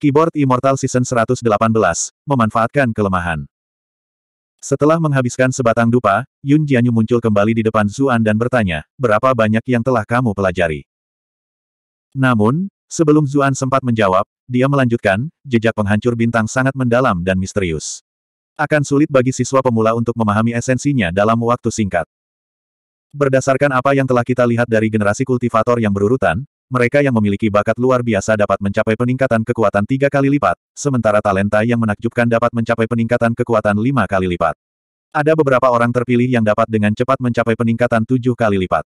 Keyboard Immortal Season 118, memanfaatkan kelemahan. Setelah menghabiskan sebatang dupa, Yun Jianyu muncul kembali di depan Zuan dan bertanya, berapa banyak yang telah kamu pelajari? Namun, sebelum Zuan sempat menjawab, dia melanjutkan, jejak penghancur bintang sangat mendalam dan misterius. Akan sulit bagi siswa pemula untuk memahami esensinya dalam waktu singkat. Berdasarkan apa yang telah kita lihat dari generasi kultivator yang berurutan, mereka yang memiliki bakat luar biasa dapat mencapai peningkatan kekuatan tiga kali lipat, sementara talenta yang menakjubkan dapat mencapai peningkatan kekuatan lima kali lipat. Ada beberapa orang terpilih yang dapat dengan cepat mencapai peningkatan tujuh kali lipat.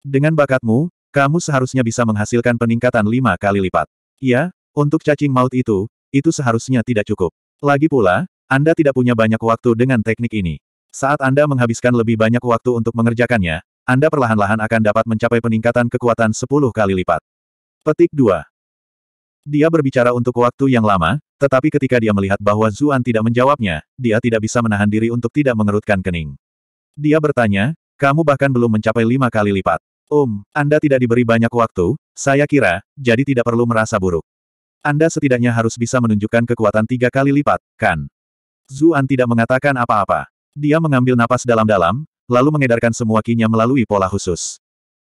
Dengan bakatmu, kamu seharusnya bisa menghasilkan peningkatan lima kali lipat. Ya, untuk cacing maut itu, itu seharusnya tidak cukup. Lagi pula, Anda tidak punya banyak waktu dengan teknik ini. Saat Anda menghabiskan lebih banyak waktu untuk mengerjakannya, anda perlahan-lahan akan dapat mencapai peningkatan kekuatan 10 kali lipat. Petik 2. Dia berbicara untuk waktu yang lama, tetapi ketika dia melihat bahwa Zuan tidak menjawabnya, dia tidak bisa menahan diri untuk tidak mengerutkan kening. Dia bertanya, kamu bahkan belum mencapai lima kali lipat. Om, um, Anda tidak diberi banyak waktu, saya kira, jadi tidak perlu merasa buruk. Anda setidaknya harus bisa menunjukkan kekuatan tiga kali lipat, kan? Zuan tidak mengatakan apa-apa. Dia mengambil napas dalam-dalam, lalu mengedarkan semua kinya melalui pola khusus.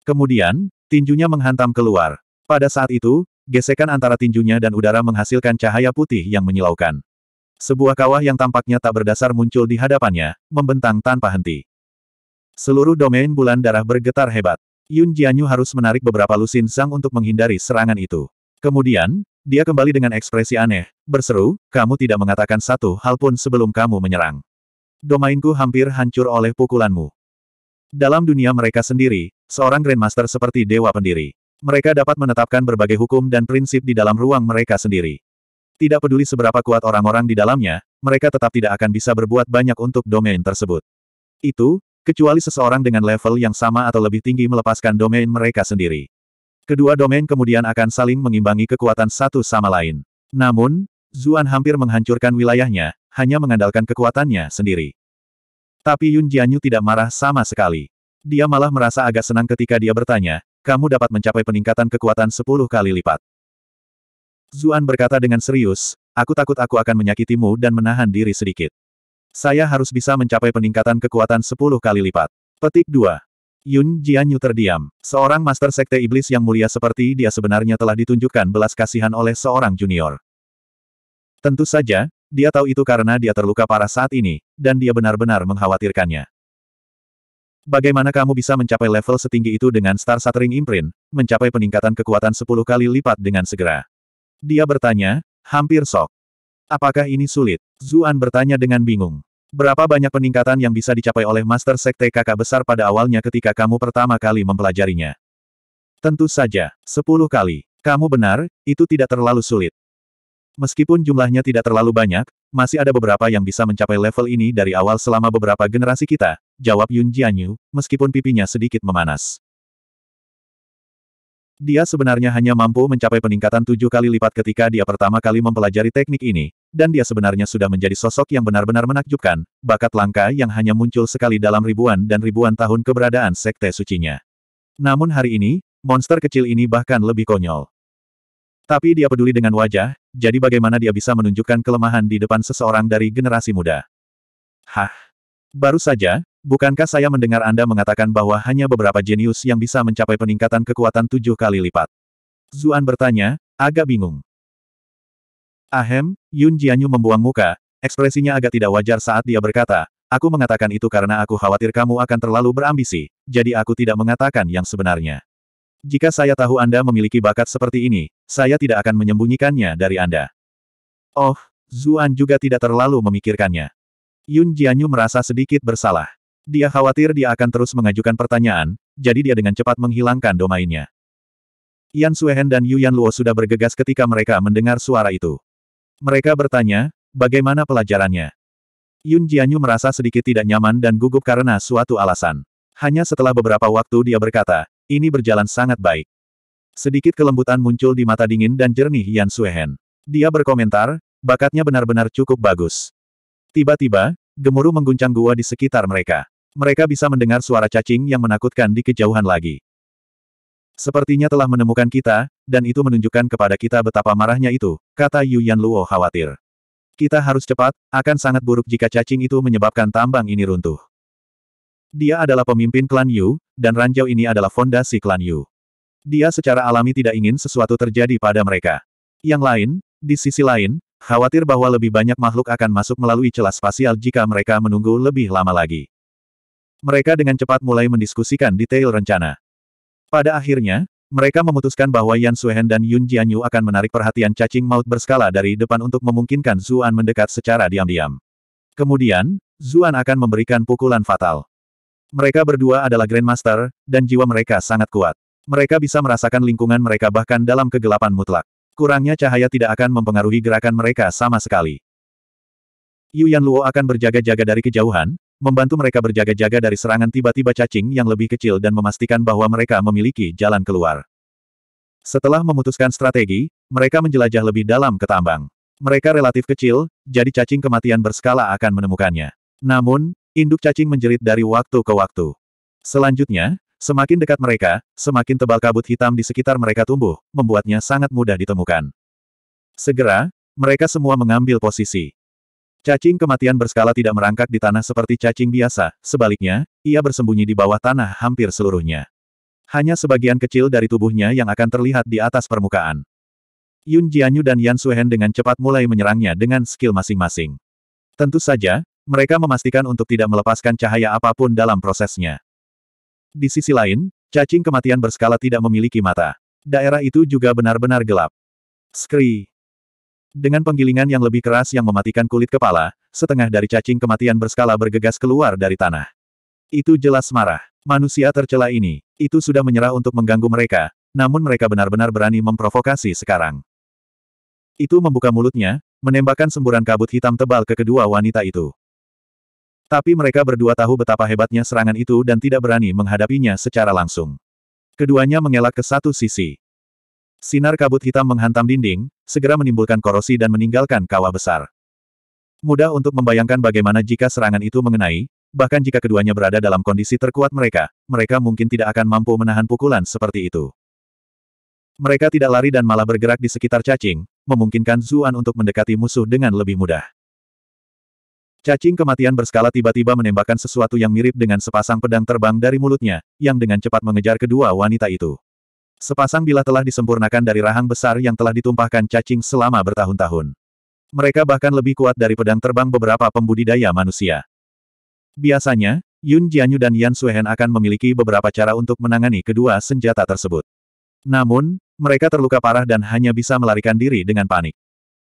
Kemudian, tinjunya menghantam keluar. Pada saat itu, gesekan antara tinjunya dan udara menghasilkan cahaya putih yang menyilaukan. Sebuah kawah yang tampaknya tak berdasar muncul di hadapannya, membentang tanpa henti. Seluruh domain bulan darah bergetar hebat. Yun Jianyu harus menarik beberapa lusin sang untuk menghindari serangan itu. Kemudian, dia kembali dengan ekspresi aneh, berseru, kamu tidak mengatakan satu hal pun sebelum kamu menyerang. Domainku hampir hancur oleh pukulanmu. Dalam dunia mereka sendiri, seorang Grandmaster seperti dewa pendiri. Mereka dapat menetapkan berbagai hukum dan prinsip di dalam ruang mereka sendiri. Tidak peduli seberapa kuat orang-orang di dalamnya, mereka tetap tidak akan bisa berbuat banyak untuk domain tersebut. Itu, kecuali seseorang dengan level yang sama atau lebih tinggi melepaskan domain mereka sendiri. Kedua domain kemudian akan saling mengimbangi kekuatan satu sama lain. Namun, Zuan hampir menghancurkan wilayahnya, hanya mengandalkan kekuatannya sendiri. Tapi Yun Jianyu tidak marah sama sekali. Dia malah merasa agak senang ketika dia bertanya, kamu dapat mencapai peningkatan kekuatan 10 kali lipat. Zuan berkata dengan serius, aku takut aku akan menyakitimu dan menahan diri sedikit. Saya harus bisa mencapai peningkatan kekuatan 10 kali lipat. Petik 2. Yun Jianyu terdiam. Seorang master sekte iblis yang mulia seperti dia sebenarnya telah ditunjukkan belas kasihan oleh seorang junior. Tentu saja, dia tahu itu karena dia terluka parah saat ini, dan dia benar-benar mengkhawatirkannya. Bagaimana kamu bisa mencapai level setinggi itu dengan Star Shattering Imprint, mencapai peningkatan kekuatan 10 kali lipat dengan segera? Dia bertanya, hampir sok. Apakah ini sulit? Zuan bertanya dengan bingung. Berapa banyak peningkatan yang bisa dicapai oleh Master Sekte kakak besar pada awalnya ketika kamu pertama kali mempelajarinya? Tentu saja, 10 kali. Kamu benar, itu tidak terlalu sulit. Meskipun jumlahnya tidak terlalu banyak, masih ada beberapa yang bisa mencapai level ini dari awal selama beberapa generasi kita, jawab Yun Jianyu, meskipun pipinya sedikit memanas. Dia sebenarnya hanya mampu mencapai peningkatan tujuh kali lipat ketika dia pertama kali mempelajari teknik ini, dan dia sebenarnya sudah menjadi sosok yang benar-benar menakjubkan, bakat langka yang hanya muncul sekali dalam ribuan dan ribuan tahun keberadaan Sekte Sucinya. Namun hari ini, monster kecil ini bahkan lebih konyol. Tapi dia peduli dengan wajah, jadi bagaimana dia bisa menunjukkan kelemahan di depan seseorang dari generasi muda? Hah? Baru saja, bukankah saya mendengar Anda mengatakan bahwa hanya beberapa jenius yang bisa mencapai peningkatan kekuatan tujuh kali lipat? Zuan bertanya, agak bingung. Ahem, Yun Jianyu membuang muka, ekspresinya agak tidak wajar saat dia berkata, aku mengatakan itu karena aku khawatir kamu akan terlalu berambisi, jadi aku tidak mengatakan yang sebenarnya. Jika saya tahu Anda memiliki bakat seperti ini, saya tidak akan menyembunyikannya dari Anda. Oh, Zuan juga tidak terlalu memikirkannya. Yun Jianyu merasa sedikit bersalah. Dia khawatir dia akan terus mengajukan pertanyaan, jadi dia dengan cepat menghilangkan domainnya. Yan Suehen dan Yu Yan Luo sudah bergegas ketika mereka mendengar suara itu. Mereka bertanya, bagaimana pelajarannya? Yun Jianyu merasa sedikit tidak nyaman dan gugup karena suatu alasan. Hanya setelah beberapa waktu dia berkata, ini berjalan sangat baik. Sedikit kelembutan muncul di mata dingin dan jernih Yan Suehen. Dia berkomentar, bakatnya benar-benar cukup bagus. Tiba-tiba, gemuruh mengguncang gua di sekitar mereka. Mereka bisa mendengar suara cacing yang menakutkan di kejauhan lagi. Sepertinya telah menemukan kita, dan itu menunjukkan kepada kita betapa marahnya itu, kata Yu Yan Luo khawatir. Kita harus cepat, akan sangat buruk jika cacing itu menyebabkan tambang ini runtuh. Dia adalah pemimpin klan Yu, dan ranjau ini adalah fondasi klan Yu. Dia secara alami tidak ingin sesuatu terjadi pada mereka. Yang lain, di sisi lain, khawatir bahwa lebih banyak makhluk akan masuk melalui celah spasial jika mereka menunggu lebih lama lagi. Mereka dengan cepat mulai mendiskusikan detail rencana. Pada akhirnya, mereka memutuskan bahwa Yan Suhen dan Yun Jianyu akan menarik perhatian cacing maut berskala dari depan untuk memungkinkan Zuan mendekat secara diam-diam. Kemudian, Zuan akan memberikan pukulan fatal. Mereka berdua adalah Grandmaster, dan jiwa mereka sangat kuat. Mereka bisa merasakan lingkungan mereka bahkan dalam kegelapan mutlak. Kurangnya cahaya tidak akan mempengaruhi gerakan mereka sama sekali. Yuan Luo akan berjaga-jaga dari kejauhan, membantu mereka berjaga-jaga dari serangan tiba-tiba cacing yang lebih kecil dan memastikan bahwa mereka memiliki jalan keluar. Setelah memutuskan strategi, mereka menjelajah lebih dalam ke tambang. Mereka relatif kecil, jadi cacing kematian berskala akan menemukannya. Namun, induk cacing menjerit dari waktu ke waktu. Selanjutnya, Semakin dekat mereka, semakin tebal kabut hitam di sekitar mereka tumbuh, membuatnya sangat mudah ditemukan. Segera, mereka semua mengambil posisi. Cacing kematian berskala tidak merangkak di tanah seperti cacing biasa, sebaliknya, ia bersembunyi di bawah tanah hampir seluruhnya. Hanya sebagian kecil dari tubuhnya yang akan terlihat di atas permukaan. Yun Jianyu dan Yan Suhen dengan cepat mulai menyerangnya dengan skill masing-masing. Tentu saja, mereka memastikan untuk tidak melepaskan cahaya apapun dalam prosesnya. Di sisi lain, cacing kematian berskala tidak memiliki mata. Daerah itu juga benar-benar gelap. Skri. Dengan penggilingan yang lebih keras yang mematikan kulit kepala, setengah dari cacing kematian berskala bergegas keluar dari tanah. Itu jelas marah. Manusia tercela ini, itu sudah menyerah untuk mengganggu mereka, namun mereka benar-benar berani memprovokasi sekarang. Itu membuka mulutnya, menembakkan semburan kabut hitam tebal ke kedua wanita itu. Tapi mereka berdua tahu betapa hebatnya serangan itu dan tidak berani menghadapinya secara langsung. Keduanya mengelak ke satu sisi. Sinar kabut hitam menghantam dinding, segera menimbulkan korosi dan meninggalkan kawah besar. Mudah untuk membayangkan bagaimana jika serangan itu mengenai, bahkan jika keduanya berada dalam kondisi terkuat mereka, mereka mungkin tidak akan mampu menahan pukulan seperti itu. Mereka tidak lari dan malah bergerak di sekitar cacing, memungkinkan Zuan untuk mendekati musuh dengan lebih mudah. Cacing kematian berskala tiba-tiba menembakkan sesuatu yang mirip dengan sepasang pedang terbang dari mulutnya, yang dengan cepat mengejar kedua wanita itu. Sepasang bilah telah disempurnakan dari rahang besar yang telah ditumpahkan cacing selama bertahun-tahun. Mereka bahkan lebih kuat dari pedang terbang beberapa pembudidaya manusia. Biasanya, Yun Jianyu dan Yan Suehen akan memiliki beberapa cara untuk menangani kedua senjata tersebut. Namun, mereka terluka parah dan hanya bisa melarikan diri dengan panik.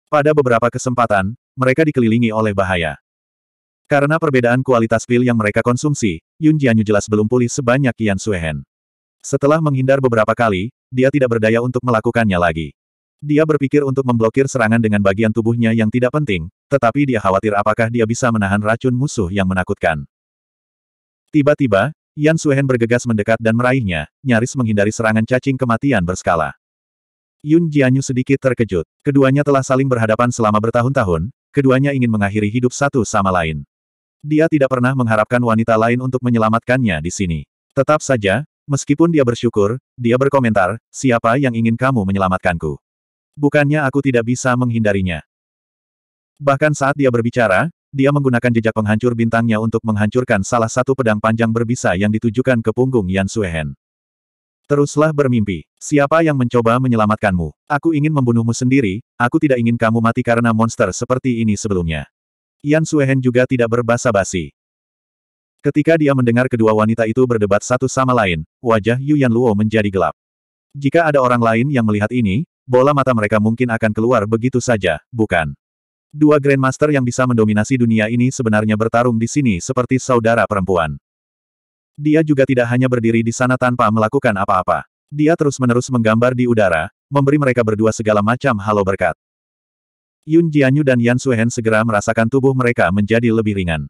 Pada beberapa kesempatan, mereka dikelilingi oleh bahaya. Karena perbedaan kualitas pil yang mereka konsumsi, Yun Jianyu jelas belum pulih sebanyak Yan Suehen. Setelah menghindar beberapa kali, dia tidak berdaya untuk melakukannya lagi. Dia berpikir untuk memblokir serangan dengan bagian tubuhnya yang tidak penting, tetapi dia khawatir apakah dia bisa menahan racun musuh yang menakutkan. Tiba-tiba, Yan Suehen bergegas mendekat dan meraihnya, nyaris menghindari serangan cacing kematian berskala. Yun Jianyu sedikit terkejut. Keduanya telah saling berhadapan selama bertahun-tahun, keduanya ingin mengakhiri hidup satu sama lain. Dia tidak pernah mengharapkan wanita lain untuk menyelamatkannya di sini. Tetap saja, meskipun dia bersyukur, dia berkomentar, siapa yang ingin kamu menyelamatkanku? Bukannya aku tidak bisa menghindarinya. Bahkan saat dia berbicara, dia menggunakan jejak penghancur bintangnya untuk menghancurkan salah satu pedang panjang berbisa yang ditujukan ke punggung Yan Suehen. Teruslah bermimpi. Siapa yang mencoba menyelamatkanmu? Aku ingin membunuhmu sendiri, aku tidak ingin kamu mati karena monster seperti ini sebelumnya. Yan Suehen juga tidak berbasa-basi. Ketika dia mendengar kedua wanita itu berdebat satu sama lain, wajah Yu Yan Luo menjadi gelap. Jika ada orang lain yang melihat ini, bola mata mereka mungkin akan keluar begitu saja, bukan? Dua Grandmaster yang bisa mendominasi dunia ini sebenarnya bertarung di sini seperti saudara perempuan. Dia juga tidak hanya berdiri di sana tanpa melakukan apa-apa. Dia terus-menerus menggambar di udara, memberi mereka berdua segala macam halo berkat. Yun Jianyu dan Yan Suhen segera merasakan tubuh mereka menjadi lebih ringan.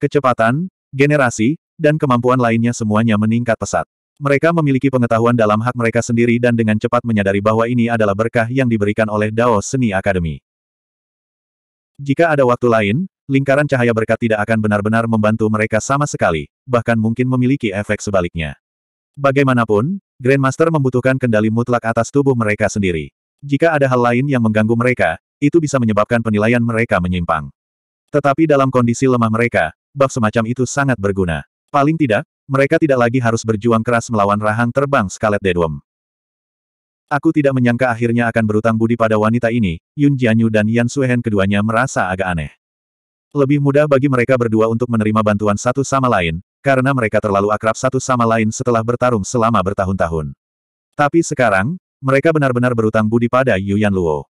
Kecepatan, generasi, dan kemampuan lainnya semuanya meningkat pesat. Mereka memiliki pengetahuan dalam hak mereka sendiri dan dengan cepat menyadari bahwa ini adalah berkah yang diberikan oleh Dao Seni Akademi. Jika ada waktu lain, lingkaran cahaya berkat tidak akan benar-benar membantu mereka sama sekali, bahkan mungkin memiliki efek sebaliknya. Bagaimanapun, Grandmaster membutuhkan kendali mutlak atas tubuh mereka sendiri. Jika ada hal lain yang mengganggu mereka, itu bisa menyebabkan penilaian mereka menyimpang. Tetapi dalam kondisi lemah mereka, buff semacam itu sangat berguna. Paling tidak, mereka tidak lagi harus berjuang keras melawan rahang terbang Scarlet Dedwem. Aku tidak menyangka akhirnya akan berutang budi pada wanita ini, Yun Jianyu dan Yan Suhen keduanya merasa agak aneh. Lebih mudah bagi mereka berdua untuk menerima bantuan satu sama lain, karena mereka terlalu akrab satu sama lain setelah bertarung selama bertahun-tahun. Tapi sekarang, mereka benar-benar berutang budi pada Yu Yan Luo.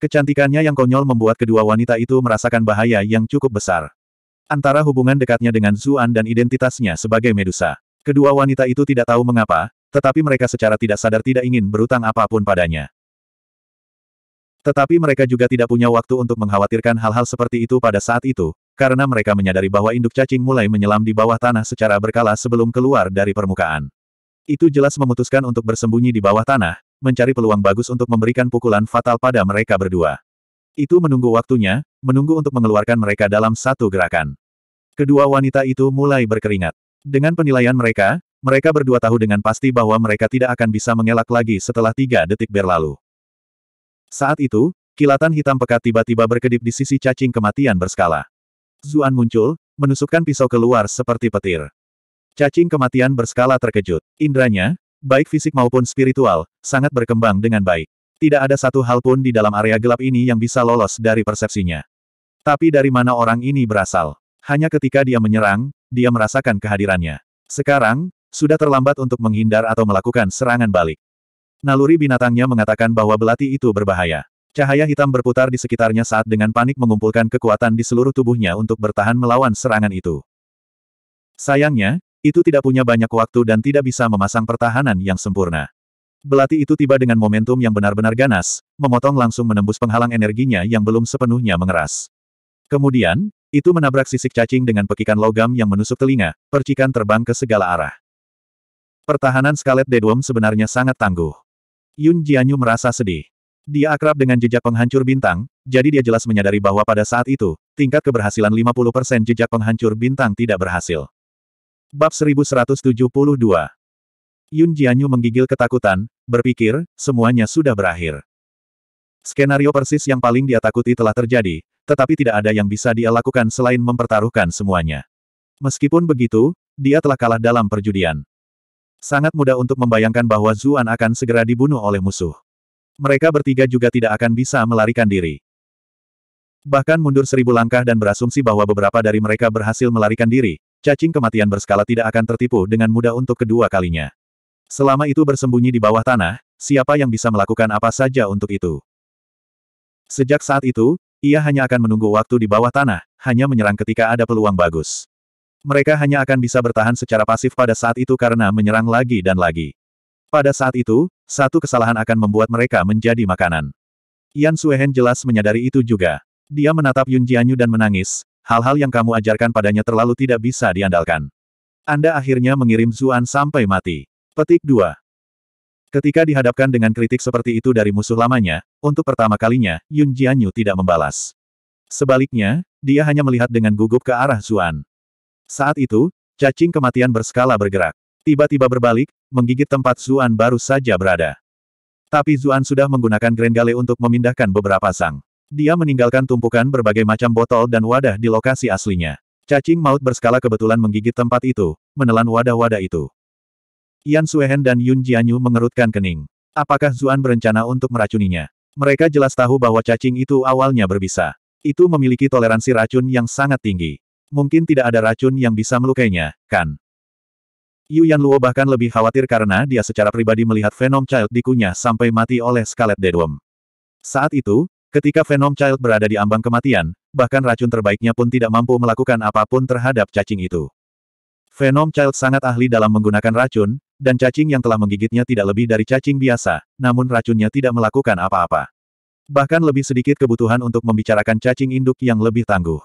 Kecantikannya yang konyol membuat kedua wanita itu merasakan bahaya yang cukup besar. Antara hubungan dekatnya dengan Zuan dan identitasnya sebagai Medusa. Kedua wanita itu tidak tahu mengapa, tetapi mereka secara tidak sadar tidak ingin berutang apapun padanya. Tetapi mereka juga tidak punya waktu untuk mengkhawatirkan hal-hal seperti itu pada saat itu, karena mereka menyadari bahwa induk cacing mulai menyelam di bawah tanah secara berkala sebelum keluar dari permukaan. Itu jelas memutuskan untuk bersembunyi di bawah tanah, mencari peluang bagus untuk memberikan pukulan fatal pada mereka berdua. Itu menunggu waktunya, menunggu untuk mengeluarkan mereka dalam satu gerakan. Kedua wanita itu mulai berkeringat. Dengan penilaian mereka, mereka berdua tahu dengan pasti bahwa mereka tidak akan bisa mengelak lagi setelah tiga detik berlalu. Saat itu, kilatan hitam pekat tiba-tiba berkedip di sisi cacing kematian berskala. Zuan muncul, menusukkan pisau keluar seperti petir. Cacing kematian berskala terkejut. Indranya, baik fisik maupun spiritual, sangat berkembang dengan baik. Tidak ada satu hal pun di dalam area gelap ini yang bisa lolos dari persepsinya. Tapi dari mana orang ini berasal? Hanya ketika dia menyerang, dia merasakan kehadirannya. Sekarang, sudah terlambat untuk menghindar atau melakukan serangan balik. Naluri binatangnya mengatakan bahwa belati itu berbahaya. Cahaya hitam berputar di sekitarnya saat dengan panik mengumpulkan kekuatan di seluruh tubuhnya untuk bertahan melawan serangan itu. Sayangnya, itu tidak punya banyak waktu dan tidak bisa memasang pertahanan yang sempurna. Belati itu tiba dengan momentum yang benar-benar ganas, memotong langsung menembus penghalang energinya yang belum sepenuhnya mengeras. Kemudian, itu menabrak sisik cacing dengan pekikan logam yang menusuk telinga, percikan terbang ke segala arah. Pertahanan Scarlet Deadworm sebenarnya sangat tangguh. Yun Jianyu merasa sedih. Dia akrab dengan jejak penghancur bintang, jadi dia jelas menyadari bahwa pada saat itu, tingkat keberhasilan 50% jejak penghancur bintang tidak berhasil. Bab 1172 Yun Jianyu menggigil ketakutan, berpikir, semuanya sudah berakhir. Skenario persis yang paling dia takuti telah terjadi, tetapi tidak ada yang bisa dia lakukan selain mempertaruhkan semuanya. Meskipun begitu, dia telah kalah dalam perjudian. Sangat mudah untuk membayangkan bahwa Zuan akan segera dibunuh oleh musuh. Mereka bertiga juga tidak akan bisa melarikan diri. Bahkan mundur seribu langkah dan berasumsi bahwa beberapa dari mereka berhasil melarikan diri, Cacing kematian berskala tidak akan tertipu dengan mudah untuk kedua kalinya. Selama itu bersembunyi di bawah tanah, siapa yang bisa melakukan apa saja untuk itu? Sejak saat itu, ia hanya akan menunggu waktu di bawah tanah, hanya menyerang ketika ada peluang bagus. Mereka hanya akan bisa bertahan secara pasif pada saat itu karena menyerang lagi dan lagi. Pada saat itu, satu kesalahan akan membuat mereka menjadi makanan. Yan Suehen jelas menyadari itu juga. Dia menatap Yun Jianyu dan menangis, Hal-hal yang kamu ajarkan padanya terlalu tidak bisa diandalkan. Anda akhirnya mengirim Zuan sampai mati. Petik 2. Ketika dihadapkan dengan kritik seperti itu dari musuh lamanya, untuk pertama kalinya, Yun Jianyu tidak membalas. Sebaliknya, dia hanya melihat dengan gugup ke arah Zuan. Saat itu, cacing kematian berskala bergerak. Tiba-tiba berbalik, menggigit tempat Zuan baru saja berada. Tapi Zuan sudah menggunakan Grand Gale untuk memindahkan beberapa sang. Dia meninggalkan tumpukan berbagai macam botol dan wadah di lokasi aslinya. Cacing maut berskala kebetulan menggigit tempat itu, menelan wadah-wadah itu. Yan Suehen dan Yun Jianyu mengerutkan kening. Apakah Zuan berencana untuk meracuninya? Mereka jelas tahu bahwa cacing itu awalnya berbisa. Itu memiliki toleransi racun yang sangat tinggi. Mungkin tidak ada racun yang bisa melukainya, kan? Yu Yan Luo bahkan lebih khawatir karena dia secara pribadi melihat Venom Child dikunyah sampai mati oleh Scarlet Deadworm. Saat itu, Ketika Venom Child berada di ambang kematian, bahkan racun terbaiknya pun tidak mampu melakukan apapun terhadap cacing itu. Venom Child sangat ahli dalam menggunakan racun, dan cacing yang telah menggigitnya tidak lebih dari cacing biasa, namun racunnya tidak melakukan apa-apa. Bahkan lebih sedikit kebutuhan untuk membicarakan cacing induk yang lebih tangguh.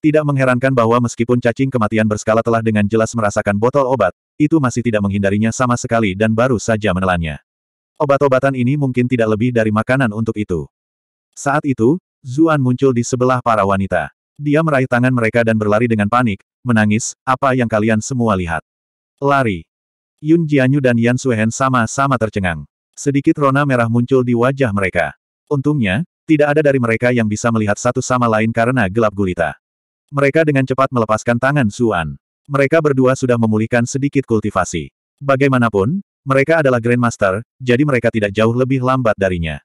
Tidak mengherankan bahwa meskipun cacing kematian berskala telah dengan jelas merasakan botol obat, itu masih tidak menghindarinya sama sekali dan baru saja menelannya. Obat-obatan ini mungkin tidak lebih dari makanan untuk itu. Saat itu, Zuan muncul di sebelah para wanita. Dia meraih tangan mereka dan berlari dengan panik, menangis, apa yang kalian semua lihat. Lari. Yun Jianyu dan Yan Suhen sama-sama tercengang. Sedikit rona merah muncul di wajah mereka. Untungnya, tidak ada dari mereka yang bisa melihat satu sama lain karena gelap gulita. Mereka dengan cepat melepaskan tangan Zuan. Mereka berdua sudah memulihkan sedikit kultivasi. Bagaimanapun, mereka adalah Grandmaster, jadi mereka tidak jauh lebih lambat darinya.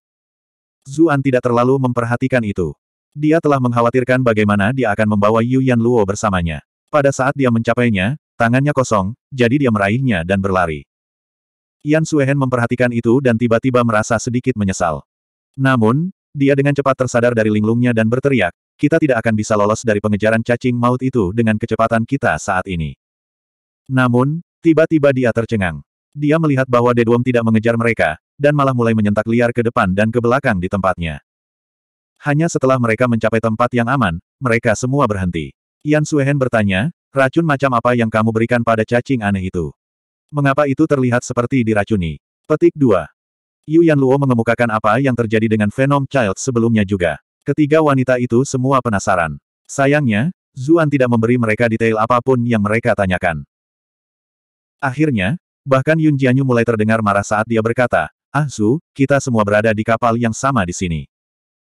Zuan tidak terlalu memperhatikan itu. Dia telah mengkhawatirkan bagaimana dia akan membawa Yu Yan Luo bersamanya. Pada saat dia mencapainya, tangannya kosong, jadi dia meraihnya dan berlari. Yan Suehen memperhatikan itu dan tiba-tiba merasa sedikit menyesal. Namun, dia dengan cepat tersadar dari linglungnya dan berteriak, kita tidak akan bisa lolos dari pengejaran cacing maut itu dengan kecepatan kita saat ini. Namun, tiba-tiba dia tercengang. Dia melihat bahwa Dedwom tidak mengejar mereka, dan malah mulai menyentak liar ke depan dan ke belakang di tempatnya. Hanya setelah mereka mencapai tempat yang aman, mereka semua berhenti. Yan Suehen bertanya, racun macam apa yang kamu berikan pada cacing aneh itu? Mengapa itu terlihat seperti diracuni? Petik 2. Yu Yan Luo mengemukakan apa yang terjadi dengan Venom Child sebelumnya juga. Ketiga wanita itu semua penasaran. Sayangnya, Zuan tidak memberi mereka detail apapun yang mereka tanyakan. Akhirnya, Bahkan Yun Jianyu mulai terdengar marah saat dia berkata, Ah Su, kita semua berada di kapal yang sama di sini.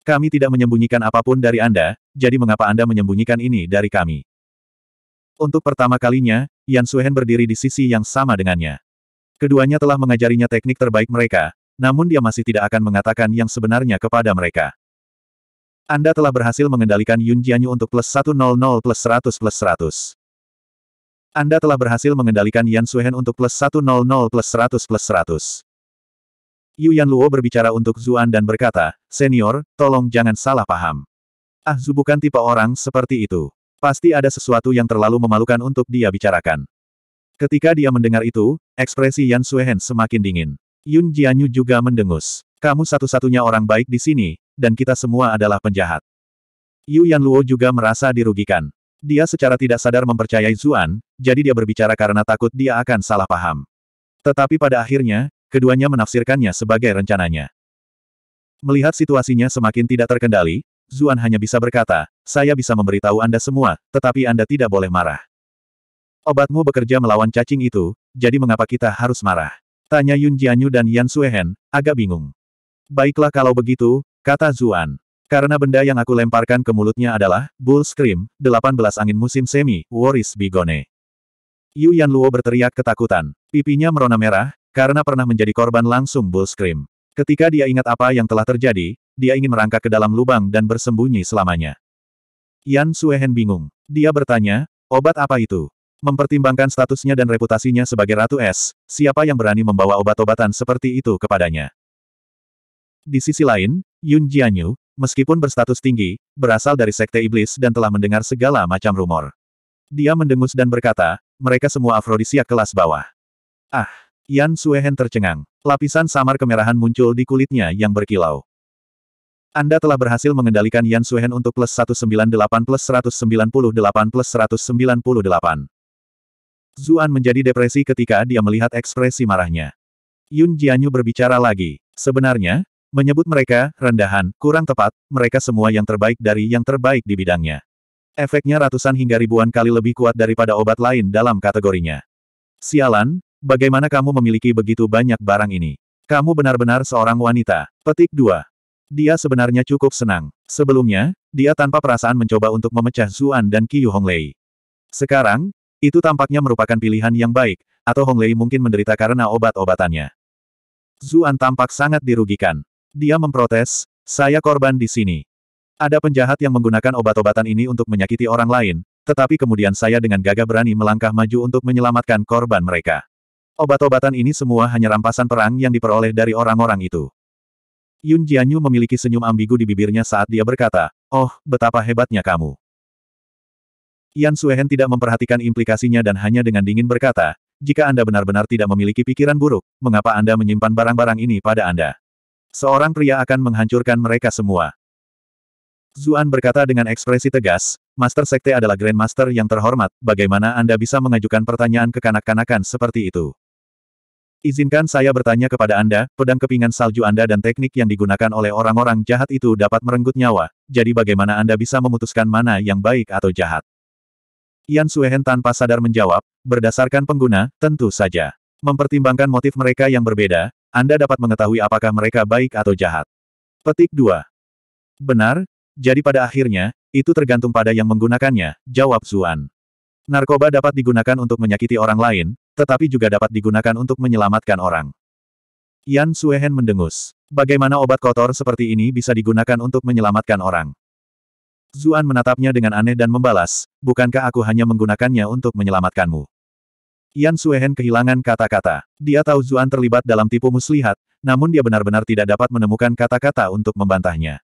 Kami tidak menyembunyikan apapun dari Anda, jadi mengapa Anda menyembunyikan ini dari kami? Untuk pertama kalinya, Yan Suhen berdiri di sisi yang sama dengannya. Keduanya telah mengajarinya teknik terbaik mereka, namun dia masih tidak akan mengatakan yang sebenarnya kepada mereka. Anda telah berhasil mengendalikan Yun Jianyu untuk plus 100 plus 100 plus 100. Anda telah berhasil mengendalikan Yan Suhen untuk plus 100 plus 100 plus 100. Yu Yan Luo berbicara untuk Zuan dan berkata, Senior, tolong jangan salah paham. Ah Zu bukan tipe orang seperti itu. Pasti ada sesuatu yang terlalu memalukan untuk dia bicarakan. Ketika dia mendengar itu, ekspresi Yan Suhen semakin dingin. Yun Jianyu juga mendengus. Kamu satu-satunya orang baik di sini, dan kita semua adalah penjahat. Yu Yan Luo juga merasa dirugikan. Dia secara tidak sadar mempercayai Zuan, jadi dia berbicara karena takut dia akan salah paham. Tetapi pada akhirnya, keduanya menafsirkannya sebagai rencananya. Melihat situasinya semakin tidak terkendali, Zuan hanya bisa berkata, saya bisa memberitahu Anda semua, tetapi Anda tidak boleh marah. Obatmu bekerja melawan cacing itu, jadi mengapa kita harus marah? Tanya Yun Jianyu dan Yan Suehen, agak bingung. Baiklah kalau begitu, kata Zuan. Karena benda yang aku lemparkan ke mulutnya adalah, Bull Scream, 18 angin musim semi, Waris Bigone. Yu Luo berteriak ketakutan. Pipinya merona merah, karena pernah menjadi korban langsung Bull Scream. Ketika dia ingat apa yang telah terjadi, dia ingin merangkak ke dalam lubang dan bersembunyi selamanya. Yan Suehen bingung. Dia bertanya, obat apa itu? Mempertimbangkan statusnya dan reputasinya sebagai Ratu Es, siapa yang berani membawa obat-obatan seperti itu kepadanya? Di sisi lain, Yun Jianyu, meskipun berstatus tinggi, berasal dari sekte iblis dan telah mendengar segala macam rumor. Dia mendengus dan berkata, mereka semua afrodisiak kelas bawah. Ah, Yan Suehen tercengang. Lapisan samar kemerahan muncul di kulitnya yang berkilau. Anda telah berhasil mengendalikan Yan Suehen untuk plus 198 plus 198 plus 198. Zuan menjadi depresi ketika dia melihat ekspresi marahnya. Yun Jianyu berbicara lagi. Sebenarnya, Menyebut mereka, rendahan, kurang tepat, mereka semua yang terbaik dari yang terbaik di bidangnya. Efeknya ratusan hingga ribuan kali lebih kuat daripada obat lain dalam kategorinya. Sialan, bagaimana kamu memiliki begitu banyak barang ini? Kamu benar-benar seorang wanita. Petik 2. Dia sebenarnya cukup senang. Sebelumnya, dia tanpa perasaan mencoba untuk memecah Zuan dan Qiu Honglei. Sekarang, itu tampaknya merupakan pilihan yang baik, atau Honglei mungkin menderita karena obat-obatannya. Zuan tampak sangat dirugikan. Dia memprotes, saya korban di sini. Ada penjahat yang menggunakan obat-obatan ini untuk menyakiti orang lain, tetapi kemudian saya dengan gagah berani melangkah maju untuk menyelamatkan korban mereka. Obat-obatan ini semua hanya rampasan perang yang diperoleh dari orang-orang itu. Yun Jianyu memiliki senyum ambigu di bibirnya saat dia berkata, Oh, betapa hebatnya kamu. Yan Suehen tidak memperhatikan implikasinya dan hanya dengan dingin berkata, jika Anda benar-benar tidak memiliki pikiran buruk, mengapa Anda menyimpan barang-barang ini pada Anda? Seorang pria akan menghancurkan mereka semua. Zuan berkata dengan ekspresi tegas, Master Sekte adalah Grand Master yang terhormat, bagaimana Anda bisa mengajukan pertanyaan ke kanak kanakan seperti itu? Izinkan saya bertanya kepada Anda, pedang kepingan salju Anda dan teknik yang digunakan oleh orang-orang jahat itu dapat merenggut nyawa, jadi bagaimana Anda bisa memutuskan mana yang baik atau jahat? Yan Suehen tanpa sadar menjawab, berdasarkan pengguna, tentu saja. Mempertimbangkan motif mereka yang berbeda, anda dapat mengetahui apakah mereka baik atau jahat. Petik 2. Benar, jadi pada akhirnya, itu tergantung pada yang menggunakannya, jawab Zuan. Narkoba dapat digunakan untuk menyakiti orang lain, tetapi juga dapat digunakan untuk menyelamatkan orang. Yan Suehen mendengus. Bagaimana obat kotor seperti ini bisa digunakan untuk menyelamatkan orang? Zuan menatapnya dengan aneh dan membalas, bukankah aku hanya menggunakannya untuk menyelamatkanmu? Yan Suehen kehilangan kata-kata. Dia tahu Zuan terlibat dalam tipu muslihat, namun dia benar-benar tidak dapat menemukan kata-kata untuk membantahnya.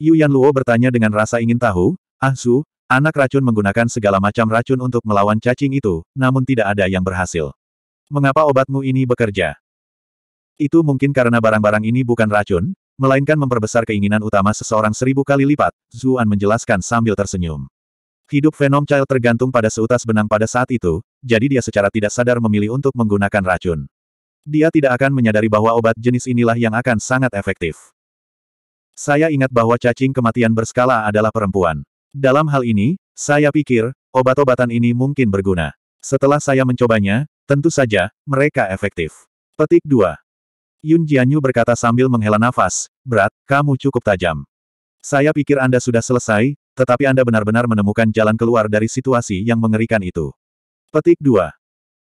Yu Yan Luo bertanya dengan rasa ingin tahu, Ah Su, anak racun menggunakan segala macam racun untuk melawan cacing itu, namun tidak ada yang berhasil. Mengapa obatmu ini bekerja? Itu mungkin karena barang-barang ini bukan racun, melainkan memperbesar keinginan utama seseorang seribu kali lipat, Zuan menjelaskan sambil tersenyum. Hidup Venom Child tergantung pada seutas benang pada saat itu, jadi dia secara tidak sadar memilih untuk menggunakan racun. Dia tidak akan menyadari bahwa obat jenis inilah yang akan sangat efektif. Saya ingat bahwa cacing kematian berskala adalah perempuan. Dalam hal ini, saya pikir, obat-obatan ini mungkin berguna. Setelah saya mencobanya, tentu saja, mereka efektif. Petik 2. Yun Jianyu berkata sambil menghela nafas, Berat, kamu cukup tajam. Saya pikir Anda sudah selesai, tetapi Anda benar-benar menemukan jalan keluar dari situasi yang mengerikan itu. Petik 2.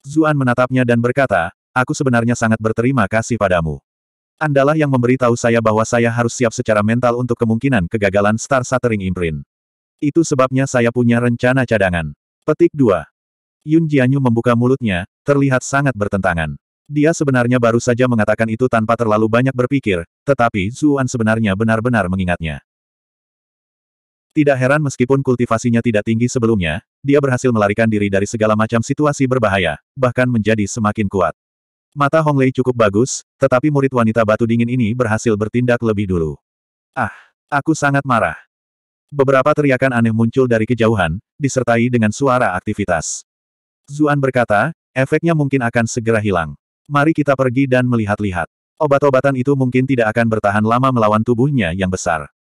Zuan menatapnya dan berkata, aku sebenarnya sangat berterima kasih padamu. Andalah yang memberitahu saya bahwa saya harus siap secara mental untuk kemungkinan kegagalan Star Shattering Imprint. Itu sebabnya saya punya rencana cadangan. Petik 2. Yun Jianyu membuka mulutnya, terlihat sangat bertentangan. Dia sebenarnya baru saja mengatakan itu tanpa terlalu banyak berpikir, tetapi Zuan sebenarnya benar-benar mengingatnya. Tidak heran meskipun kultivasinya tidak tinggi sebelumnya, dia berhasil melarikan diri dari segala macam situasi berbahaya, bahkan menjadi semakin kuat. Mata Hong Lei cukup bagus, tetapi murid wanita batu dingin ini berhasil bertindak lebih dulu. Ah, aku sangat marah. Beberapa teriakan aneh muncul dari kejauhan, disertai dengan suara aktivitas. Zuan berkata, efeknya mungkin akan segera hilang. Mari kita pergi dan melihat-lihat. Obat-obatan itu mungkin tidak akan bertahan lama melawan tubuhnya yang besar.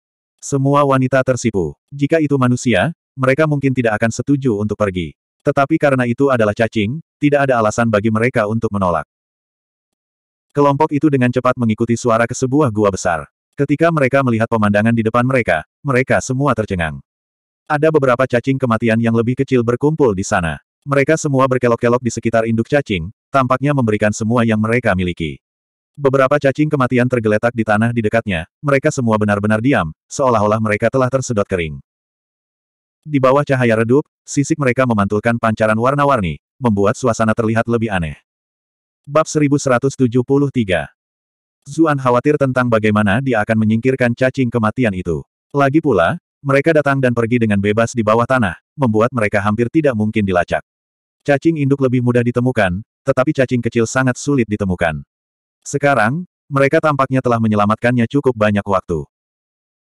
Semua wanita tersipu. Jika itu manusia, mereka mungkin tidak akan setuju untuk pergi. Tetapi karena itu adalah cacing, tidak ada alasan bagi mereka untuk menolak. Kelompok itu dengan cepat mengikuti suara ke sebuah gua besar. Ketika mereka melihat pemandangan di depan mereka, mereka semua tercengang. Ada beberapa cacing kematian yang lebih kecil berkumpul di sana. Mereka semua berkelok-kelok di sekitar induk cacing, tampaknya memberikan semua yang mereka miliki. Beberapa cacing kematian tergeletak di tanah di dekatnya, mereka semua benar-benar diam, seolah-olah mereka telah tersedot kering. Di bawah cahaya redup, sisik mereka memantulkan pancaran warna-warni, membuat suasana terlihat lebih aneh. Bab 1173 Zuan khawatir tentang bagaimana dia akan menyingkirkan cacing kematian itu. Lagi pula, mereka datang dan pergi dengan bebas di bawah tanah, membuat mereka hampir tidak mungkin dilacak. Cacing induk lebih mudah ditemukan, tetapi cacing kecil sangat sulit ditemukan. Sekarang, mereka tampaknya telah menyelamatkannya cukup banyak waktu.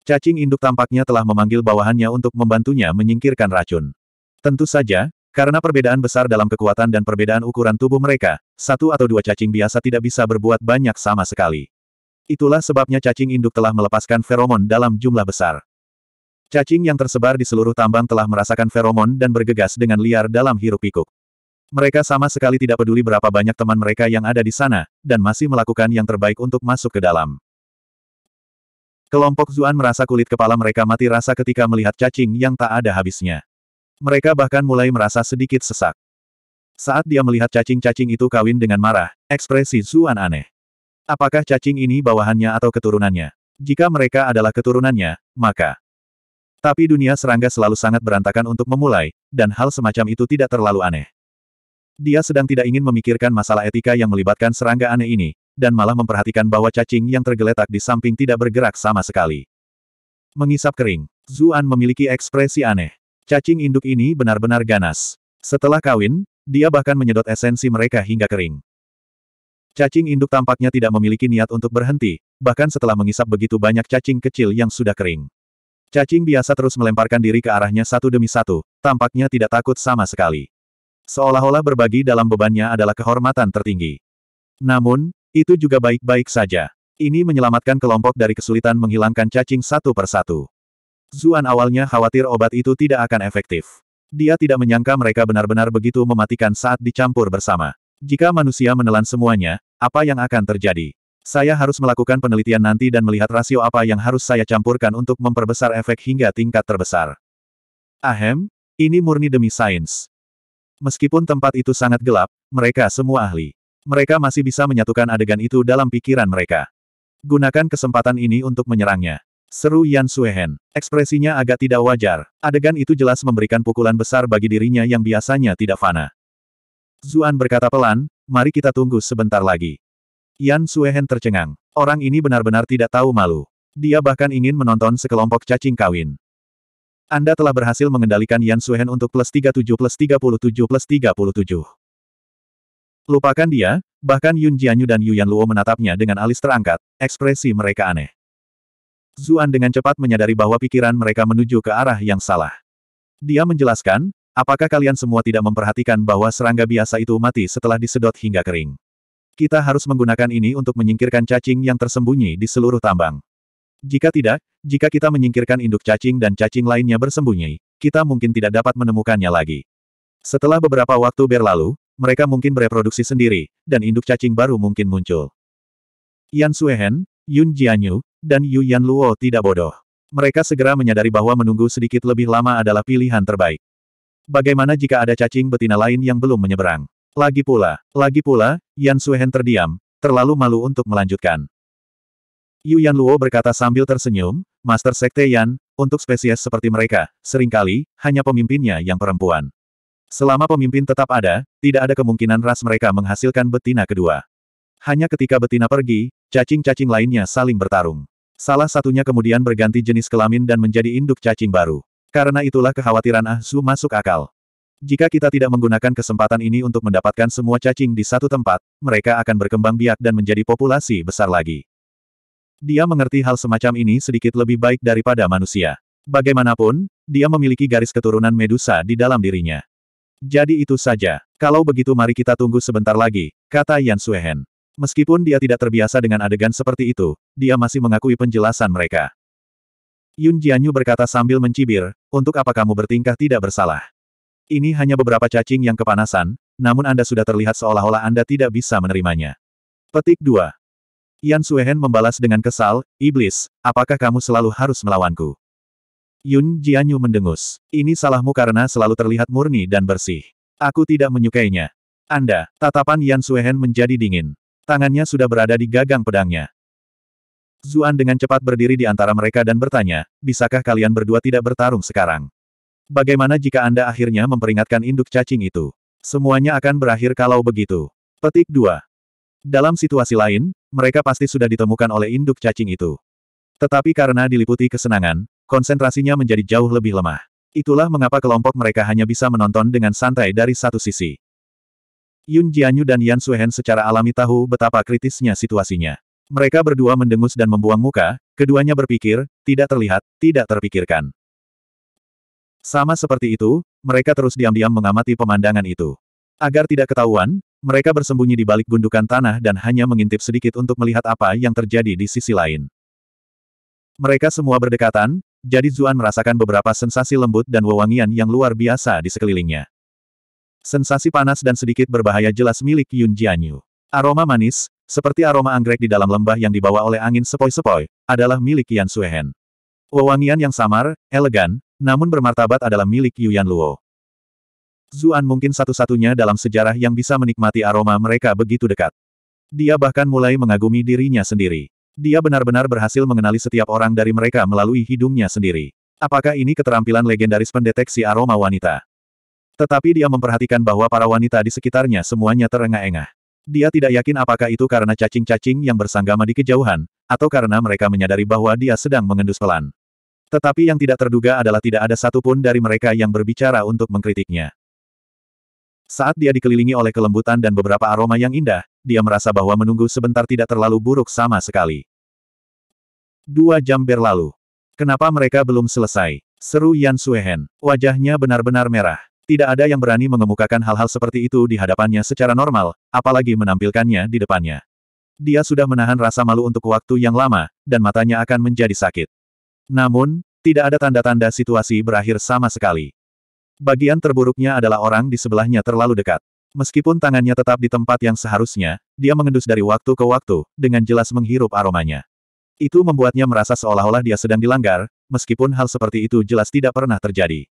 Cacing induk tampaknya telah memanggil bawahannya untuk membantunya menyingkirkan racun. Tentu saja, karena perbedaan besar dalam kekuatan dan perbedaan ukuran tubuh mereka, satu atau dua cacing biasa tidak bisa berbuat banyak sama sekali. Itulah sebabnya cacing induk telah melepaskan feromon dalam jumlah besar. Cacing yang tersebar di seluruh tambang telah merasakan feromon dan bergegas dengan liar dalam hirup pikuk mereka sama sekali tidak peduli berapa banyak teman mereka yang ada di sana, dan masih melakukan yang terbaik untuk masuk ke dalam. Kelompok Zuan merasa kulit kepala mereka mati rasa ketika melihat cacing yang tak ada habisnya. Mereka bahkan mulai merasa sedikit sesak. Saat dia melihat cacing-cacing itu kawin dengan marah, ekspresi Zuan aneh. Apakah cacing ini bawahannya atau keturunannya? Jika mereka adalah keturunannya, maka... Tapi dunia serangga selalu sangat berantakan untuk memulai, dan hal semacam itu tidak terlalu aneh. Dia sedang tidak ingin memikirkan masalah etika yang melibatkan serangga aneh ini, dan malah memperhatikan bahwa cacing yang tergeletak di samping tidak bergerak sama sekali. Mengisap kering, Zuan memiliki ekspresi aneh. Cacing induk ini benar-benar ganas. Setelah kawin, dia bahkan menyedot esensi mereka hingga kering. Cacing induk tampaknya tidak memiliki niat untuk berhenti, bahkan setelah mengisap begitu banyak cacing kecil yang sudah kering. Cacing biasa terus melemparkan diri ke arahnya satu demi satu, tampaknya tidak takut sama sekali. Seolah-olah berbagi dalam bebannya adalah kehormatan tertinggi. Namun, itu juga baik-baik saja. Ini menyelamatkan kelompok dari kesulitan menghilangkan cacing satu persatu. Zuan awalnya khawatir obat itu tidak akan efektif. Dia tidak menyangka mereka benar-benar begitu mematikan saat dicampur bersama. Jika manusia menelan semuanya, apa yang akan terjadi? Saya harus melakukan penelitian nanti dan melihat rasio apa yang harus saya campurkan untuk memperbesar efek hingga tingkat terbesar. Ahem, ini murni demi sains. Meskipun tempat itu sangat gelap, mereka semua ahli. Mereka masih bisa menyatukan adegan itu dalam pikiran mereka. Gunakan kesempatan ini untuk menyerangnya. Seru Yan Suehen. Ekspresinya agak tidak wajar. Adegan itu jelas memberikan pukulan besar bagi dirinya yang biasanya tidak fana. Zuan berkata pelan, mari kita tunggu sebentar lagi. Yan Suehen tercengang. Orang ini benar-benar tidak tahu malu. Dia bahkan ingin menonton sekelompok cacing kawin. Anda telah berhasil mengendalikan Yan Suhen untuk plus 37 plus 37 plus 37. Lupakan dia, bahkan Yun Jianyu dan Yu Luo menatapnya dengan alis terangkat, ekspresi mereka aneh. Zuan dengan cepat menyadari bahwa pikiran mereka menuju ke arah yang salah. Dia menjelaskan, apakah kalian semua tidak memperhatikan bahwa serangga biasa itu mati setelah disedot hingga kering. Kita harus menggunakan ini untuk menyingkirkan cacing yang tersembunyi di seluruh tambang. Jika tidak, jika kita menyingkirkan induk cacing dan cacing lainnya bersembunyi, kita mungkin tidak dapat menemukannya lagi. Setelah beberapa waktu berlalu, mereka mungkin bereproduksi sendiri, dan induk cacing baru mungkin muncul. Yan Suehen, Yun Jianyu, dan Yu Yan Luo tidak bodoh. Mereka segera menyadari bahwa menunggu sedikit lebih lama adalah pilihan terbaik. Bagaimana jika ada cacing betina lain yang belum menyeberang? Lagi pula, lagi pula, Yan Suehen terdiam, terlalu malu untuk melanjutkan. Yu Yan Luo berkata sambil tersenyum, Master Sekte Yan, untuk spesies seperti mereka, seringkali, hanya pemimpinnya yang perempuan. Selama pemimpin tetap ada, tidak ada kemungkinan ras mereka menghasilkan betina kedua. Hanya ketika betina pergi, cacing-cacing lainnya saling bertarung. Salah satunya kemudian berganti jenis kelamin dan menjadi induk cacing baru. Karena itulah kekhawatiran Ah Su masuk akal. Jika kita tidak menggunakan kesempatan ini untuk mendapatkan semua cacing di satu tempat, mereka akan berkembang biak dan menjadi populasi besar lagi. Dia mengerti hal semacam ini sedikit lebih baik daripada manusia. Bagaimanapun, dia memiliki garis keturunan Medusa di dalam dirinya. Jadi itu saja. Kalau begitu mari kita tunggu sebentar lagi, kata Yan Suehen. Meskipun dia tidak terbiasa dengan adegan seperti itu, dia masih mengakui penjelasan mereka. Yun Jianyu berkata sambil mencibir, untuk apa kamu bertingkah tidak bersalah. Ini hanya beberapa cacing yang kepanasan, namun Anda sudah terlihat seolah-olah Anda tidak bisa menerimanya. Petik 2. Yan Suehen membalas dengan kesal, Iblis, apakah kamu selalu harus melawanku? Yun Jianyu mendengus. Ini salahmu karena selalu terlihat murni dan bersih. Aku tidak menyukainya. Anda, tatapan Yan Suehen menjadi dingin. Tangannya sudah berada di gagang pedangnya. Zuan dengan cepat berdiri di antara mereka dan bertanya, bisakah kalian berdua tidak bertarung sekarang? Bagaimana jika Anda akhirnya memperingatkan induk cacing itu? Semuanya akan berakhir kalau begitu. Petik 2. Dalam situasi lain, mereka pasti sudah ditemukan oleh induk cacing itu. Tetapi karena diliputi kesenangan, konsentrasinya menjadi jauh lebih lemah. Itulah mengapa kelompok mereka hanya bisa menonton dengan santai dari satu sisi. Yun Jianyu dan Yan Suhen secara alami tahu betapa kritisnya situasinya. Mereka berdua mendengus dan membuang muka, keduanya berpikir, tidak terlihat, tidak terpikirkan. Sama seperti itu, mereka terus diam-diam mengamati pemandangan itu. Agar tidak ketahuan, mereka bersembunyi di balik gundukan tanah dan hanya mengintip sedikit untuk melihat apa yang terjadi di sisi lain. Mereka semua berdekatan, jadi Zuan merasakan beberapa sensasi lembut dan wewangian yang luar biasa di sekelilingnya. Sensasi panas dan sedikit berbahaya jelas milik Yun Jianyu. Aroma manis, seperti aroma anggrek di dalam lembah yang dibawa oleh angin sepoi-sepoi, adalah milik Yan Suehen. Wewangian yang samar, elegan, namun bermartabat adalah milik Yuan Luo. Zuan mungkin satu-satunya dalam sejarah yang bisa menikmati aroma mereka begitu dekat. Dia bahkan mulai mengagumi dirinya sendiri. Dia benar-benar berhasil mengenali setiap orang dari mereka melalui hidungnya sendiri. Apakah ini keterampilan legendaris pendeteksi aroma wanita? Tetapi dia memperhatikan bahwa para wanita di sekitarnya semuanya terengah-engah. Dia tidak yakin apakah itu karena cacing-cacing yang bersanggama di kejauhan, atau karena mereka menyadari bahwa dia sedang mengendus pelan. Tetapi yang tidak terduga adalah tidak ada satupun dari mereka yang berbicara untuk mengkritiknya. Saat dia dikelilingi oleh kelembutan dan beberapa aroma yang indah, dia merasa bahwa menunggu sebentar tidak terlalu buruk sama sekali. Dua jam berlalu. Kenapa mereka belum selesai? Seru Yan Suehen. Wajahnya benar-benar merah. Tidak ada yang berani mengemukakan hal-hal seperti itu di hadapannya secara normal, apalagi menampilkannya di depannya. Dia sudah menahan rasa malu untuk waktu yang lama, dan matanya akan menjadi sakit. Namun, tidak ada tanda-tanda situasi berakhir sama sekali. Bagian terburuknya adalah orang di sebelahnya terlalu dekat. Meskipun tangannya tetap di tempat yang seharusnya, dia mengendus dari waktu ke waktu, dengan jelas menghirup aromanya. Itu membuatnya merasa seolah-olah dia sedang dilanggar, meskipun hal seperti itu jelas tidak pernah terjadi.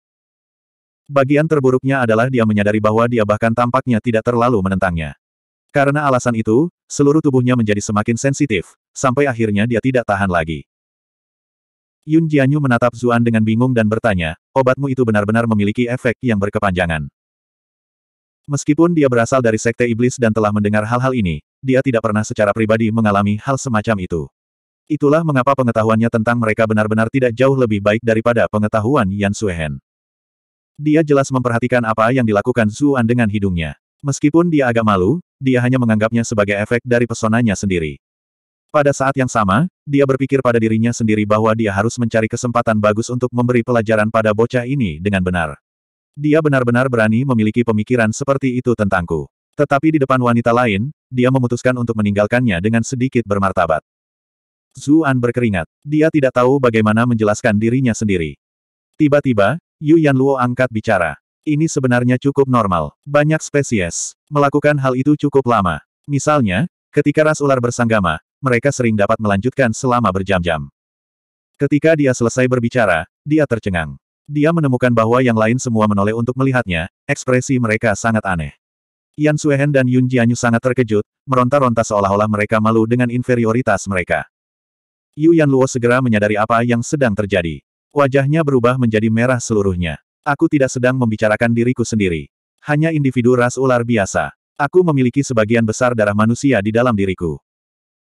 Bagian terburuknya adalah dia menyadari bahwa dia bahkan tampaknya tidak terlalu menentangnya. Karena alasan itu, seluruh tubuhnya menjadi semakin sensitif, sampai akhirnya dia tidak tahan lagi. Yun Jianyu menatap Zuan dengan bingung dan bertanya, obatmu itu benar-benar memiliki efek yang berkepanjangan. Meskipun dia berasal dari sekte iblis dan telah mendengar hal-hal ini, dia tidak pernah secara pribadi mengalami hal semacam itu. Itulah mengapa pengetahuannya tentang mereka benar-benar tidak jauh lebih baik daripada pengetahuan Yan Suehen. Dia jelas memperhatikan apa yang dilakukan Zuan dengan hidungnya. Meskipun dia agak malu, dia hanya menganggapnya sebagai efek dari pesonanya sendiri. Pada saat yang sama, dia berpikir pada dirinya sendiri bahwa dia harus mencari kesempatan bagus untuk memberi pelajaran pada bocah ini dengan benar. Dia benar-benar berani memiliki pemikiran seperti itu tentangku. Tetapi di depan wanita lain, dia memutuskan untuk meninggalkannya dengan sedikit bermartabat. Zuan berkeringat. Dia tidak tahu bagaimana menjelaskan dirinya sendiri. Tiba-tiba, Yu Yan Luo angkat bicara. Ini sebenarnya cukup normal. Banyak spesies melakukan hal itu cukup lama. Misalnya, ketika ras ular bersanggama, mereka sering dapat melanjutkan selama berjam-jam. Ketika dia selesai berbicara, dia tercengang. Dia menemukan bahwa yang lain semua menoleh untuk melihatnya, ekspresi mereka sangat aneh. Yan Suehen dan Yun Jianyu sangat terkejut, meronta-ronta seolah-olah mereka malu dengan inferioritas mereka. Yu Yan Luo segera menyadari apa yang sedang terjadi. Wajahnya berubah menjadi merah seluruhnya. Aku tidak sedang membicarakan diriku sendiri. Hanya individu ras ular biasa. Aku memiliki sebagian besar darah manusia di dalam diriku.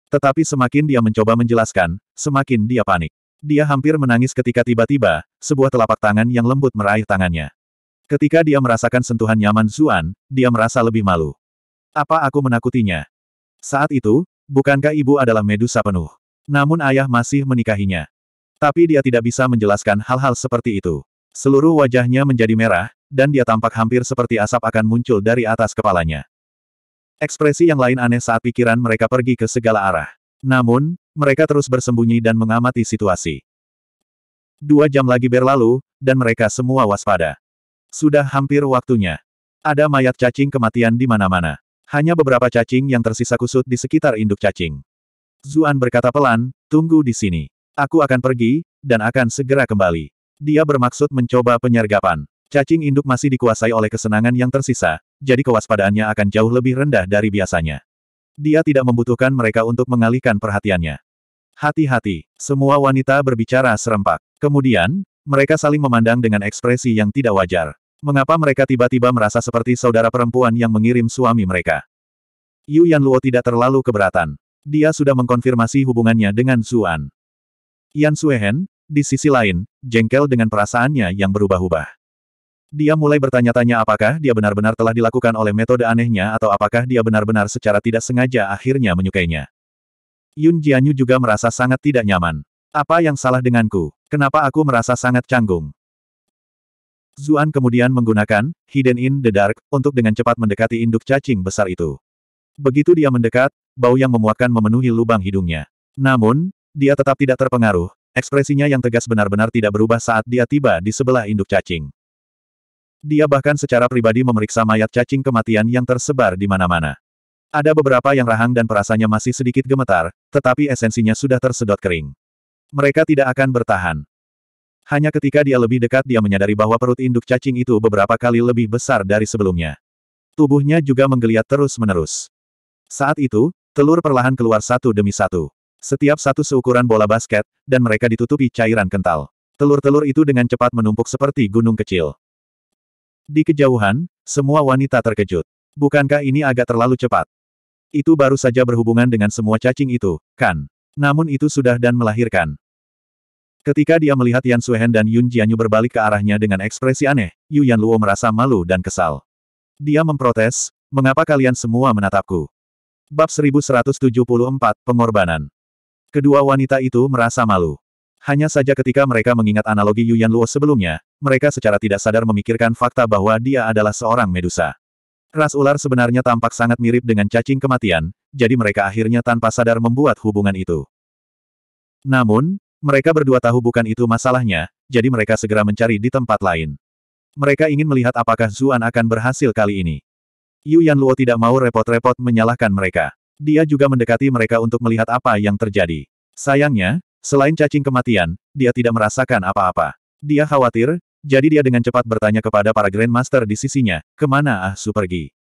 Tetapi semakin dia mencoba menjelaskan, semakin dia panik. Dia hampir menangis ketika tiba-tiba, sebuah telapak tangan yang lembut meraih tangannya. Ketika dia merasakan sentuhan nyaman Zuan, dia merasa lebih malu. Apa aku menakutinya? Saat itu, bukankah ibu adalah medusa penuh? Namun ayah masih menikahinya. Tapi dia tidak bisa menjelaskan hal-hal seperti itu. Seluruh wajahnya menjadi merah, dan dia tampak hampir seperti asap akan muncul dari atas kepalanya. Ekspresi yang lain aneh saat pikiran mereka pergi ke segala arah. Namun, mereka terus bersembunyi dan mengamati situasi. Dua jam lagi berlalu, dan mereka semua waspada. Sudah hampir waktunya. Ada mayat cacing kematian di mana-mana. Hanya beberapa cacing yang tersisa kusut di sekitar induk cacing. Zuan berkata pelan, tunggu di sini. Aku akan pergi, dan akan segera kembali. Dia bermaksud mencoba penyergapan. Cacing induk masih dikuasai oleh kesenangan yang tersisa, jadi kewaspadaannya akan jauh lebih rendah dari biasanya. Dia tidak membutuhkan mereka untuk mengalihkan perhatiannya. Hati-hati, semua wanita berbicara serempak. Kemudian, mereka saling memandang dengan ekspresi yang tidak wajar. Mengapa mereka tiba-tiba merasa seperti saudara perempuan yang mengirim suami mereka? Yu Yan Luo tidak terlalu keberatan. Dia sudah mengkonfirmasi hubungannya dengan Zuan. Yan Suehen, di sisi lain, jengkel dengan perasaannya yang berubah-ubah. Dia mulai bertanya-tanya apakah dia benar-benar telah dilakukan oleh metode anehnya atau apakah dia benar-benar secara tidak sengaja akhirnya menyukainya. Yun Jianyu juga merasa sangat tidak nyaman. Apa yang salah denganku? Kenapa aku merasa sangat canggung? Zuan kemudian menggunakan Hidden in the Dark untuk dengan cepat mendekati induk cacing besar itu. Begitu dia mendekat, bau yang memuakkan memenuhi lubang hidungnya. Namun, dia tetap tidak terpengaruh, ekspresinya yang tegas benar-benar tidak berubah saat dia tiba di sebelah induk cacing. Dia bahkan secara pribadi memeriksa mayat cacing kematian yang tersebar di mana-mana. Ada beberapa yang rahang dan perasanya masih sedikit gemetar, tetapi esensinya sudah tersedot kering. Mereka tidak akan bertahan. Hanya ketika dia lebih dekat dia menyadari bahwa perut induk cacing itu beberapa kali lebih besar dari sebelumnya. Tubuhnya juga menggeliat terus-menerus. Saat itu, telur perlahan keluar satu demi satu. Setiap satu seukuran bola basket, dan mereka ditutupi cairan kental. Telur-telur itu dengan cepat menumpuk seperti gunung kecil. Di kejauhan, semua wanita terkejut. Bukankah ini agak terlalu cepat? Itu baru saja berhubungan dengan semua cacing itu, kan? Namun itu sudah dan melahirkan. Ketika dia melihat Yan Suhen dan Yun Jianyu berbalik ke arahnya dengan ekspresi aneh, Yu Yan Luo merasa malu dan kesal. Dia memprotes, mengapa kalian semua menatapku? Bab 1174, Pengorbanan. Kedua wanita itu merasa malu. Hanya saja ketika mereka mengingat analogi Yuan Luo sebelumnya, mereka secara tidak sadar memikirkan fakta bahwa dia adalah seorang medusa. Ras ular sebenarnya tampak sangat mirip dengan cacing kematian, jadi mereka akhirnya tanpa sadar membuat hubungan itu. Namun, mereka berdua tahu bukan itu masalahnya, jadi mereka segera mencari di tempat lain. Mereka ingin melihat apakah Zuan akan berhasil kali ini. Yuan Luo tidak mau repot-repot menyalahkan mereka. Dia juga mendekati mereka untuk melihat apa yang terjadi. Sayangnya, Selain cacing kematian, dia tidak merasakan apa-apa. Dia khawatir, jadi dia dengan cepat bertanya kepada para Grandmaster di sisinya, kemana Ah Su pergi.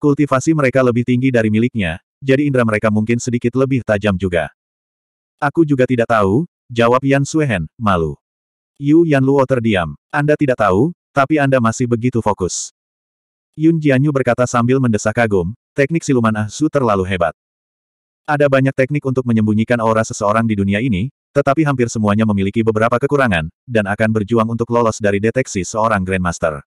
Kultivasi mereka lebih tinggi dari miliknya, jadi indera mereka mungkin sedikit lebih tajam juga. Aku juga tidak tahu, jawab Yan Suehen, malu. Yu Yan Luo terdiam. Anda tidak tahu, tapi Anda masih begitu fokus. Yun Jianyu berkata sambil mendesak kagum, teknik siluman Ah Su terlalu hebat. Ada banyak teknik untuk menyembunyikan aura seseorang di dunia ini, tetapi hampir semuanya memiliki beberapa kekurangan, dan akan berjuang untuk lolos dari deteksi seorang Grandmaster.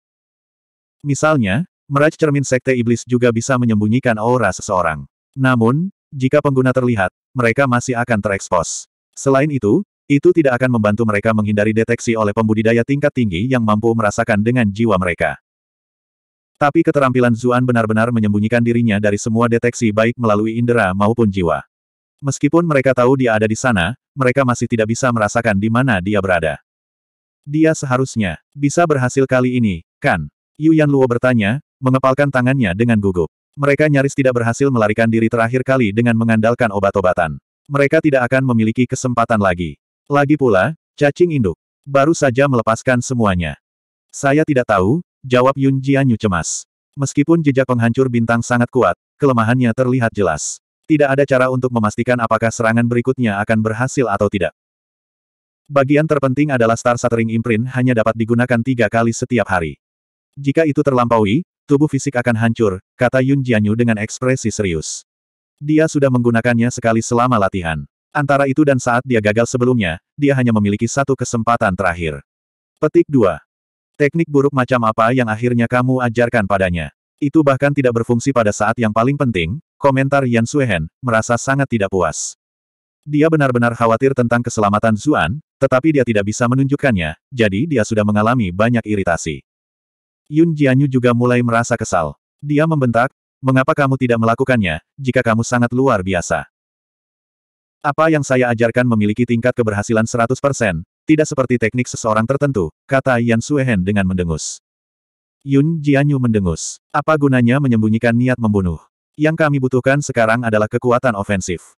Misalnya, meraj cermin sekte iblis juga bisa menyembunyikan aura seseorang. Namun, jika pengguna terlihat, mereka masih akan terekspos. Selain itu, itu tidak akan membantu mereka menghindari deteksi oleh pembudidaya tingkat tinggi yang mampu merasakan dengan jiwa mereka. Tapi keterampilan Zuan benar-benar menyembunyikan dirinya dari semua deteksi baik melalui indera maupun jiwa. Meskipun mereka tahu dia ada di sana, mereka masih tidak bisa merasakan di mana dia berada. Dia seharusnya bisa berhasil kali ini, kan? Yuan Luo bertanya, mengepalkan tangannya dengan gugup. Mereka nyaris tidak berhasil melarikan diri terakhir kali dengan mengandalkan obat-obatan. Mereka tidak akan memiliki kesempatan lagi. Lagi pula, cacing induk baru saja melepaskan semuanya. Saya tidak tahu, jawab Yun Jianyu cemas. Meskipun jejak penghancur bintang sangat kuat, kelemahannya terlihat jelas. Tidak ada cara untuk memastikan apakah serangan berikutnya akan berhasil atau tidak. Bagian terpenting adalah Star Shattering Imprint hanya dapat digunakan tiga kali setiap hari. Jika itu terlampaui, tubuh fisik akan hancur, kata Yun Jianyu dengan ekspresi serius. Dia sudah menggunakannya sekali selama latihan. Antara itu dan saat dia gagal sebelumnya, dia hanya memiliki satu kesempatan terakhir. Petik 2. Teknik buruk macam apa yang akhirnya kamu ajarkan padanya? Itu bahkan tidak berfungsi pada saat yang paling penting, Komentar Yan Suehen, merasa sangat tidak puas. Dia benar-benar khawatir tentang keselamatan Zuan, tetapi dia tidak bisa menunjukkannya, jadi dia sudah mengalami banyak iritasi. Yun Jianyu juga mulai merasa kesal. Dia membentak, mengapa kamu tidak melakukannya, jika kamu sangat luar biasa. Apa yang saya ajarkan memiliki tingkat keberhasilan 100%, tidak seperti teknik seseorang tertentu, kata Yan Suehen dengan mendengus. Yun Jianyu mendengus. Apa gunanya menyembunyikan niat membunuh? Yang kami butuhkan sekarang adalah kekuatan ofensif.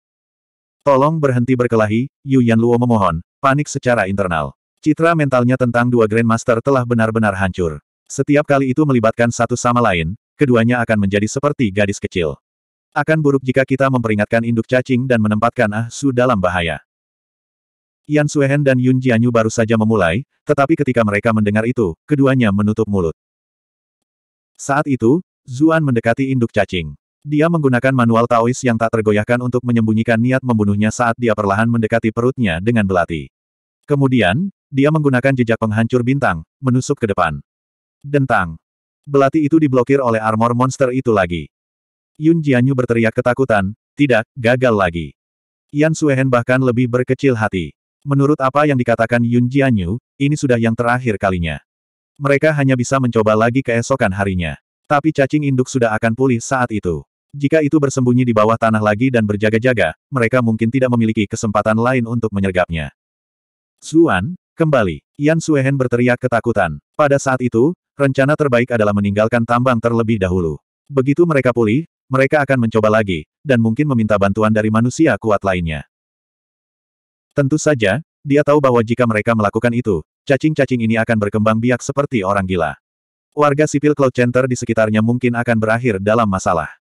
Tolong berhenti berkelahi, Yu Yan Luo memohon, panik secara internal. Citra mentalnya tentang dua Grandmaster telah benar-benar hancur. Setiap kali itu melibatkan satu sama lain, keduanya akan menjadi seperti gadis kecil. Akan buruk jika kita memperingatkan induk cacing dan menempatkan Ah Su dalam bahaya. Yan Suehen dan Yun Jianyu baru saja memulai, tetapi ketika mereka mendengar itu, keduanya menutup mulut. Saat itu, Zuan mendekati induk cacing. Dia menggunakan manual Taois yang tak tergoyahkan untuk menyembunyikan niat membunuhnya saat dia perlahan mendekati perutnya dengan belati. Kemudian, dia menggunakan jejak penghancur bintang, menusuk ke depan. Dentang. Belati itu diblokir oleh armor monster itu lagi. Yun Jianyu berteriak ketakutan, tidak, gagal lagi. Yan Suehen bahkan lebih berkecil hati. Menurut apa yang dikatakan Yun Jianyu, ini sudah yang terakhir kalinya. Mereka hanya bisa mencoba lagi keesokan harinya. Tapi cacing induk sudah akan pulih saat itu. Jika itu bersembunyi di bawah tanah lagi dan berjaga-jaga, mereka mungkin tidak memiliki kesempatan lain untuk menyergapnya. Zuan, kembali. Yan Suehen berteriak ketakutan. Pada saat itu, rencana terbaik adalah meninggalkan tambang terlebih dahulu. Begitu mereka pulih, mereka akan mencoba lagi, dan mungkin meminta bantuan dari manusia kuat lainnya. Tentu saja, dia tahu bahwa jika mereka melakukan itu, cacing-cacing ini akan berkembang biak seperti orang gila. Warga sipil Cloud Center di sekitarnya mungkin akan berakhir dalam masalah.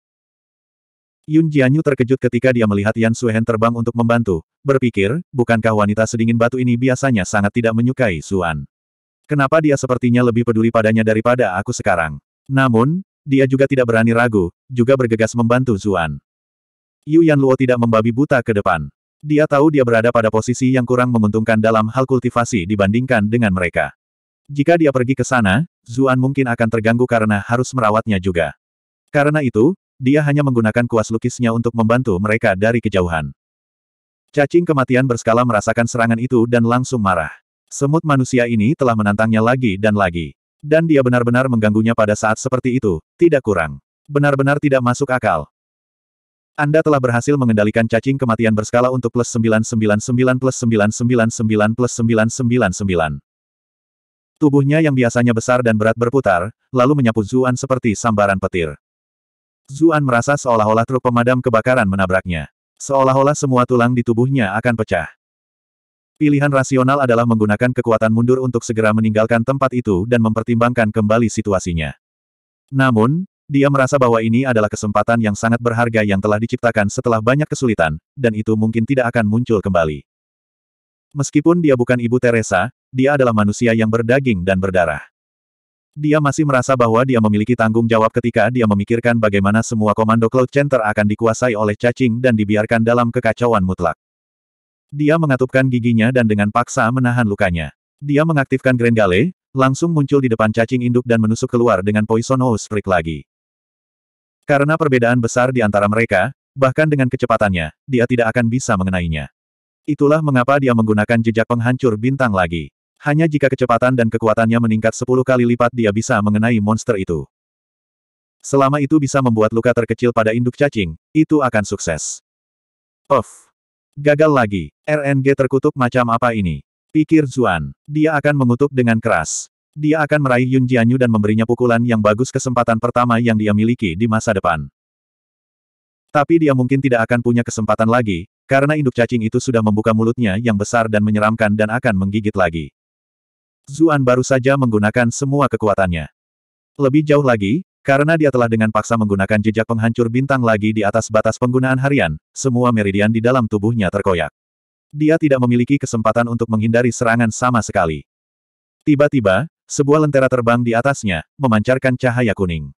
Yun Jianyu terkejut ketika dia melihat Yan Suhen terbang untuk membantu, berpikir, bukankah wanita sedingin batu ini biasanya sangat tidak menyukai Suan? Kenapa dia sepertinya lebih peduli padanya daripada aku sekarang? Namun, dia juga tidak berani ragu, juga bergegas membantu Zuan. Yu Luo tidak membabi buta ke depan. Dia tahu dia berada pada posisi yang kurang menguntungkan dalam hal kultivasi dibandingkan dengan mereka. Jika dia pergi ke sana, Zuan mungkin akan terganggu karena harus merawatnya juga. Karena itu, dia hanya menggunakan kuas lukisnya untuk membantu mereka dari kejauhan. Cacing kematian berskala merasakan serangan itu dan langsung marah. Semut manusia ini telah menantangnya lagi dan lagi. Dan dia benar-benar mengganggunya pada saat seperti itu, tidak kurang. Benar-benar tidak masuk akal. Anda telah berhasil mengendalikan cacing kematian berskala untuk plus 999 plus 999 plus 999. Tubuhnya yang biasanya besar dan berat berputar, lalu menyapu Zuan seperti sambaran petir. Zuan merasa seolah-olah truk pemadam kebakaran menabraknya. Seolah-olah semua tulang di tubuhnya akan pecah. Pilihan rasional adalah menggunakan kekuatan mundur untuk segera meninggalkan tempat itu dan mempertimbangkan kembali situasinya. Namun, dia merasa bahwa ini adalah kesempatan yang sangat berharga yang telah diciptakan setelah banyak kesulitan, dan itu mungkin tidak akan muncul kembali. Meskipun dia bukan Ibu Teresa, dia adalah manusia yang berdaging dan berdarah. Dia masih merasa bahwa dia memiliki tanggung jawab ketika dia memikirkan bagaimana semua komando Cloud Center akan dikuasai oleh cacing dan dibiarkan dalam kekacauan mutlak. Dia mengatupkan giginya dan dengan paksa menahan lukanya. Dia mengaktifkan Grand Gale, langsung muncul di depan cacing induk dan menusuk keluar dengan Poisonous Freak lagi. Karena perbedaan besar di antara mereka, bahkan dengan kecepatannya, dia tidak akan bisa mengenainya. Itulah mengapa dia menggunakan jejak penghancur bintang lagi. Hanya jika kecepatan dan kekuatannya meningkat sepuluh kali lipat dia bisa mengenai monster itu. Selama itu bisa membuat luka terkecil pada induk cacing, itu akan sukses. Of. Gagal lagi. RNG terkutuk macam apa ini? Pikir Zuan. Dia akan mengutuk dengan keras. Dia akan meraih Yun Jianyu dan memberinya pukulan yang bagus kesempatan pertama yang dia miliki di masa depan. Tapi dia mungkin tidak akan punya kesempatan lagi, karena induk cacing itu sudah membuka mulutnya yang besar dan menyeramkan dan akan menggigit lagi. Zuan baru saja menggunakan semua kekuatannya. Lebih jauh lagi, karena dia telah dengan paksa menggunakan jejak penghancur bintang lagi di atas batas penggunaan harian, semua meridian di dalam tubuhnya terkoyak. Dia tidak memiliki kesempatan untuk menghindari serangan sama sekali. Tiba-tiba, sebuah lentera terbang di atasnya, memancarkan cahaya kuning.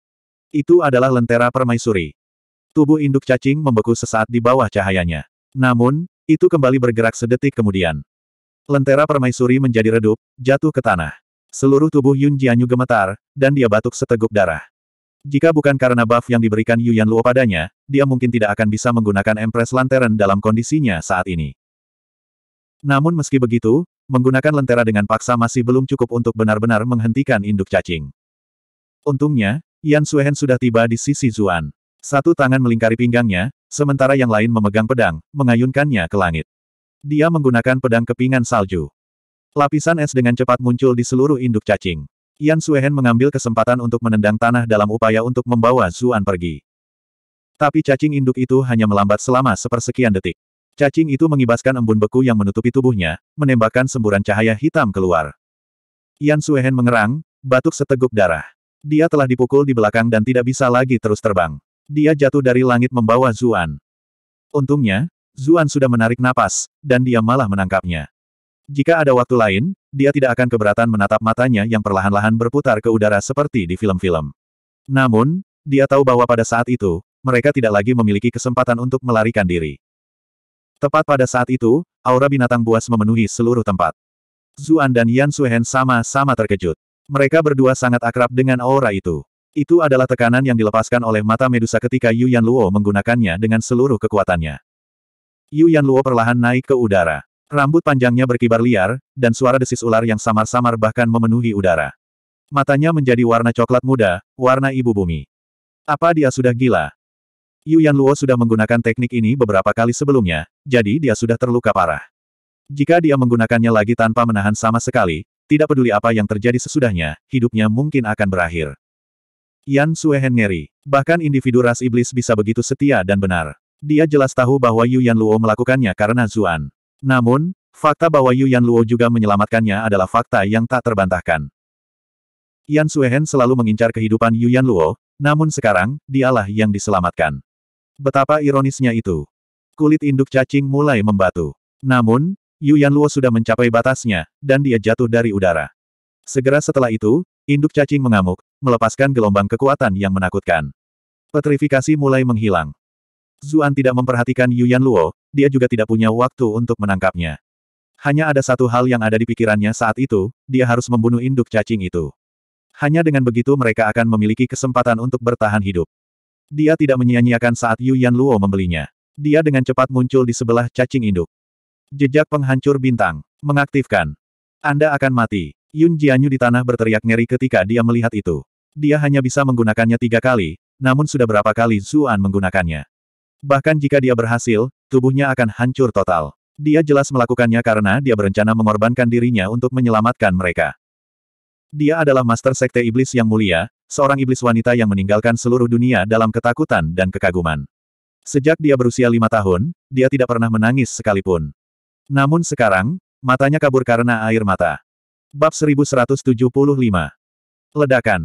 Itu adalah lentera permaisuri. Tubuh induk cacing membeku sesaat di bawah cahayanya. Namun, itu kembali bergerak sedetik kemudian. Lentera permaisuri menjadi redup, jatuh ke tanah. Seluruh tubuh Yun Jianyu gemetar, dan dia batuk seteguk darah. Jika bukan karena buff yang diberikan Yuan Luo padanya, dia mungkin tidak akan bisa menggunakan Empress Lantern dalam kondisinya saat ini. Namun meski begitu, menggunakan lentera dengan paksa masih belum cukup untuk benar-benar menghentikan induk cacing. Untungnya, Yan Suehen sudah tiba di sisi Zuan. Satu tangan melingkari pinggangnya, sementara yang lain memegang pedang, mengayunkannya ke langit. Dia menggunakan pedang kepingan salju. Lapisan es dengan cepat muncul di seluruh induk cacing. Yan Suehen mengambil kesempatan untuk menendang tanah dalam upaya untuk membawa Zuan pergi. Tapi cacing induk itu hanya melambat selama sepersekian detik. Cacing itu mengibaskan embun beku yang menutupi tubuhnya, menembakkan semburan cahaya hitam keluar. Yan Suehen mengerang, batuk seteguk darah. Dia telah dipukul di belakang dan tidak bisa lagi terus terbang. Dia jatuh dari langit membawa Zuan. Untungnya, Zuan sudah menarik napas, dan dia malah menangkapnya. Jika ada waktu lain, dia tidak akan keberatan menatap matanya yang perlahan-lahan berputar ke udara seperti di film-film. Namun, dia tahu bahwa pada saat itu, mereka tidak lagi memiliki kesempatan untuk melarikan diri. Tepat pada saat itu, aura binatang buas memenuhi seluruh tempat. Zuan dan Yan Suhen sama-sama terkejut. Mereka berdua sangat akrab dengan aura itu. Itu adalah tekanan yang dilepaskan oleh mata Medusa ketika Yu Yan Luo menggunakannya dengan seluruh kekuatannya. Yu Yan Luo perlahan naik ke udara. Rambut panjangnya berkibar liar, dan suara desis ular yang samar-samar bahkan memenuhi udara. Matanya menjadi warna coklat muda, warna ibu bumi. Apa dia sudah gila? Yu Yan Luo sudah menggunakan teknik ini beberapa kali sebelumnya, jadi dia sudah terluka parah. Jika dia menggunakannya lagi tanpa menahan sama sekali, tidak peduli apa yang terjadi sesudahnya, hidupnya mungkin akan berakhir. Yan Suehen ngeri. Bahkan individu ras iblis bisa begitu setia dan benar. Dia jelas tahu bahwa Yu Yan Luo melakukannya karena Zuan. Namun, fakta bahwa Yu Yan Luo juga menyelamatkannya adalah fakta yang tak terbantahkan. Yan Suehen selalu mengincar kehidupan Yu Yan Luo, namun sekarang, dialah yang diselamatkan. Betapa ironisnya itu. Kulit induk cacing mulai membatu. Namun, Yu Yan Luo sudah mencapai batasnya, dan dia jatuh dari udara. Segera setelah itu, induk cacing mengamuk, melepaskan gelombang kekuatan yang menakutkan. Petrifikasi mulai menghilang. Zuan tidak memperhatikan Yuan Luo, dia juga tidak punya waktu untuk menangkapnya. Hanya ada satu hal yang ada di pikirannya saat itu, dia harus membunuh induk cacing itu. Hanya dengan begitu mereka akan memiliki kesempatan untuk bertahan hidup. Dia tidak menyia-nyiakan saat Yuan Luo membelinya. Dia dengan cepat muncul di sebelah cacing induk. Jejak penghancur bintang. Mengaktifkan. Anda akan mati. Yun Jianyu di tanah berteriak ngeri ketika dia melihat itu. Dia hanya bisa menggunakannya tiga kali, namun sudah berapa kali Zuan menggunakannya. Bahkan jika dia berhasil, tubuhnya akan hancur total. Dia jelas melakukannya karena dia berencana mengorbankan dirinya untuk menyelamatkan mereka. Dia adalah master sekte iblis yang mulia, seorang iblis wanita yang meninggalkan seluruh dunia dalam ketakutan dan kekaguman. Sejak dia berusia lima tahun, dia tidak pernah menangis sekalipun. Namun sekarang, matanya kabur karena air mata. Bab 1175 Ledakan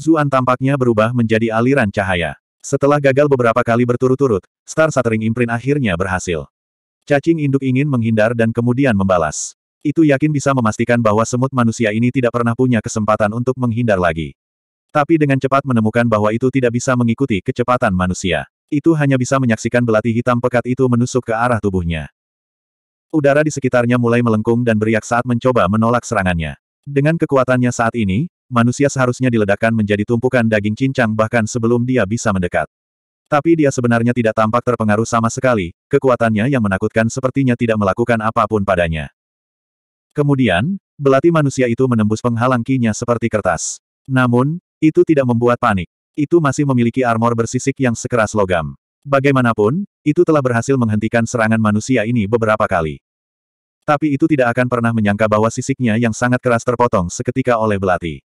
Zuan tampaknya berubah menjadi aliran cahaya. Setelah gagal beberapa kali berturut-turut, Star Shattering Imprint akhirnya berhasil. Cacing induk ingin menghindar dan kemudian membalas. Itu yakin bisa memastikan bahwa semut manusia ini tidak pernah punya kesempatan untuk menghindar lagi. Tapi dengan cepat menemukan bahwa itu tidak bisa mengikuti kecepatan manusia. Itu hanya bisa menyaksikan belati hitam pekat itu menusuk ke arah tubuhnya. Udara di sekitarnya mulai melengkung dan beriak saat mencoba menolak serangannya. Dengan kekuatannya saat ini, manusia seharusnya diledakkan menjadi tumpukan daging cincang bahkan sebelum dia bisa mendekat. Tapi dia sebenarnya tidak tampak terpengaruh sama sekali, kekuatannya yang menakutkan sepertinya tidak melakukan apapun padanya. Kemudian, belati manusia itu menembus penghalang kinya seperti kertas. Namun, itu tidak membuat panik. Itu masih memiliki armor bersisik yang sekeras logam. Bagaimanapun, itu telah berhasil menghentikan serangan manusia ini beberapa kali. Tapi itu tidak akan pernah menyangka bahwa sisiknya yang sangat keras terpotong seketika oleh belati.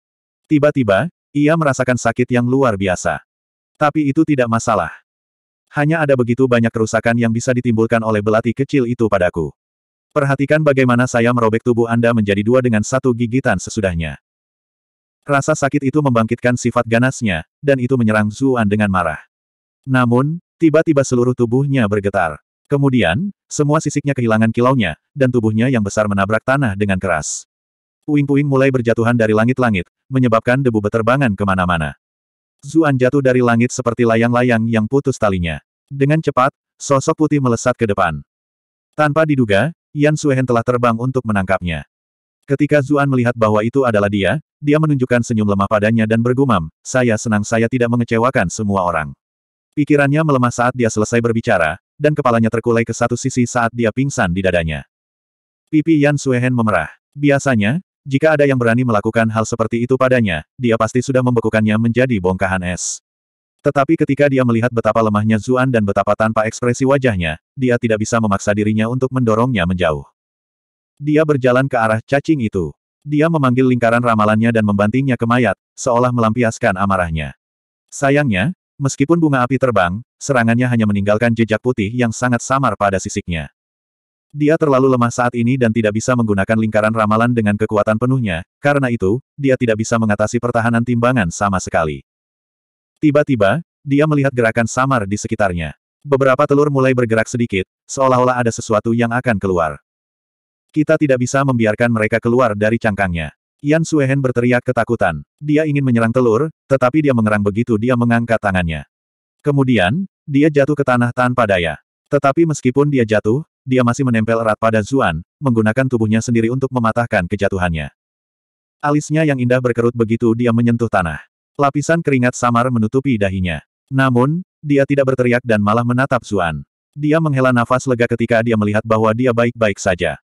Tiba-tiba, ia merasakan sakit yang luar biasa. Tapi itu tidak masalah. Hanya ada begitu banyak kerusakan yang bisa ditimbulkan oleh belati kecil itu padaku. Perhatikan bagaimana saya merobek tubuh Anda menjadi dua dengan satu gigitan sesudahnya. Rasa sakit itu membangkitkan sifat ganasnya, dan itu menyerang Zuan dengan marah. Namun, tiba-tiba seluruh tubuhnya bergetar. Kemudian, semua sisiknya kehilangan kilaunya, dan tubuhnya yang besar menabrak tanah dengan keras. Puing-puing mulai berjatuhan dari langit-langit, menyebabkan debu beterbangan kemana-mana. Zuan jatuh dari langit seperti layang-layang yang putus talinya. Dengan cepat, sosok putih melesat ke depan. Tanpa diduga, Yan Suehen telah terbang untuk menangkapnya. Ketika Zuan melihat bahwa itu adalah dia, dia menunjukkan senyum lemah padanya dan bergumam, saya senang saya tidak mengecewakan semua orang. Pikirannya melemah saat dia selesai berbicara, dan kepalanya terkulai ke satu sisi saat dia pingsan di dadanya. Pipi Yan Suehen memerah. Biasanya, jika ada yang berani melakukan hal seperti itu padanya, dia pasti sudah membekukannya menjadi bongkahan es. Tetapi ketika dia melihat betapa lemahnya Zuan dan betapa tanpa ekspresi wajahnya, dia tidak bisa memaksa dirinya untuk mendorongnya menjauh. Dia berjalan ke arah cacing itu. Dia memanggil lingkaran ramalannya dan membantingnya ke mayat, seolah melampiaskan amarahnya. Sayangnya, meskipun bunga api terbang, serangannya hanya meninggalkan jejak putih yang sangat samar pada sisiknya. Dia terlalu lemah saat ini dan tidak bisa menggunakan lingkaran ramalan dengan kekuatan penuhnya, karena itu, dia tidak bisa mengatasi pertahanan timbangan sama sekali. Tiba-tiba, dia melihat gerakan samar di sekitarnya. Beberapa telur mulai bergerak sedikit, seolah-olah ada sesuatu yang akan keluar. Kita tidak bisa membiarkan mereka keluar dari cangkangnya. Yan Suehen berteriak ketakutan. Dia ingin menyerang telur, tetapi dia mengerang begitu dia mengangkat tangannya. Kemudian, dia jatuh ke tanah tanpa daya. Tetapi meskipun dia jatuh, dia masih menempel erat pada Zuan, menggunakan tubuhnya sendiri untuk mematahkan kejatuhannya. Alisnya yang indah berkerut begitu dia menyentuh tanah. Lapisan keringat samar menutupi dahinya. Namun, dia tidak berteriak dan malah menatap Zuan. Dia menghela nafas lega ketika dia melihat bahwa dia baik-baik saja.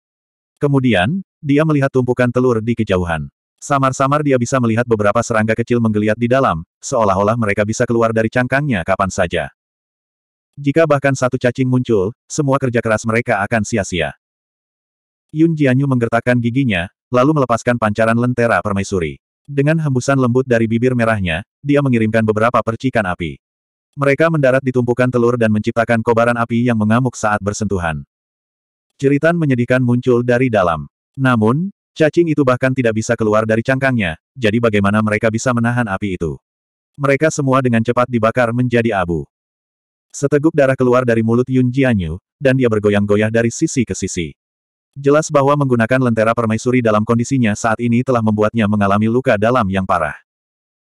Kemudian, dia melihat tumpukan telur di kejauhan. Samar-samar dia bisa melihat beberapa serangga kecil menggeliat di dalam, seolah-olah mereka bisa keluar dari cangkangnya kapan saja. Jika bahkan satu cacing muncul, semua kerja keras mereka akan sia-sia. Yun Jianyu menggertakkan giginya, lalu melepaskan pancaran lentera permaisuri. Dengan hembusan lembut dari bibir merahnya, dia mengirimkan beberapa percikan api. Mereka mendarat di tumpukan telur dan menciptakan kobaran api yang mengamuk saat bersentuhan. Ceritan menyedihkan muncul dari dalam. Namun, cacing itu bahkan tidak bisa keluar dari cangkangnya, jadi bagaimana mereka bisa menahan api itu? Mereka semua dengan cepat dibakar menjadi abu. Seteguk darah keluar dari mulut Yun Jianyu, dan dia bergoyang-goyah dari sisi ke sisi. Jelas bahwa menggunakan lentera permaisuri dalam kondisinya saat ini telah membuatnya mengalami luka dalam yang parah.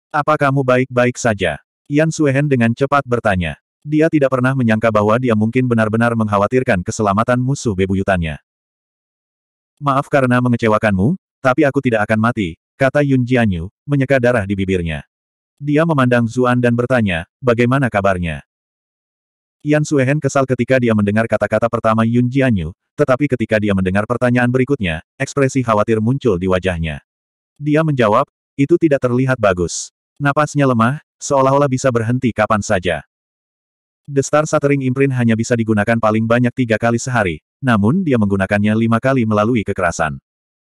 Apa kamu baik-baik saja? Yan Suehen dengan cepat bertanya. Dia tidak pernah menyangka bahwa dia mungkin benar-benar mengkhawatirkan keselamatan musuh bebuyutannya. Maaf karena mengecewakanmu, tapi aku tidak akan mati, kata Yun Jianyu, menyeka darah di bibirnya. Dia memandang Zuan dan bertanya, bagaimana kabarnya? Yan Suehen kesal ketika dia mendengar kata-kata pertama Yun Jianyu, tetapi ketika dia mendengar pertanyaan berikutnya, ekspresi khawatir muncul di wajahnya. Dia menjawab, itu tidak terlihat bagus. Napasnya lemah, seolah-olah bisa berhenti kapan saja. The Star Shattering Imprint hanya bisa digunakan paling banyak tiga kali sehari, namun dia menggunakannya lima kali melalui kekerasan.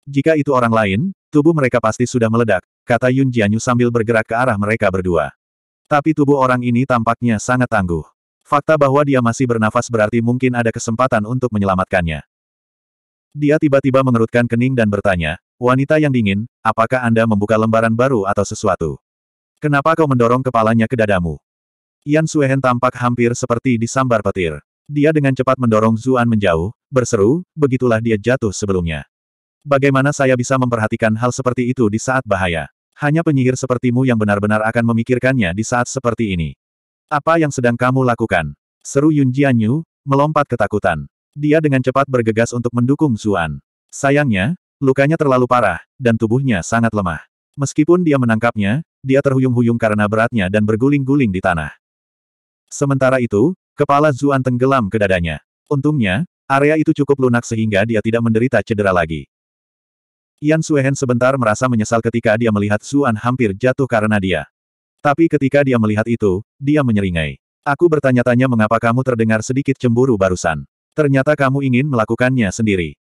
Jika itu orang lain, tubuh mereka pasti sudah meledak, kata Yun Jianyu sambil bergerak ke arah mereka berdua. Tapi tubuh orang ini tampaknya sangat tangguh. Fakta bahwa dia masih bernafas berarti mungkin ada kesempatan untuk menyelamatkannya. Dia tiba-tiba mengerutkan kening dan bertanya, Wanita yang dingin, apakah Anda membuka lembaran baru atau sesuatu? Kenapa kau mendorong kepalanya ke dadamu? Yan Suehen tampak hampir seperti disambar petir. Dia dengan cepat mendorong Zuan menjauh, berseru, begitulah dia jatuh sebelumnya. Bagaimana saya bisa memperhatikan hal seperti itu di saat bahaya? Hanya penyihir sepertimu yang benar-benar akan memikirkannya di saat seperti ini. Apa yang sedang kamu lakukan? Seru Yun Jianyu, melompat ketakutan. Dia dengan cepat bergegas untuk mendukung Zuan. Sayangnya, lukanya terlalu parah, dan tubuhnya sangat lemah. Meskipun dia menangkapnya, dia terhuyung-huyung karena beratnya dan berguling-guling di tanah. Sementara itu, kepala Zuan tenggelam ke dadanya. Untungnya, area itu cukup lunak sehingga dia tidak menderita cedera lagi. Yan Suehen sebentar merasa menyesal ketika dia melihat Zuan hampir jatuh karena dia. Tapi ketika dia melihat itu, dia menyeringai. Aku bertanya-tanya mengapa kamu terdengar sedikit cemburu barusan. Ternyata kamu ingin melakukannya sendiri.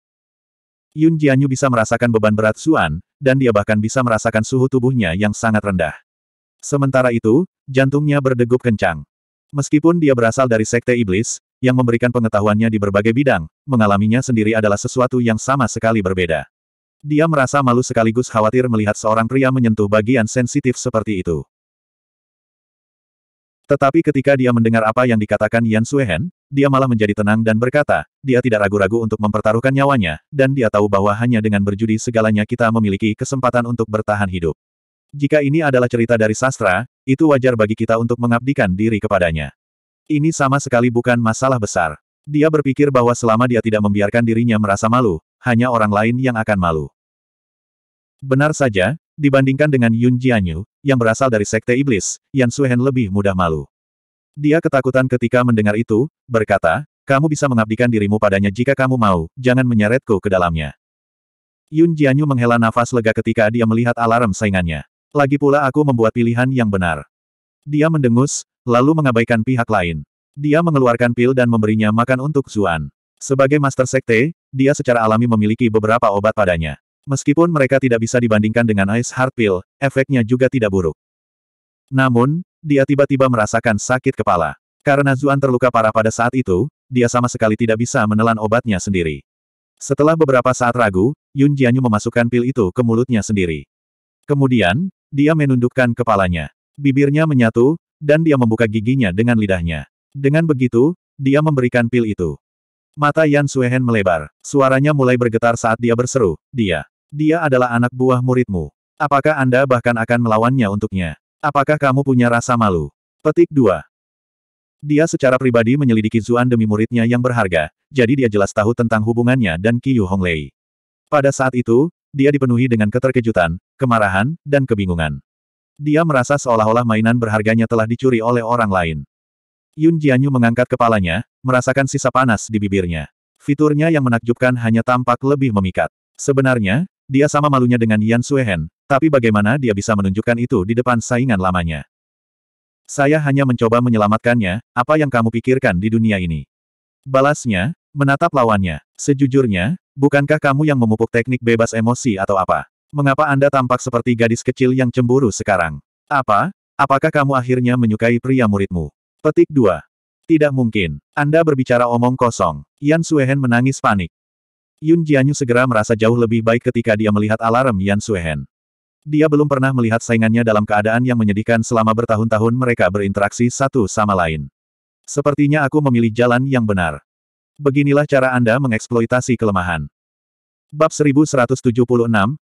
Yun Jianyu bisa merasakan beban berat Xuan, dan dia bahkan bisa merasakan suhu tubuhnya yang sangat rendah. Sementara itu, jantungnya berdegup kencang. Meskipun dia berasal dari sekte iblis, yang memberikan pengetahuannya di berbagai bidang, mengalaminya sendiri adalah sesuatu yang sama sekali berbeda. Dia merasa malu sekaligus khawatir melihat seorang pria menyentuh bagian sensitif seperti itu. Tetapi ketika dia mendengar apa yang dikatakan Yan Suehen, dia malah menjadi tenang dan berkata, dia tidak ragu-ragu untuk mempertaruhkan nyawanya, dan dia tahu bahwa hanya dengan berjudi segalanya kita memiliki kesempatan untuk bertahan hidup. Jika ini adalah cerita dari sastra, itu wajar bagi kita untuk mengabdikan diri kepadanya. Ini sama sekali bukan masalah besar. Dia berpikir bahwa selama dia tidak membiarkan dirinya merasa malu, hanya orang lain yang akan malu. Benar saja, dibandingkan dengan Yun Jianyu, yang berasal dari Sekte Iblis, Yan Suhen lebih mudah malu. Dia ketakutan ketika mendengar itu, berkata, kamu bisa mengabdikan dirimu padanya jika kamu mau, jangan menyeretku ke dalamnya. Yun Jianyu menghela nafas lega ketika dia melihat alarm saingannya. Lagi pula aku membuat pilihan yang benar. Dia mendengus, lalu mengabaikan pihak lain. Dia mengeluarkan pil dan memberinya makan untuk Zuan. Sebagai Master Sekte, dia secara alami memiliki beberapa obat padanya. Meskipun mereka tidak bisa dibandingkan dengan Ice Heart Pill, efeknya juga tidak buruk. Namun, dia tiba-tiba merasakan sakit kepala. Karena Zuan terluka parah pada saat itu, dia sama sekali tidak bisa menelan obatnya sendiri. Setelah beberapa saat ragu, Yun Jianyu memasukkan pil itu ke mulutnya sendiri. Kemudian, dia menundukkan kepalanya. Bibirnya menyatu, dan dia membuka giginya dengan lidahnya. Dengan begitu, dia memberikan pil itu. Mata Yan Suehen melebar. Suaranya mulai bergetar saat dia berseru, dia. Dia adalah anak buah muridmu. Apakah Anda bahkan akan melawannya untuknya? Apakah kamu punya rasa malu? Petik 2. Dia secara pribadi menyelidiki Zuan demi muridnya yang berharga, jadi dia jelas tahu tentang hubungannya dan Qiyu Honglei. Pada saat itu, dia dipenuhi dengan keterkejutan, kemarahan, dan kebingungan. Dia merasa seolah-olah mainan berharganya telah dicuri oleh orang lain. Yun Jianyu mengangkat kepalanya, merasakan sisa panas di bibirnya. Fiturnya yang menakjubkan hanya tampak lebih memikat. Sebenarnya, dia sama malunya dengan Yan Suehen, tapi bagaimana dia bisa menunjukkan itu di depan saingan lamanya? Saya hanya mencoba menyelamatkannya, apa yang kamu pikirkan di dunia ini? Balasnya, menatap lawannya. Sejujurnya, bukankah kamu yang memupuk teknik bebas emosi atau apa? Mengapa Anda tampak seperti gadis kecil yang cemburu sekarang? Apa? Apakah kamu akhirnya menyukai pria muridmu? Petik 2. Tidak mungkin. Anda berbicara omong kosong. Yan Suehen menangis panik. Yun Jianyu segera merasa jauh lebih baik ketika dia melihat alarm Yan Suehen. Dia belum pernah melihat saingannya dalam keadaan yang menyedihkan selama bertahun-tahun mereka berinteraksi satu sama lain. Sepertinya aku memilih jalan yang benar. Beginilah cara Anda mengeksploitasi kelemahan. Bab 1176,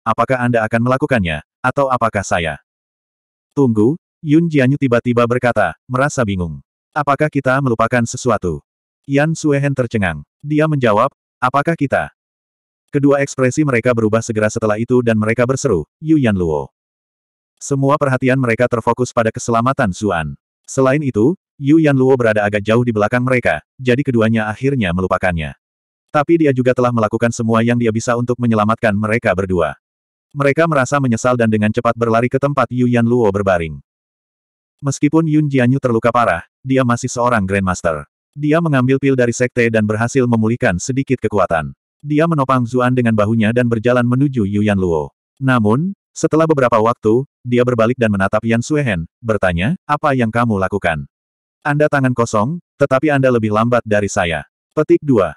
apakah Anda akan melakukannya, atau apakah saya? Tunggu, Yun Jianyu tiba-tiba berkata, merasa bingung. Apakah kita melupakan sesuatu? Yan Suehen tercengang. Dia menjawab, apakah kita? Kedua ekspresi mereka berubah segera setelah itu dan mereka berseru, Yu Yan Luo. Semua perhatian mereka terfokus pada keselamatan Zuan. Selain itu, Yu Yan Luo berada agak jauh di belakang mereka, jadi keduanya akhirnya melupakannya. Tapi dia juga telah melakukan semua yang dia bisa untuk menyelamatkan mereka berdua. Mereka merasa menyesal dan dengan cepat berlari ke tempat Yu Yan Luo berbaring. Meskipun Yun Jianyu terluka parah, dia masih seorang Grandmaster. Dia mengambil pil dari sekte dan berhasil memulihkan sedikit kekuatan. Dia menopang Zuan dengan bahunya dan berjalan menuju Yuan Luo. Namun, setelah beberapa waktu, dia berbalik dan menatap Yan Suehen, bertanya, apa yang kamu lakukan? Anda tangan kosong, tetapi Anda lebih lambat dari saya. Petik 2.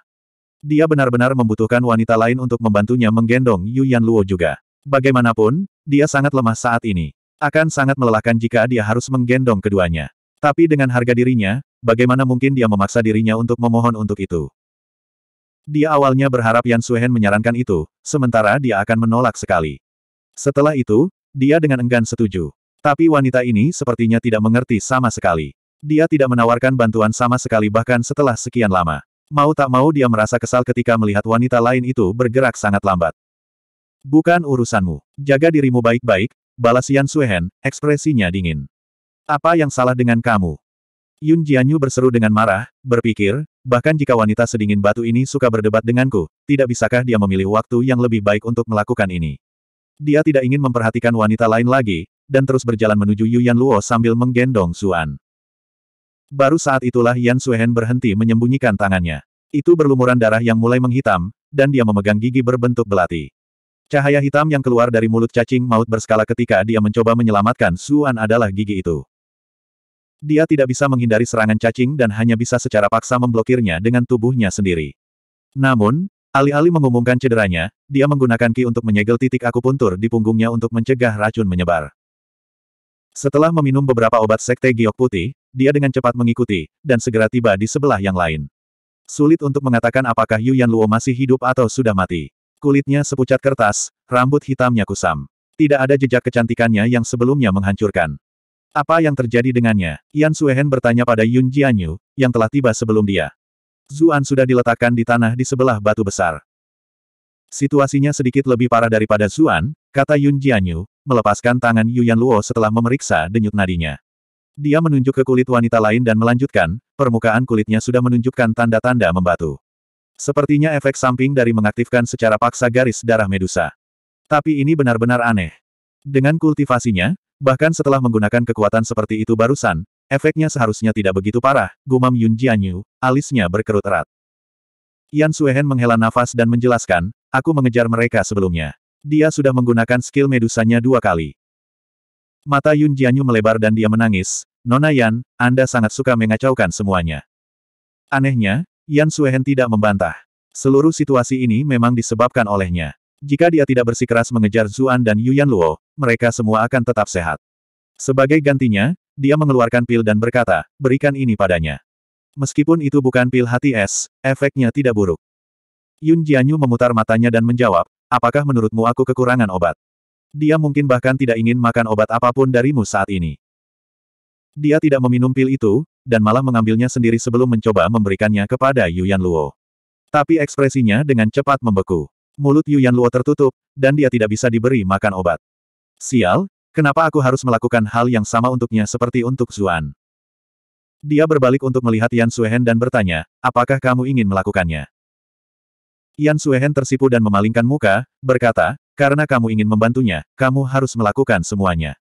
Dia benar-benar membutuhkan wanita lain untuk membantunya menggendong Yuan Luo juga. Bagaimanapun, dia sangat lemah saat ini. Akan sangat melelahkan jika dia harus menggendong keduanya. Tapi dengan harga dirinya, bagaimana mungkin dia memaksa dirinya untuk memohon untuk itu? Dia awalnya berharap Yan Suhen menyarankan itu, sementara dia akan menolak sekali. Setelah itu, dia dengan enggan setuju. Tapi wanita ini sepertinya tidak mengerti sama sekali. Dia tidak menawarkan bantuan sama sekali bahkan setelah sekian lama. Mau tak mau dia merasa kesal ketika melihat wanita lain itu bergerak sangat lambat. Bukan urusanmu. Jaga dirimu baik-baik, balas Yan Suhen, ekspresinya dingin. Apa yang salah dengan kamu? Yun Jianyu berseru dengan marah, berpikir, Bahkan jika wanita sedingin batu ini suka berdebat denganku, tidak bisakah dia memilih waktu yang lebih baik untuk melakukan ini? Dia tidak ingin memperhatikan wanita lain lagi, dan terus berjalan menuju Yuan Luo sambil menggendong An. Baru saat itulah Yan Suehen berhenti menyembunyikan tangannya. Itu berlumuran darah yang mulai menghitam, dan dia memegang gigi berbentuk belati. Cahaya hitam yang keluar dari mulut cacing maut berskala ketika dia mencoba menyelamatkan Suan adalah gigi itu. Dia tidak bisa menghindari serangan cacing dan hanya bisa secara paksa memblokirnya dengan tubuhnya sendiri. Namun, alih-alih mengumumkan cederanya, dia menggunakan ki untuk menyegel titik akupuntur di punggungnya untuk mencegah racun menyebar. Setelah meminum beberapa obat sekte giok putih, dia dengan cepat mengikuti, dan segera tiba di sebelah yang lain. Sulit untuk mengatakan apakah Yan Luo masih hidup atau sudah mati. Kulitnya sepucat kertas, rambut hitamnya kusam. Tidak ada jejak kecantikannya yang sebelumnya menghancurkan. Apa yang terjadi dengannya? Yan Suehen bertanya pada Yun Jianyu, yang telah tiba sebelum dia. Zuan sudah diletakkan di tanah di sebelah batu besar. Situasinya sedikit lebih parah daripada Zuan, kata Yun Jianyu, melepaskan tangan Yuan Luo setelah memeriksa denyut nadinya. Dia menunjuk ke kulit wanita lain dan melanjutkan, permukaan kulitnya sudah menunjukkan tanda-tanda membatu. Sepertinya efek samping dari mengaktifkan secara paksa garis darah Medusa. Tapi ini benar-benar aneh. Dengan kultivasinya, Bahkan setelah menggunakan kekuatan seperti itu barusan, efeknya seharusnya tidak begitu parah, gumam Yun Jianyu, alisnya berkerut erat. Yan Suehen menghela nafas dan menjelaskan, aku mengejar mereka sebelumnya. Dia sudah menggunakan skill medusanya dua kali. Mata Yun Jianyu melebar dan dia menangis, Nona Yan, Anda sangat suka mengacaukan semuanya. Anehnya, Yan Suehen tidak membantah. Seluruh situasi ini memang disebabkan olehnya. Jika dia tidak bersikeras mengejar Zuan dan Yuan Luo, mereka semua akan tetap sehat. Sebagai gantinya, dia mengeluarkan pil dan berkata, berikan ini padanya. Meskipun itu bukan pil hati es, efeknya tidak buruk. Yun Jianyu memutar matanya dan menjawab, apakah menurutmu aku kekurangan obat? Dia mungkin bahkan tidak ingin makan obat apapun darimu saat ini. Dia tidak meminum pil itu, dan malah mengambilnya sendiri sebelum mencoba memberikannya kepada Yuan Luo. Tapi ekspresinya dengan cepat membeku. Mulut Yuan Luo tertutup, dan dia tidak bisa diberi makan obat. Sial, kenapa aku harus melakukan hal yang sama untuknya seperti untuk Zuan? Dia berbalik untuk melihat Yan Suehen dan bertanya, apakah kamu ingin melakukannya? Yan Suehen tersipu dan memalingkan muka, berkata, karena kamu ingin membantunya, kamu harus melakukan semuanya.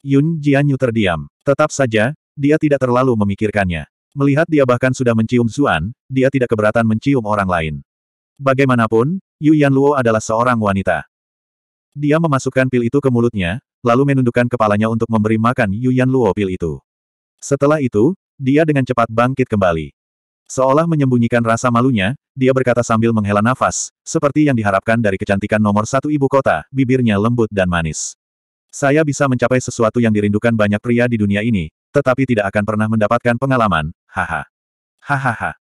Yun Jianyu terdiam. Tetap saja, dia tidak terlalu memikirkannya. Melihat dia bahkan sudah mencium Zuan, dia tidak keberatan mencium orang lain. Bagaimanapun, Yu Luo adalah seorang wanita. Dia memasukkan pil itu ke mulutnya, lalu menundukkan kepalanya untuk memberi makan Yu Luo pil itu. Setelah itu, dia dengan cepat bangkit kembali. Seolah menyembunyikan rasa malunya, dia berkata sambil menghela nafas, seperti yang diharapkan dari kecantikan nomor satu ibu kota, bibirnya lembut dan manis. Saya bisa mencapai sesuatu yang dirindukan banyak pria di dunia ini, tetapi tidak akan pernah mendapatkan pengalaman, haha. Hahaha.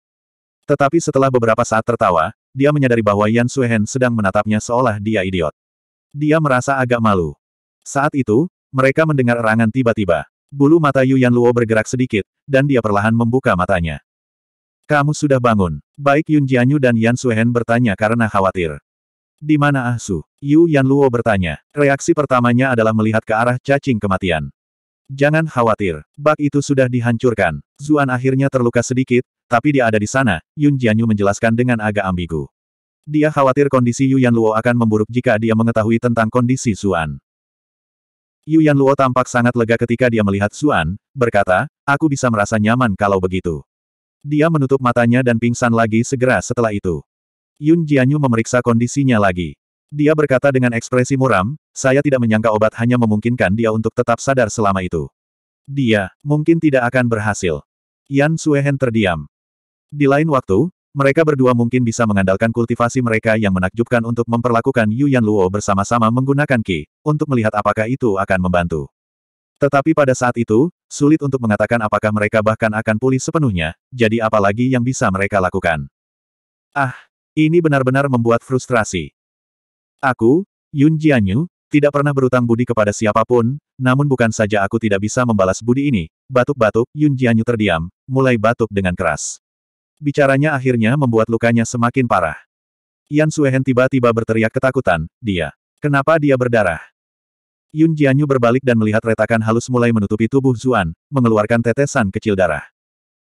Tetapi setelah beberapa saat tertawa, dia menyadari bahwa Yan Suhen sedang menatapnya seolah dia idiot. Dia merasa agak malu. Saat itu, mereka mendengar erangan tiba-tiba. Bulu mata Yu Yan Luo bergerak sedikit, dan dia perlahan membuka matanya. Kamu sudah bangun. Baik Yun Jianyu dan Yan Suhen bertanya karena khawatir. Di mana Ah Su? Yu Yan Luo bertanya. Reaksi pertamanya adalah melihat ke arah cacing kematian. Jangan khawatir, bak itu sudah dihancurkan. Zuan akhirnya terluka sedikit, tapi dia ada di sana, Yun Jianyu menjelaskan dengan agak ambigu. Dia khawatir kondisi Yuan Luo akan memburuk jika dia mengetahui tentang kondisi Zuan. Yuan Luo tampak sangat lega ketika dia melihat Zuan, berkata, aku bisa merasa nyaman kalau begitu. Dia menutup matanya dan pingsan lagi segera setelah itu. Yun Jianyu memeriksa kondisinya lagi. Dia berkata dengan ekspresi muram, saya tidak menyangka obat hanya memungkinkan dia untuk tetap sadar selama itu. Dia, mungkin tidak akan berhasil. Yan Suehen terdiam. Di lain waktu, mereka berdua mungkin bisa mengandalkan kultivasi mereka yang menakjubkan untuk memperlakukan Yu Yan Luo bersama-sama menggunakan Qi, untuk melihat apakah itu akan membantu. Tetapi pada saat itu, sulit untuk mengatakan apakah mereka bahkan akan pulih sepenuhnya, jadi apalagi yang bisa mereka lakukan. Ah, ini benar-benar membuat frustrasi. Aku, Yun Jianyu, tidak pernah berutang budi kepada siapapun, namun bukan saja aku tidak bisa membalas budi ini. Batuk-batuk, Yun Jianyu terdiam, mulai batuk dengan keras. Bicaranya akhirnya membuat lukanya semakin parah. Yan Suehen tiba-tiba berteriak ketakutan, dia. Kenapa dia berdarah? Yun Jianyu berbalik dan melihat retakan halus mulai menutupi tubuh Zuan, mengeluarkan tetesan kecil darah.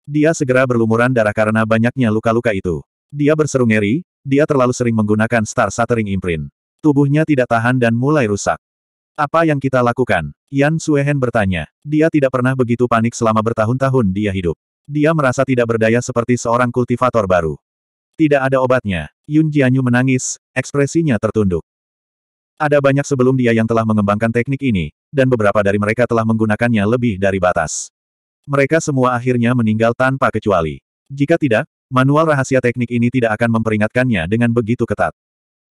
Dia segera berlumuran darah karena banyaknya luka-luka itu. Dia berseru ngeri, dia terlalu sering menggunakan Star Shattering Imprint. Tubuhnya tidak tahan dan mulai rusak. Apa yang kita lakukan? Yan Suehen bertanya. Dia tidak pernah begitu panik selama bertahun-tahun dia hidup. Dia merasa tidak berdaya seperti seorang kultivator baru. Tidak ada obatnya. Yun Jianyu menangis, ekspresinya tertunduk. Ada banyak sebelum dia yang telah mengembangkan teknik ini, dan beberapa dari mereka telah menggunakannya lebih dari batas. Mereka semua akhirnya meninggal tanpa kecuali. Jika tidak, manual rahasia teknik ini tidak akan memperingatkannya dengan begitu ketat.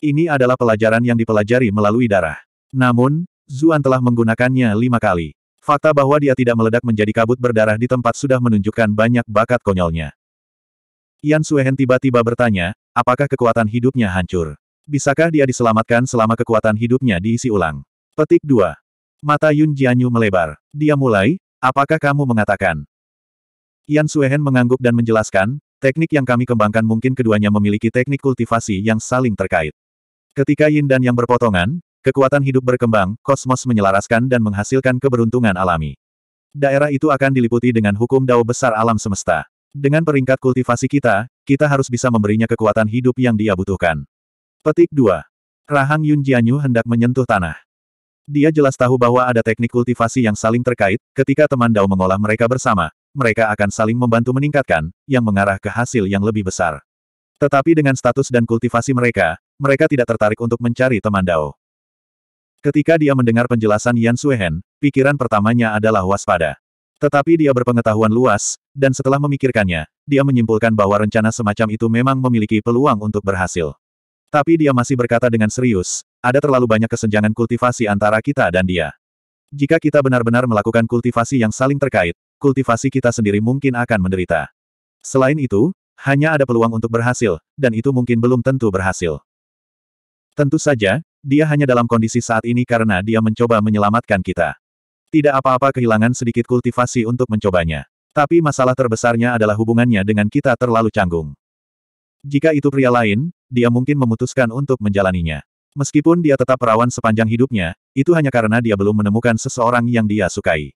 Ini adalah pelajaran yang dipelajari melalui darah. Namun, Zuan telah menggunakannya lima kali. Fakta bahwa dia tidak meledak menjadi kabut berdarah di tempat sudah menunjukkan banyak bakat konyolnya. Yan Suehen tiba-tiba bertanya, apakah kekuatan hidupnya hancur? Bisakah dia diselamatkan selama kekuatan hidupnya diisi ulang? Petik 2. Mata Yun Jianyu melebar. Dia mulai, apakah kamu mengatakan? Yan Suehen mengangguk dan menjelaskan, teknik yang kami kembangkan mungkin keduanya memiliki teknik kultivasi yang saling terkait. Ketika yin dan yang berpotongan, kekuatan hidup berkembang, kosmos menyelaraskan dan menghasilkan keberuntungan alami. Daerah itu akan diliputi dengan hukum dao besar alam semesta. Dengan peringkat kultivasi kita, kita harus bisa memberinya kekuatan hidup yang dia butuhkan. Petik 2. Rahang Yun Jianyu hendak menyentuh tanah. Dia jelas tahu bahwa ada teknik kultivasi yang saling terkait, ketika teman Dao mengolah mereka bersama, mereka akan saling membantu meningkatkan, yang mengarah ke hasil yang lebih besar. Tetapi dengan status dan kultivasi mereka, mereka tidak tertarik untuk mencari teman Dao. Ketika dia mendengar penjelasan Yan Suehen, pikiran pertamanya adalah waspada. Tetapi dia berpengetahuan luas, dan setelah memikirkannya, dia menyimpulkan bahwa rencana semacam itu memang memiliki peluang untuk berhasil. Tapi dia masih berkata dengan serius, ada terlalu banyak kesenjangan kultivasi antara kita dan dia. Jika kita benar-benar melakukan kultivasi yang saling terkait, kultivasi kita sendiri mungkin akan menderita. Selain itu, hanya ada peluang untuk berhasil, dan itu mungkin belum tentu berhasil. Tentu saja, dia hanya dalam kondisi saat ini karena dia mencoba menyelamatkan kita. Tidak apa-apa kehilangan sedikit kultivasi untuk mencobanya. Tapi masalah terbesarnya adalah hubungannya dengan kita terlalu canggung. Jika itu pria lain, dia mungkin memutuskan untuk menjalaninya. Meskipun dia tetap perawan sepanjang hidupnya, itu hanya karena dia belum menemukan seseorang yang dia sukai.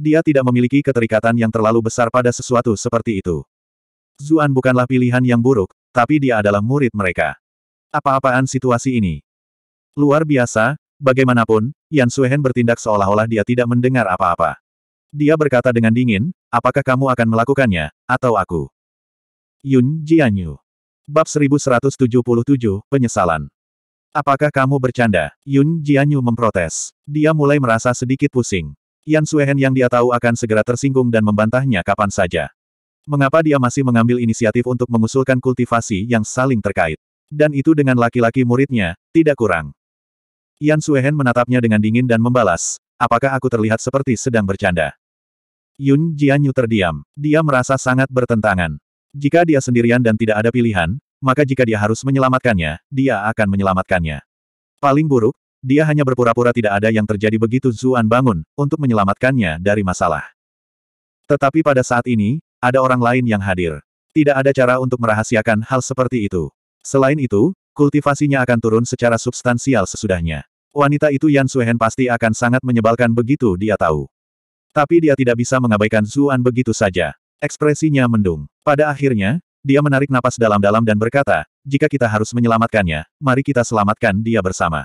Dia tidak memiliki keterikatan yang terlalu besar pada sesuatu seperti itu. Zuan bukanlah pilihan yang buruk, tapi dia adalah murid mereka apa-apaan situasi ini. Luar biasa, bagaimanapun, Yan Suehen bertindak seolah-olah dia tidak mendengar apa-apa. Dia berkata dengan dingin, apakah kamu akan melakukannya, atau aku? Yun Jianyu. Bab 1177, Penyesalan. Apakah kamu bercanda? Yun Jianyu memprotes. Dia mulai merasa sedikit pusing. Yan Suehen yang dia tahu akan segera tersinggung dan membantahnya kapan saja. Mengapa dia masih mengambil inisiatif untuk mengusulkan kultivasi yang saling terkait? dan itu dengan laki-laki muridnya, tidak kurang. Yan Suehen menatapnya dengan dingin dan membalas, apakah aku terlihat seperti sedang bercanda? Yun Jianyu terdiam. Dia merasa sangat bertentangan. Jika dia sendirian dan tidak ada pilihan, maka jika dia harus menyelamatkannya, dia akan menyelamatkannya. Paling buruk, dia hanya berpura-pura tidak ada yang terjadi begitu Zuan bangun, untuk menyelamatkannya dari masalah. Tetapi pada saat ini, ada orang lain yang hadir. Tidak ada cara untuk merahasiakan hal seperti itu. Selain itu, kultivasinya akan turun secara substansial sesudahnya. Wanita itu Yan Suhen, pasti akan sangat menyebalkan begitu dia tahu. Tapi dia tidak bisa mengabaikan Zuan begitu saja. Ekspresinya mendung. Pada akhirnya, dia menarik napas dalam-dalam dan berkata, jika kita harus menyelamatkannya, mari kita selamatkan dia bersama.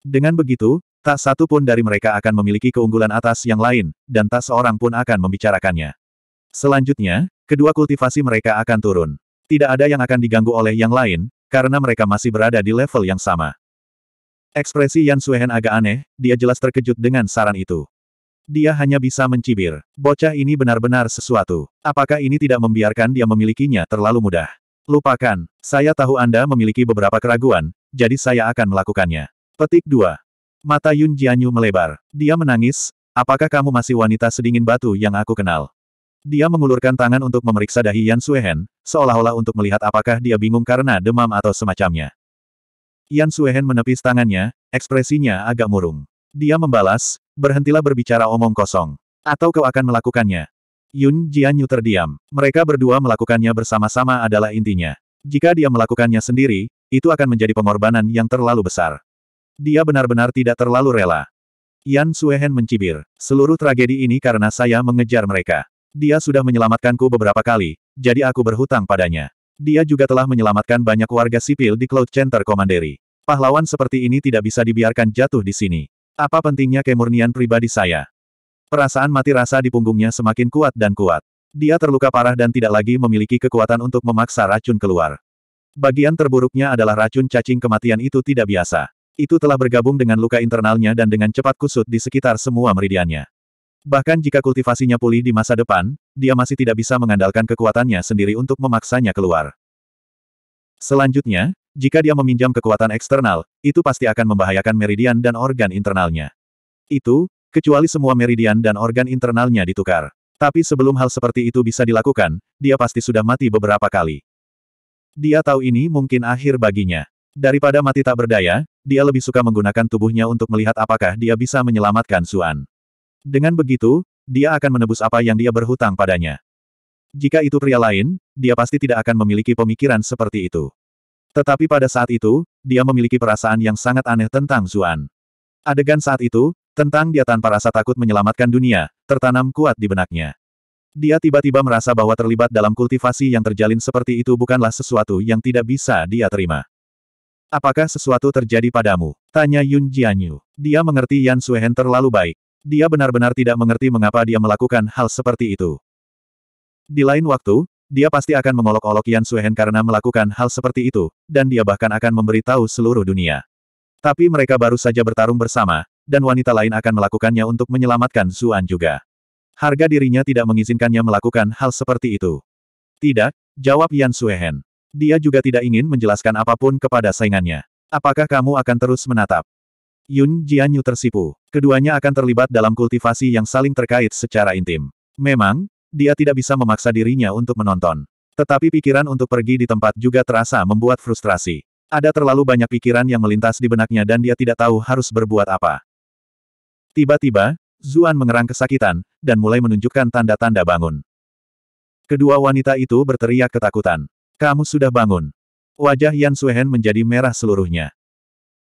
Dengan begitu, tak satu pun dari mereka akan memiliki keunggulan atas yang lain, dan tak seorang pun akan membicarakannya. Selanjutnya, kedua kultivasi mereka akan turun. Tidak ada yang akan diganggu oleh yang lain, karena mereka masih berada di level yang sama. Ekspresi Yan Suehen agak aneh, dia jelas terkejut dengan saran itu. Dia hanya bisa mencibir. Bocah ini benar-benar sesuatu. Apakah ini tidak membiarkan dia memilikinya terlalu mudah? Lupakan, saya tahu Anda memiliki beberapa keraguan, jadi saya akan melakukannya. Petik 2. Mata Yun Jianyu melebar. Dia menangis, apakah kamu masih wanita sedingin batu yang aku kenal? Dia mengulurkan tangan untuk memeriksa dahi Yan Suehen, seolah-olah untuk melihat apakah dia bingung karena demam atau semacamnya. Yan Suehen menepis tangannya, ekspresinya agak murung. Dia membalas, berhentilah berbicara omong kosong. Atau kau akan melakukannya. Yun Jianyu terdiam. Mereka berdua melakukannya bersama-sama adalah intinya. Jika dia melakukannya sendiri, itu akan menjadi pengorbanan yang terlalu besar. Dia benar-benar tidak terlalu rela. Yan Suehen mencibir. Seluruh tragedi ini karena saya mengejar mereka. Dia sudah menyelamatkanku beberapa kali, jadi aku berhutang padanya. Dia juga telah menyelamatkan banyak warga sipil di Cloud Center Komanderi. Pahlawan seperti ini tidak bisa dibiarkan jatuh di sini. Apa pentingnya kemurnian pribadi saya? Perasaan mati rasa di punggungnya semakin kuat dan kuat. Dia terluka parah dan tidak lagi memiliki kekuatan untuk memaksa racun keluar. Bagian terburuknya adalah racun cacing kematian itu tidak biasa. Itu telah bergabung dengan luka internalnya dan dengan cepat kusut di sekitar semua meridiannya. Bahkan jika kultivasinya pulih di masa depan, dia masih tidak bisa mengandalkan kekuatannya sendiri untuk memaksanya keluar. Selanjutnya, jika dia meminjam kekuatan eksternal, itu pasti akan membahayakan meridian dan organ internalnya. Itu, kecuali semua meridian dan organ internalnya ditukar. Tapi sebelum hal seperti itu bisa dilakukan, dia pasti sudah mati beberapa kali. Dia tahu ini mungkin akhir baginya. Daripada mati tak berdaya, dia lebih suka menggunakan tubuhnya untuk melihat apakah dia bisa menyelamatkan Suan. Dengan begitu, dia akan menebus apa yang dia berhutang padanya. Jika itu pria lain, dia pasti tidak akan memiliki pemikiran seperti itu. Tetapi pada saat itu, dia memiliki perasaan yang sangat aneh tentang Zuan. Adegan saat itu, tentang dia tanpa rasa takut menyelamatkan dunia, tertanam kuat di benaknya. Dia tiba-tiba merasa bahwa terlibat dalam kultivasi yang terjalin seperti itu bukanlah sesuatu yang tidak bisa dia terima. Apakah sesuatu terjadi padamu? Tanya Yun Jianyu. Dia mengerti Yan Suehen terlalu baik. Dia benar-benar tidak mengerti mengapa dia melakukan hal seperti itu. Di lain waktu, dia pasti akan mengolok-olok Yan Suhen karena melakukan hal seperti itu, dan dia bahkan akan memberitahu seluruh dunia. Tapi mereka baru saja bertarung bersama, dan wanita lain akan melakukannya untuk menyelamatkan Suan juga. Harga dirinya tidak mengizinkannya melakukan hal seperti itu. Tidak, jawab Yan Suhen. Dia juga tidak ingin menjelaskan apapun kepada saingannya. Apakah kamu akan terus menatap? Yun Jianyu tersipu. Keduanya akan terlibat dalam kultivasi yang saling terkait secara intim. Memang, dia tidak bisa memaksa dirinya untuk menonton. Tetapi pikiran untuk pergi di tempat juga terasa membuat frustrasi. Ada terlalu banyak pikiran yang melintas di benaknya dan dia tidak tahu harus berbuat apa. Tiba-tiba, Zuan mengerang kesakitan, dan mulai menunjukkan tanda-tanda bangun. Kedua wanita itu berteriak ketakutan. Kamu sudah bangun. Wajah Yan Suhen menjadi merah seluruhnya.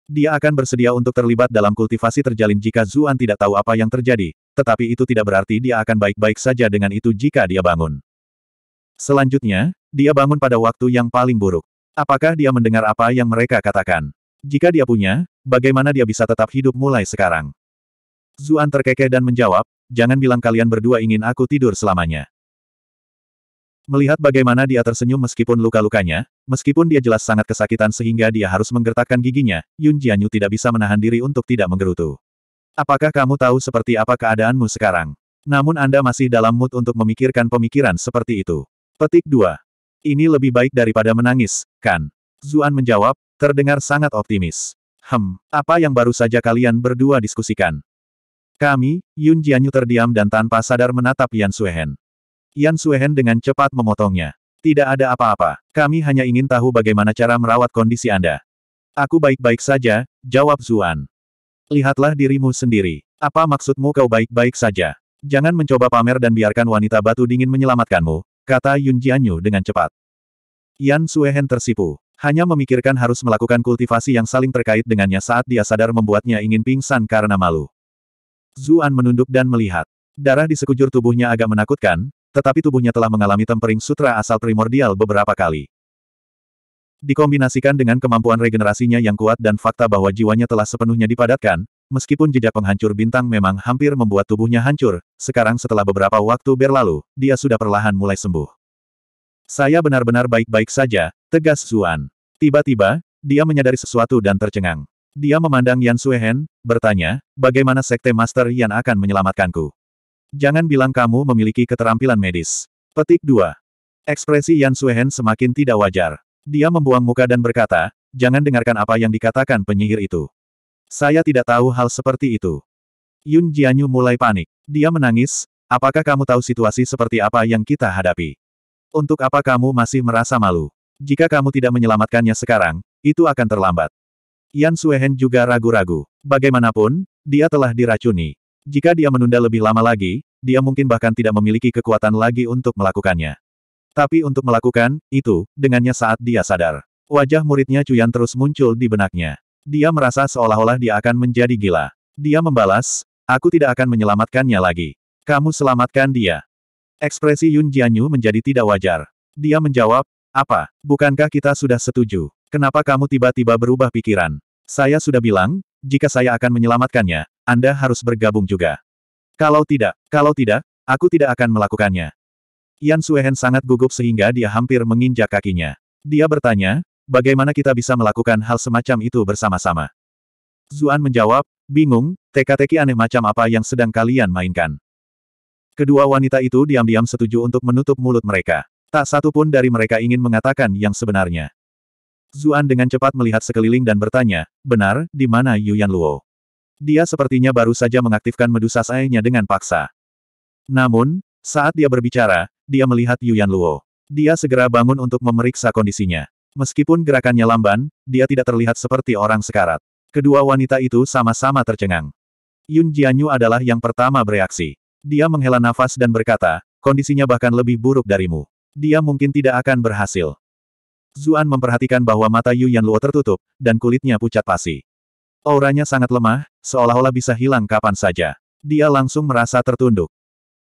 Dia akan bersedia untuk terlibat dalam kultivasi terjalin jika Zuan tidak tahu apa yang terjadi, tetapi itu tidak berarti dia akan baik-baik saja dengan itu jika dia bangun. Selanjutnya, dia bangun pada waktu yang paling buruk. Apakah dia mendengar apa yang mereka katakan? Jika dia punya, bagaimana dia bisa tetap hidup mulai sekarang? Zuan terkekeh dan menjawab, jangan bilang kalian berdua ingin aku tidur selamanya. Melihat bagaimana dia tersenyum meskipun luka-lukanya, meskipun dia jelas sangat kesakitan sehingga dia harus menggertakkan giginya, Yun Jianyu tidak bisa menahan diri untuk tidak menggerutu. Apakah kamu tahu seperti apa keadaanmu sekarang? Namun Anda masih dalam mood untuk memikirkan pemikiran seperti itu. Petik 2. Ini lebih baik daripada menangis, kan? Zuan menjawab, terdengar sangat optimis. Hem, apa yang baru saja kalian berdua diskusikan? Kami, Yun Jianyu terdiam dan tanpa sadar menatap Yan Suehen. Yan Suehen dengan cepat memotongnya. Tidak ada apa-apa. Kami hanya ingin tahu bagaimana cara merawat kondisi Anda. Aku baik-baik saja, jawab Zuan. Lihatlah dirimu sendiri. Apa maksudmu kau baik-baik saja? Jangan mencoba pamer dan biarkan wanita batu dingin menyelamatkanmu, kata Yun Jianyu dengan cepat. Yan Suehen tersipu. Hanya memikirkan harus melakukan kultivasi yang saling terkait dengannya saat dia sadar membuatnya ingin pingsan karena malu. Zuan menunduk dan melihat. Darah di sekujur tubuhnya agak menakutkan, tetapi tubuhnya telah mengalami tempering sutra asal primordial beberapa kali. Dikombinasikan dengan kemampuan regenerasinya yang kuat dan fakta bahwa jiwanya telah sepenuhnya dipadatkan, meskipun jejak penghancur bintang memang hampir membuat tubuhnya hancur, sekarang setelah beberapa waktu berlalu, dia sudah perlahan mulai sembuh. Saya benar-benar baik-baik saja, tegas Zuan. Tiba-tiba, dia menyadari sesuatu dan tercengang. Dia memandang Yan Suehen, bertanya, bagaimana Sekte Master Yan akan menyelamatkanku? Jangan bilang kamu memiliki keterampilan medis. Petik 2. Ekspresi Yan Suehen semakin tidak wajar. Dia membuang muka dan berkata, jangan dengarkan apa yang dikatakan penyihir itu. Saya tidak tahu hal seperti itu. Yun Jianyu mulai panik. Dia menangis, apakah kamu tahu situasi seperti apa yang kita hadapi? Untuk apa kamu masih merasa malu? Jika kamu tidak menyelamatkannya sekarang, itu akan terlambat. Yan Suehen juga ragu-ragu. Bagaimanapun, dia telah diracuni. Jika dia menunda lebih lama lagi, dia mungkin bahkan tidak memiliki kekuatan lagi untuk melakukannya. Tapi untuk melakukan, itu, dengannya saat dia sadar. Wajah muridnya Cuyan terus muncul di benaknya. Dia merasa seolah-olah dia akan menjadi gila. Dia membalas, aku tidak akan menyelamatkannya lagi. Kamu selamatkan dia. Ekspresi Yun Jianyu menjadi tidak wajar. Dia menjawab, apa, bukankah kita sudah setuju? Kenapa kamu tiba-tiba berubah pikiran? Saya sudah bilang, jika saya akan menyelamatkannya, anda harus bergabung juga. Kalau tidak, kalau tidak, aku tidak akan melakukannya. Yan Suehen sangat gugup sehingga dia hampir menginjak kakinya. Dia bertanya, bagaimana kita bisa melakukan hal semacam itu bersama-sama? Zuan menjawab, bingung, teka-teki aneh macam apa yang sedang kalian mainkan. Kedua wanita itu diam-diam setuju untuk menutup mulut mereka. Tak satu pun dari mereka ingin mengatakan yang sebenarnya. Zuan dengan cepat melihat sekeliling dan bertanya, benar, di mana Yuan Luo? Dia sepertinya baru saja mengaktifkan medusa sae dengan paksa. Namun, saat dia berbicara, dia melihat Yuan Luo. Dia segera bangun untuk memeriksa kondisinya. Meskipun gerakannya lamban, dia tidak terlihat seperti orang sekarat. Kedua wanita itu sama-sama tercengang. Yun Jianyu adalah yang pertama bereaksi. Dia menghela nafas dan berkata, kondisinya bahkan lebih buruk darimu. Dia mungkin tidak akan berhasil. Zuan memperhatikan bahwa mata Yu Luo tertutup, dan kulitnya pucat pasi. Auranya sangat lemah, seolah-olah bisa hilang kapan saja. Dia langsung merasa tertunduk.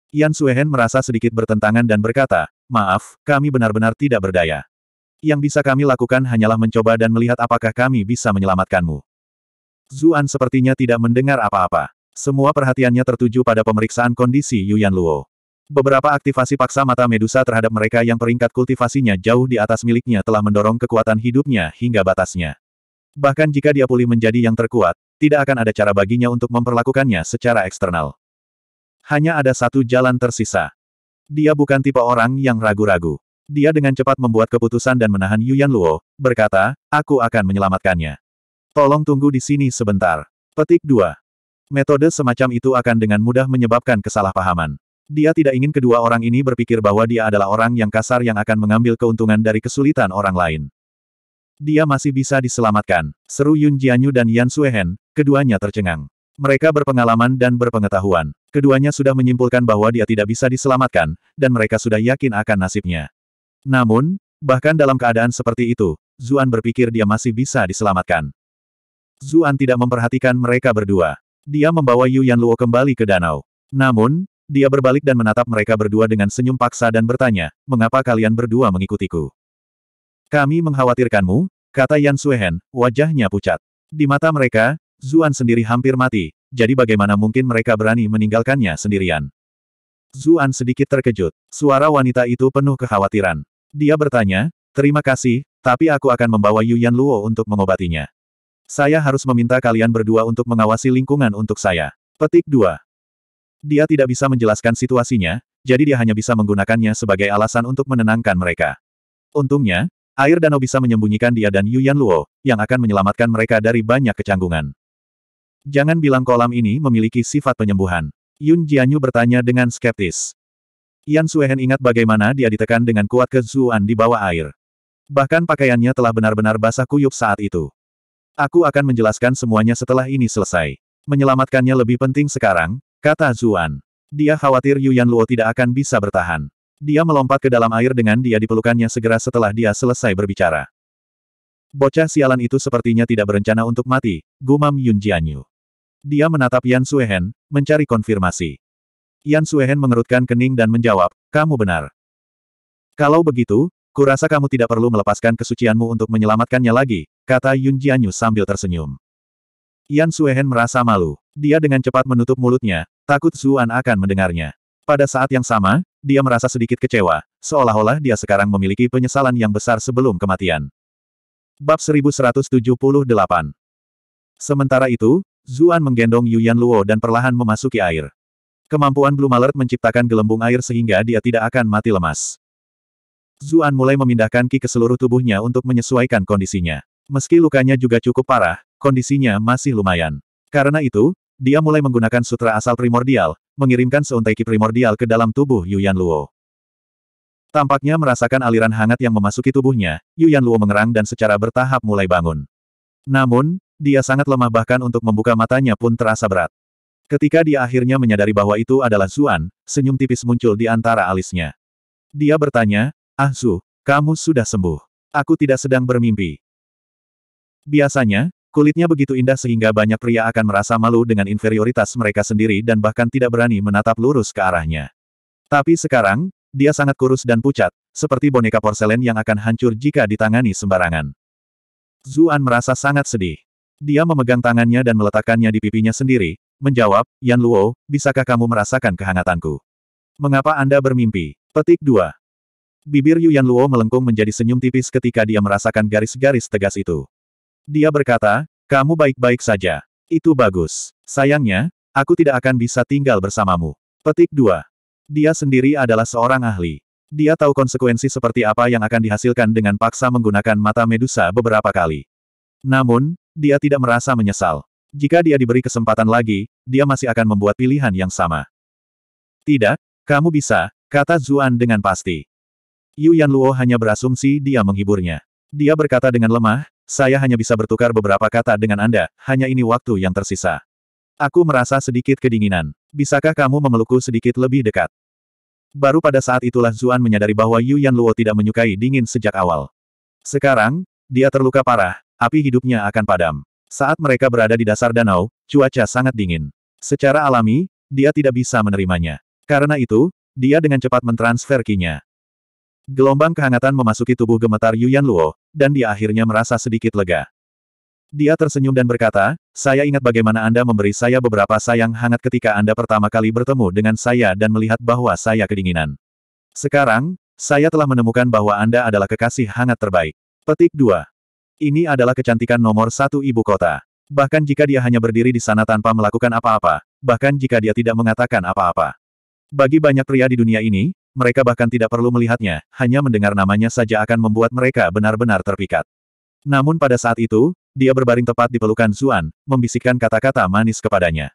Yan Suehen merasa sedikit bertentangan dan berkata, Maaf, kami benar-benar tidak berdaya. Yang bisa kami lakukan hanyalah mencoba dan melihat apakah kami bisa menyelamatkanmu. Zuan sepertinya tidak mendengar apa-apa. Semua perhatiannya tertuju pada pemeriksaan kondisi Yuan Luo. Beberapa aktivasi paksa mata Medusa terhadap mereka yang peringkat kultivasinya jauh di atas miliknya telah mendorong kekuatan hidupnya hingga batasnya. Bahkan jika dia pulih menjadi yang terkuat, tidak akan ada cara baginya untuk memperlakukannya secara eksternal. Hanya ada satu jalan tersisa. Dia bukan tipe orang yang ragu-ragu. Dia dengan cepat membuat keputusan dan menahan Yuan Luo, berkata, aku akan menyelamatkannya. Tolong tunggu di sini sebentar. Petik 2. Metode semacam itu akan dengan mudah menyebabkan kesalahpahaman. Dia tidak ingin kedua orang ini berpikir bahwa dia adalah orang yang kasar yang akan mengambil keuntungan dari kesulitan orang lain. Dia masih bisa diselamatkan, seru Yun Jianyu dan Yan Suehen, keduanya tercengang. Mereka berpengalaman dan berpengetahuan. Keduanya sudah menyimpulkan bahwa dia tidak bisa diselamatkan, dan mereka sudah yakin akan nasibnya. Namun, bahkan dalam keadaan seperti itu, Zuan berpikir dia masih bisa diselamatkan. Zuan tidak memperhatikan mereka berdua. Dia membawa Yu Yan Luo kembali ke danau. Namun, dia berbalik dan menatap mereka berdua dengan senyum paksa dan bertanya, mengapa kalian berdua mengikutiku? Kami mengkhawatirkanmu, kata Yan Suehen, wajahnya pucat. Di mata mereka, Zuan sendiri hampir mati, jadi bagaimana mungkin mereka berani meninggalkannya sendirian? Zuan sedikit terkejut. Suara wanita itu penuh kekhawatiran. Dia bertanya, terima kasih, tapi aku akan membawa Yuan Luo untuk mengobatinya. Saya harus meminta kalian berdua untuk mengawasi lingkungan untuk saya. Petik 2. Dia tidak bisa menjelaskan situasinya, jadi dia hanya bisa menggunakannya sebagai alasan untuk menenangkan mereka. Untungnya, Air danau bisa menyembunyikan dia dan Yuan Luo, yang akan menyelamatkan mereka dari banyak kecanggungan. Jangan bilang kolam ini memiliki sifat penyembuhan. Yun Jianyu bertanya dengan skeptis. Yan Suehen ingat bagaimana dia ditekan dengan kuat ke Zuan di bawah air. Bahkan pakaiannya telah benar-benar basah kuyup saat itu. Aku akan menjelaskan semuanya setelah ini selesai. Menyelamatkannya lebih penting sekarang, kata Zuan. Dia khawatir Yuan Luo tidak akan bisa bertahan. Dia melompat ke dalam air dengan dia dipelukannya segera setelah dia selesai berbicara. Bocah sialan itu sepertinya tidak berencana untuk mati, gumam Yun Jianyu. Dia menatap Yan Suehen, mencari konfirmasi. Yan Suehen mengerutkan kening dan menjawab, kamu benar. Kalau begitu, kurasa kamu tidak perlu melepaskan kesucianmu untuk menyelamatkannya lagi, kata Yun Jianyu sambil tersenyum. Yan Suehen merasa malu. Dia dengan cepat menutup mulutnya, takut Zuan akan mendengarnya. Pada saat yang sama, dia merasa sedikit kecewa, seolah-olah dia sekarang memiliki penyesalan yang besar sebelum kematian. Bab 1178 Sementara itu, Zuan menggendong Yuan Luo dan perlahan memasuki air. Kemampuan Blue Malert menciptakan gelembung air sehingga dia tidak akan mati lemas. Zuan mulai memindahkan ki ke seluruh tubuhnya untuk menyesuaikan kondisinya. Meski lukanya juga cukup parah, kondisinya masih lumayan. Karena itu, dia mulai menggunakan sutra asal primordial, mengirimkan seuntai ki primordial ke dalam tubuh Yuan Luo. Tampaknya merasakan aliran hangat yang memasuki tubuhnya, Yuan Luo mengerang dan secara bertahap mulai bangun. Namun, dia sangat lemah bahkan untuk membuka matanya pun terasa berat. Ketika dia akhirnya menyadari bahwa itu adalah Zuan, senyum tipis muncul di antara alisnya. Dia bertanya, Ah Zu, kamu sudah sembuh. Aku tidak sedang bermimpi. Biasanya, Kulitnya begitu indah sehingga banyak pria akan merasa malu dengan inferioritas mereka sendiri dan bahkan tidak berani menatap lurus ke arahnya. Tapi sekarang, dia sangat kurus dan pucat, seperti boneka porselen yang akan hancur jika ditangani sembarangan. Zuan merasa sangat sedih. Dia memegang tangannya dan meletakkannya di pipinya sendiri, menjawab, Yan Luo, bisakah kamu merasakan kehangatanku? Mengapa Anda bermimpi? Petik 2. Bibir Yu Yan Luo melengkung menjadi senyum tipis ketika dia merasakan garis-garis tegas itu. Dia berkata, kamu baik-baik saja. Itu bagus. Sayangnya, aku tidak akan bisa tinggal bersamamu. Petik 2. Dia sendiri adalah seorang ahli. Dia tahu konsekuensi seperti apa yang akan dihasilkan dengan paksa menggunakan mata medusa beberapa kali. Namun, dia tidak merasa menyesal. Jika dia diberi kesempatan lagi, dia masih akan membuat pilihan yang sama. Tidak, kamu bisa, kata Zuan dengan pasti. Yu Yan Luo hanya berasumsi dia menghiburnya. Dia berkata dengan lemah, saya hanya bisa bertukar beberapa kata dengan Anda, hanya ini waktu yang tersisa. Aku merasa sedikit kedinginan. Bisakah kamu memelukku sedikit lebih dekat? Baru pada saat itulah Zuan menyadari bahwa Yu Yan Luo tidak menyukai dingin sejak awal. Sekarang, dia terluka parah, api hidupnya akan padam. Saat mereka berada di dasar danau, cuaca sangat dingin. Secara alami, dia tidak bisa menerimanya. Karena itu, dia dengan cepat mentransfer kinya. Gelombang kehangatan memasuki tubuh gemetar Yuan Luo, dan dia akhirnya merasa sedikit lega. Dia tersenyum dan berkata, saya ingat bagaimana Anda memberi saya beberapa sayang hangat ketika Anda pertama kali bertemu dengan saya dan melihat bahwa saya kedinginan. Sekarang, saya telah menemukan bahwa Anda adalah kekasih hangat terbaik. Petik 2. Ini adalah kecantikan nomor satu ibu kota. Bahkan jika dia hanya berdiri di sana tanpa melakukan apa-apa, bahkan jika dia tidak mengatakan apa-apa. Bagi banyak pria di dunia ini, mereka bahkan tidak perlu melihatnya, hanya mendengar namanya saja akan membuat mereka benar-benar terpikat. Namun pada saat itu, dia berbaring tepat di pelukan Zuan, membisikkan kata-kata manis kepadanya.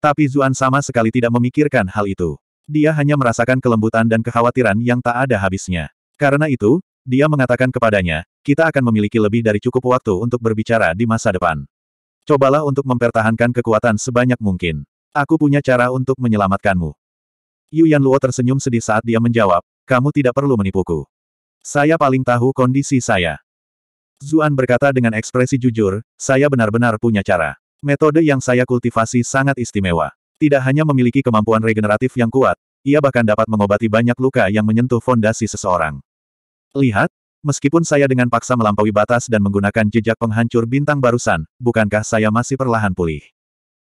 Tapi Zuan sama sekali tidak memikirkan hal itu. Dia hanya merasakan kelembutan dan kekhawatiran yang tak ada habisnya. Karena itu, dia mengatakan kepadanya, kita akan memiliki lebih dari cukup waktu untuk berbicara di masa depan. Cobalah untuk mempertahankan kekuatan sebanyak mungkin. Aku punya cara untuk menyelamatkanmu. Yu Luo tersenyum sedih saat dia menjawab, kamu tidak perlu menipuku. Saya paling tahu kondisi saya. Zuan berkata dengan ekspresi jujur, saya benar-benar punya cara. Metode yang saya kultivasi sangat istimewa. Tidak hanya memiliki kemampuan regeneratif yang kuat, ia bahkan dapat mengobati banyak luka yang menyentuh fondasi seseorang. Lihat, meskipun saya dengan paksa melampaui batas dan menggunakan jejak penghancur bintang barusan, bukankah saya masih perlahan pulih?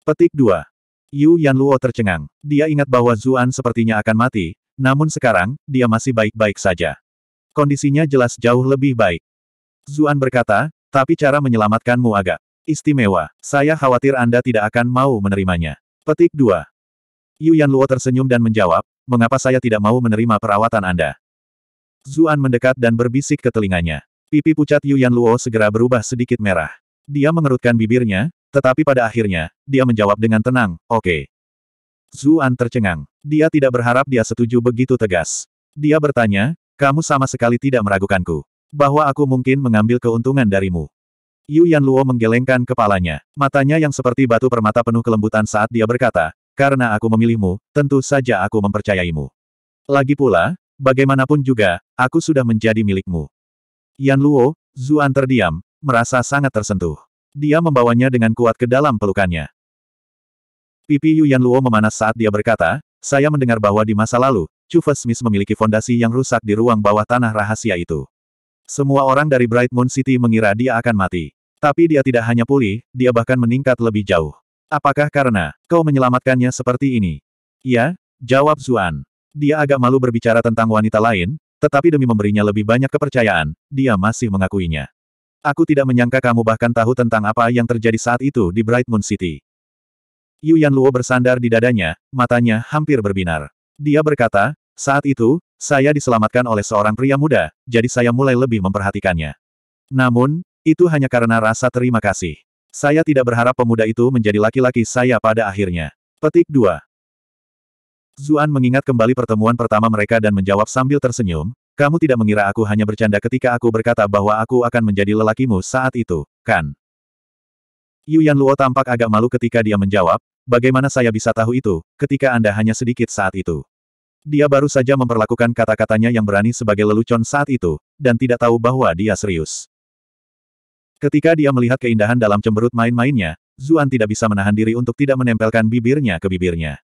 Petik 2. Yu Luo tercengang. Dia ingat bahwa Zuan sepertinya akan mati, namun sekarang, dia masih baik-baik saja. Kondisinya jelas jauh lebih baik. Zuan berkata, tapi cara menyelamatkanmu agak istimewa. Saya khawatir Anda tidak akan mau menerimanya. Petik 2. Yu Yanluo tersenyum dan menjawab, mengapa saya tidak mau menerima perawatan Anda? Zuan mendekat dan berbisik ke telinganya. Pipi pucat Yu Luo segera berubah sedikit merah. Dia mengerutkan bibirnya, tetapi pada akhirnya, dia menjawab dengan tenang, oke. Okay. Zuan tercengang. Dia tidak berharap dia setuju begitu tegas. Dia bertanya, kamu sama sekali tidak meragukanku. Bahwa aku mungkin mengambil keuntungan darimu. Yu Yan Luo menggelengkan kepalanya. Matanya yang seperti batu permata penuh kelembutan saat dia berkata, karena aku memilihmu, tentu saja aku mempercayaimu. Lagi pula, bagaimanapun juga, aku sudah menjadi milikmu. Yan Luo, Zuan terdiam, merasa sangat tersentuh. Dia membawanya dengan kuat ke dalam pelukannya. Pipi Yan Luo memanas saat dia berkata, saya mendengar bahwa di masa lalu, Chufa Smith memiliki fondasi yang rusak di ruang bawah tanah rahasia itu. Semua orang dari Bright Moon City mengira dia akan mati. Tapi dia tidak hanya pulih, dia bahkan meningkat lebih jauh. Apakah karena, kau menyelamatkannya seperti ini? Ya, jawab Zuan. Dia agak malu berbicara tentang wanita lain, tetapi demi memberinya lebih banyak kepercayaan, dia masih mengakuinya. Aku tidak menyangka kamu bahkan tahu tentang apa yang terjadi saat itu di Bright Moon City. Yu Yan Luo bersandar di dadanya, matanya hampir berbinar. Dia berkata, saat itu, saya diselamatkan oleh seorang pria muda, jadi saya mulai lebih memperhatikannya. Namun, itu hanya karena rasa terima kasih. Saya tidak berharap pemuda itu menjadi laki-laki saya pada akhirnya. Petik 2. Zuan mengingat kembali pertemuan pertama mereka dan menjawab sambil tersenyum, kamu tidak mengira aku hanya bercanda ketika aku berkata bahwa aku akan menjadi lelakimu saat itu, kan? Yu Yan Luo tampak agak malu ketika dia menjawab, bagaimana saya bisa tahu itu, ketika Anda hanya sedikit saat itu. Dia baru saja memperlakukan kata-katanya yang berani sebagai lelucon saat itu, dan tidak tahu bahwa dia serius. Ketika dia melihat keindahan dalam cemberut main-mainnya, Zuan tidak bisa menahan diri untuk tidak menempelkan bibirnya ke bibirnya.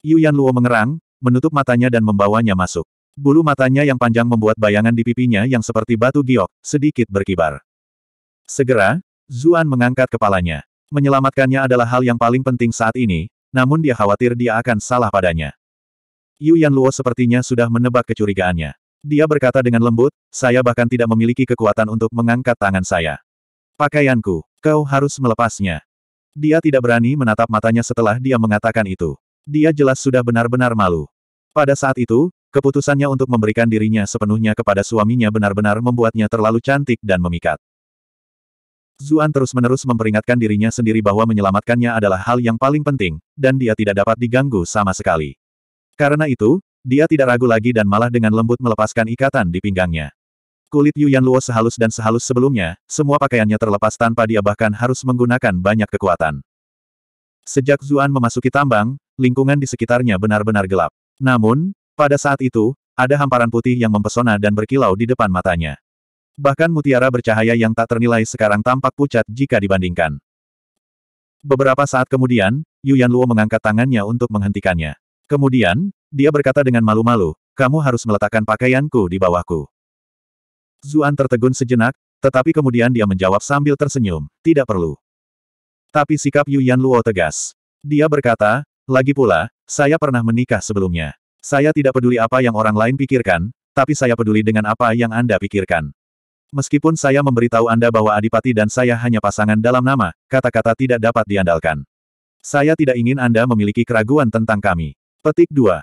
Yu Yan Luo mengerang, menutup matanya dan membawanya masuk. Bulu matanya yang panjang membuat bayangan di pipinya yang seperti batu giok, sedikit berkibar. Segera, Zuan mengangkat kepalanya. Menyelamatkannya adalah hal yang paling penting saat ini, namun dia khawatir dia akan salah padanya. Yu Yan Luo sepertinya sudah menebak kecurigaannya. Dia berkata dengan lembut, saya bahkan tidak memiliki kekuatan untuk mengangkat tangan saya. Pakaianku, kau harus melepasnya. Dia tidak berani menatap matanya setelah dia mengatakan itu. Dia jelas sudah benar-benar malu. Pada saat itu, Keputusannya untuk memberikan dirinya sepenuhnya kepada suaminya benar-benar membuatnya terlalu cantik dan memikat. Zuan terus-menerus memperingatkan dirinya sendiri bahwa menyelamatkannya adalah hal yang paling penting, dan dia tidak dapat diganggu sama sekali. Karena itu, dia tidak ragu lagi dan malah dengan lembut melepaskan ikatan di pinggangnya. Kulit Yuan Luo sehalus dan sehalus sebelumnya, semua pakaiannya terlepas tanpa dia bahkan harus menggunakan banyak kekuatan. Sejak Zuan memasuki tambang, lingkungan di sekitarnya benar-benar gelap. Namun, pada saat itu, ada hamparan putih yang mempesona dan berkilau di depan matanya. Bahkan mutiara bercahaya yang tak ternilai sekarang tampak pucat jika dibandingkan. Beberapa saat kemudian, Yuan Luo mengangkat tangannya untuk menghentikannya. Kemudian, dia berkata dengan malu-malu, kamu harus meletakkan pakaianku di bawahku. Zuan tertegun sejenak, tetapi kemudian dia menjawab sambil tersenyum, tidak perlu. Tapi sikap Yuan Luo tegas. Dia berkata, lagi pula, saya pernah menikah sebelumnya. Saya tidak peduli apa yang orang lain pikirkan, tapi saya peduli dengan apa yang Anda pikirkan. Meskipun saya memberitahu Anda bahwa Adipati dan saya hanya pasangan dalam nama, kata-kata tidak dapat diandalkan. Saya tidak ingin Anda memiliki keraguan tentang kami. Petik 2.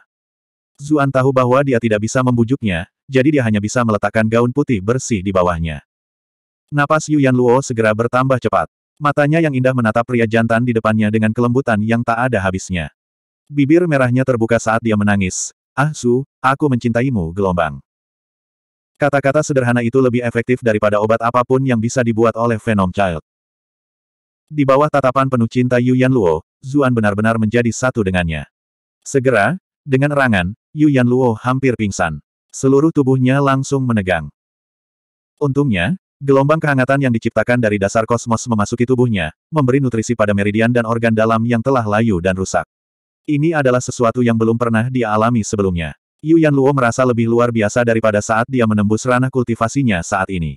Zuan tahu bahwa dia tidak bisa membujuknya, jadi dia hanya bisa meletakkan gaun putih bersih di bawahnya. Napas Yuan Luo segera bertambah cepat. Matanya yang indah menatap pria jantan di depannya dengan kelembutan yang tak ada habisnya. Bibir merahnya terbuka saat dia menangis. Ah Su, aku mencintaimu gelombang. Kata-kata sederhana itu lebih efektif daripada obat apapun yang bisa dibuat oleh Venom Child. Di bawah tatapan penuh cinta Yuan Luo, Zuan benar-benar menjadi satu dengannya. Segera, dengan erangan, Yuan Luo hampir pingsan. Seluruh tubuhnya langsung menegang. Untungnya, gelombang kehangatan yang diciptakan dari dasar kosmos memasuki tubuhnya, memberi nutrisi pada meridian dan organ dalam yang telah layu dan rusak. Ini adalah sesuatu yang belum pernah dia alami sebelumnya. Yu Luo merasa lebih luar biasa daripada saat dia menembus ranah kultivasinya saat ini.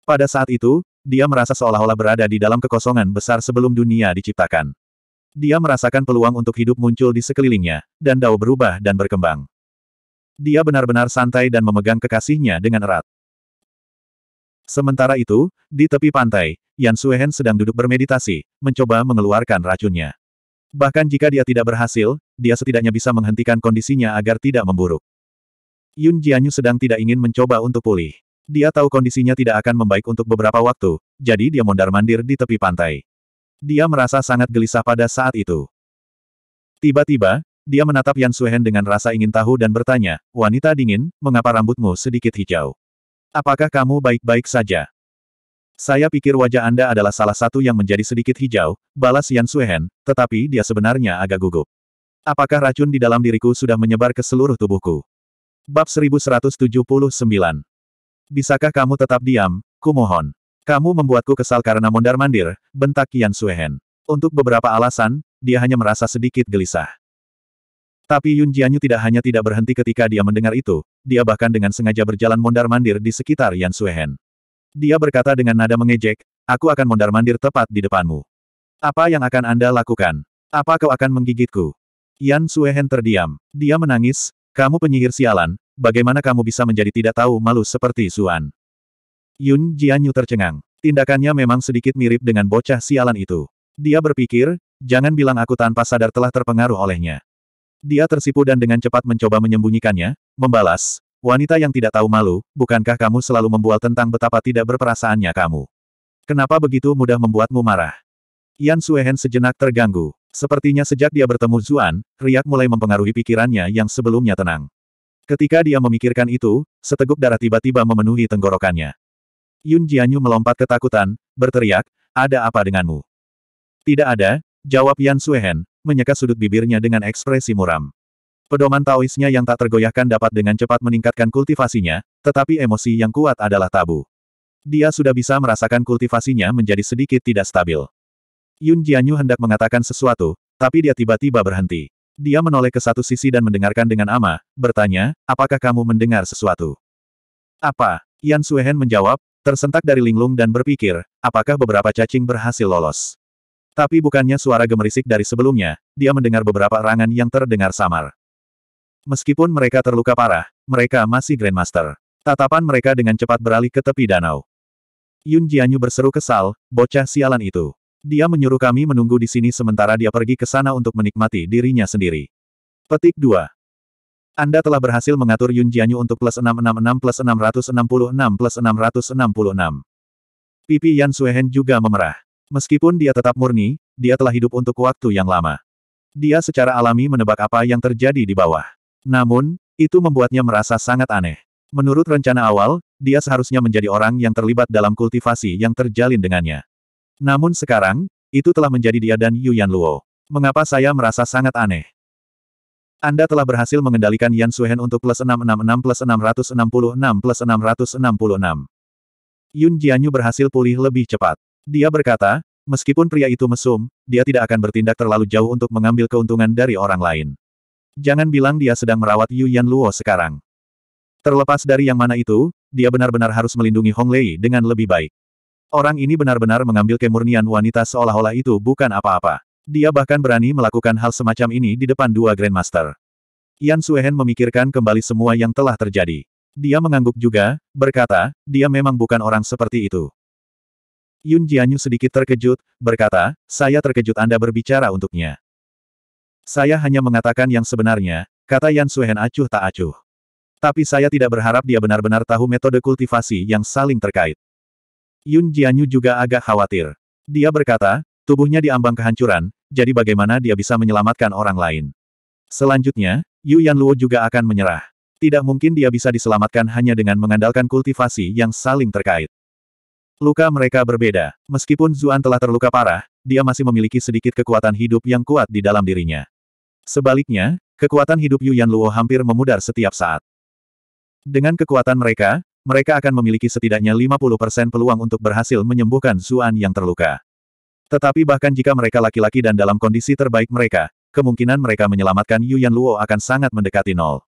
Pada saat itu, dia merasa seolah-olah berada di dalam kekosongan besar sebelum dunia diciptakan. Dia merasakan peluang untuk hidup muncul di sekelilingnya, dan Dao berubah dan berkembang. Dia benar-benar santai dan memegang kekasihnya dengan erat. Sementara itu, di tepi pantai, Yan Suehen sedang duduk bermeditasi, mencoba mengeluarkan racunnya. Bahkan jika dia tidak berhasil, dia setidaknya bisa menghentikan kondisinya agar tidak memburuk. Yun Jianyu sedang tidak ingin mencoba untuk pulih. Dia tahu kondisinya tidak akan membaik untuk beberapa waktu, jadi dia mondar-mandir di tepi pantai. Dia merasa sangat gelisah pada saat itu. Tiba-tiba, dia menatap Yan Suhen dengan rasa ingin tahu dan bertanya, Wanita dingin, mengapa rambutmu sedikit hijau? Apakah kamu baik-baik saja? Saya pikir wajah Anda adalah salah satu yang menjadi sedikit hijau, balas Yan Suehen, tetapi dia sebenarnya agak gugup. Apakah racun di dalam diriku sudah menyebar ke seluruh tubuhku? Bab 1179 Bisakah kamu tetap diam, kumohon? Kamu membuatku kesal karena mondar-mandir, bentak Yan Suehen. Untuk beberapa alasan, dia hanya merasa sedikit gelisah. Tapi Yun Jianyu tidak hanya tidak berhenti ketika dia mendengar itu, dia bahkan dengan sengaja berjalan mondar-mandir di sekitar Yan Suehen. Dia berkata dengan nada mengejek, aku akan mondar-mandir tepat di depanmu. Apa yang akan Anda lakukan? Apa kau akan menggigitku? Yan Suehen terdiam. Dia menangis, kamu penyihir sialan, bagaimana kamu bisa menjadi tidak tahu malu seperti Suan? Yun Jianyu tercengang. Tindakannya memang sedikit mirip dengan bocah sialan itu. Dia berpikir, jangan bilang aku tanpa sadar telah terpengaruh olehnya. Dia tersipu dan dengan cepat mencoba menyembunyikannya, membalas, Wanita yang tidak tahu malu, bukankah kamu selalu membual tentang betapa tidak berperasaannya kamu? Kenapa begitu mudah membuatmu marah? Yan Suehen sejenak terganggu. Sepertinya sejak dia bertemu Zuan, riak mulai mempengaruhi pikirannya yang sebelumnya tenang. Ketika dia memikirkan itu, seteguk darah tiba-tiba memenuhi tenggorokannya. Yun Jianyu melompat ketakutan, berteriak, ada apa denganmu? Tidak ada, jawab Yan Suehen, menyeka sudut bibirnya dengan ekspresi muram. Pedoman Taoisnya yang tak tergoyahkan dapat dengan cepat meningkatkan kultivasinya, tetapi emosi yang kuat adalah tabu. Dia sudah bisa merasakan kultivasinya menjadi sedikit tidak stabil. Yun Jianyu hendak mengatakan sesuatu, tapi dia tiba-tiba berhenti. Dia menoleh ke satu sisi dan mendengarkan dengan ama, bertanya, apakah kamu mendengar sesuatu? Apa? Yan Suehen menjawab, tersentak dari linglung dan berpikir, apakah beberapa cacing berhasil lolos? Tapi bukannya suara gemerisik dari sebelumnya, dia mendengar beberapa rangan yang terdengar samar. Meskipun mereka terluka parah, mereka masih Grandmaster. Tatapan mereka dengan cepat beralih ke tepi danau. Yun Jianyu berseru kesal, bocah sialan itu. Dia menyuruh kami menunggu di sini sementara dia pergi ke sana untuk menikmati dirinya sendiri. Petik 2. Anda telah berhasil mengatur Yun Jianyu untuk plus 666 plus 666 plus 666. Pipi Yan Suehen juga memerah. Meskipun dia tetap murni, dia telah hidup untuk waktu yang lama. Dia secara alami menebak apa yang terjadi di bawah. Namun, itu membuatnya merasa sangat aneh. Menurut rencana awal, dia seharusnya menjadi orang yang terlibat dalam kultivasi yang terjalin dengannya. Namun sekarang, itu telah menjadi dia dan Yuan Luo. Mengapa saya merasa sangat aneh? Anda telah berhasil mengendalikan Yan Suhen untuk plus 666 plus 666 plus 666. Yun Jianyu berhasil pulih lebih cepat. Dia berkata, meskipun pria itu mesum, dia tidak akan bertindak terlalu jauh untuk mengambil keuntungan dari orang lain. Jangan bilang dia sedang merawat Yu Yan Luo sekarang. Terlepas dari yang mana itu, dia benar-benar harus melindungi Hong Lei dengan lebih baik. Orang ini benar-benar mengambil kemurnian wanita seolah-olah itu bukan apa-apa. Dia bahkan berani melakukan hal semacam ini di depan dua Grandmaster. Yan Suehen memikirkan kembali semua yang telah terjadi. Dia mengangguk juga, berkata, dia memang bukan orang seperti itu. Yun Jianyu sedikit terkejut, berkata, saya terkejut Anda berbicara untuknya. Saya hanya mengatakan yang sebenarnya, kata Yan Suhen acuh tak acuh. Tapi saya tidak berharap dia benar-benar tahu metode kultivasi yang saling terkait. Yun Jianyu juga agak khawatir. Dia berkata, tubuhnya diambang kehancuran, jadi bagaimana dia bisa menyelamatkan orang lain. Selanjutnya, Yu Yan Luo juga akan menyerah. Tidak mungkin dia bisa diselamatkan hanya dengan mengandalkan kultivasi yang saling terkait. Luka mereka berbeda. Meskipun Zuan telah terluka parah, dia masih memiliki sedikit kekuatan hidup yang kuat di dalam dirinya. Sebaliknya, kekuatan hidup Yuan Luo hampir memudar setiap saat. Dengan kekuatan mereka, mereka akan memiliki setidaknya 50% peluang untuk berhasil menyembuhkan Zuan yang terluka. Tetapi bahkan jika mereka laki-laki dan dalam kondisi terbaik mereka, kemungkinan mereka menyelamatkan Yuan Luo akan sangat mendekati nol.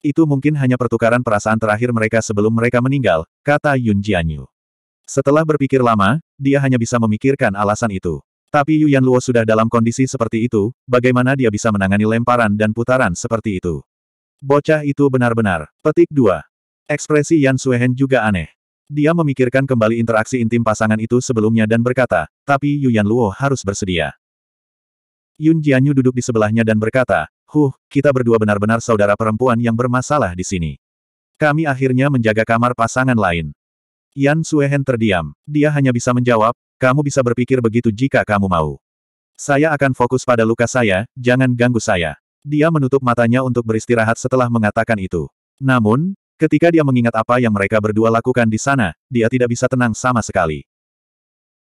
Itu mungkin hanya pertukaran perasaan terakhir mereka sebelum mereka meninggal, kata Yun Jianyu. Setelah berpikir lama, dia hanya bisa memikirkan alasan itu. Tapi Yuan Luo sudah dalam kondisi seperti itu, bagaimana dia bisa menangani lemparan dan putaran seperti itu? Bocah itu benar-benar. Petik 2. Ekspresi Yan Suehen juga aneh. Dia memikirkan kembali interaksi intim pasangan itu sebelumnya dan berkata, tapi Yuan Luo harus bersedia. Yun Jianyu duduk di sebelahnya dan berkata, Huh, kita berdua benar-benar saudara perempuan yang bermasalah di sini. Kami akhirnya menjaga kamar pasangan lain. Yan Suehen terdiam. Dia hanya bisa menjawab, kamu bisa berpikir begitu jika kamu mau. Saya akan fokus pada luka saya, jangan ganggu saya. Dia menutup matanya untuk beristirahat setelah mengatakan itu. Namun, ketika dia mengingat apa yang mereka berdua lakukan di sana, dia tidak bisa tenang sama sekali.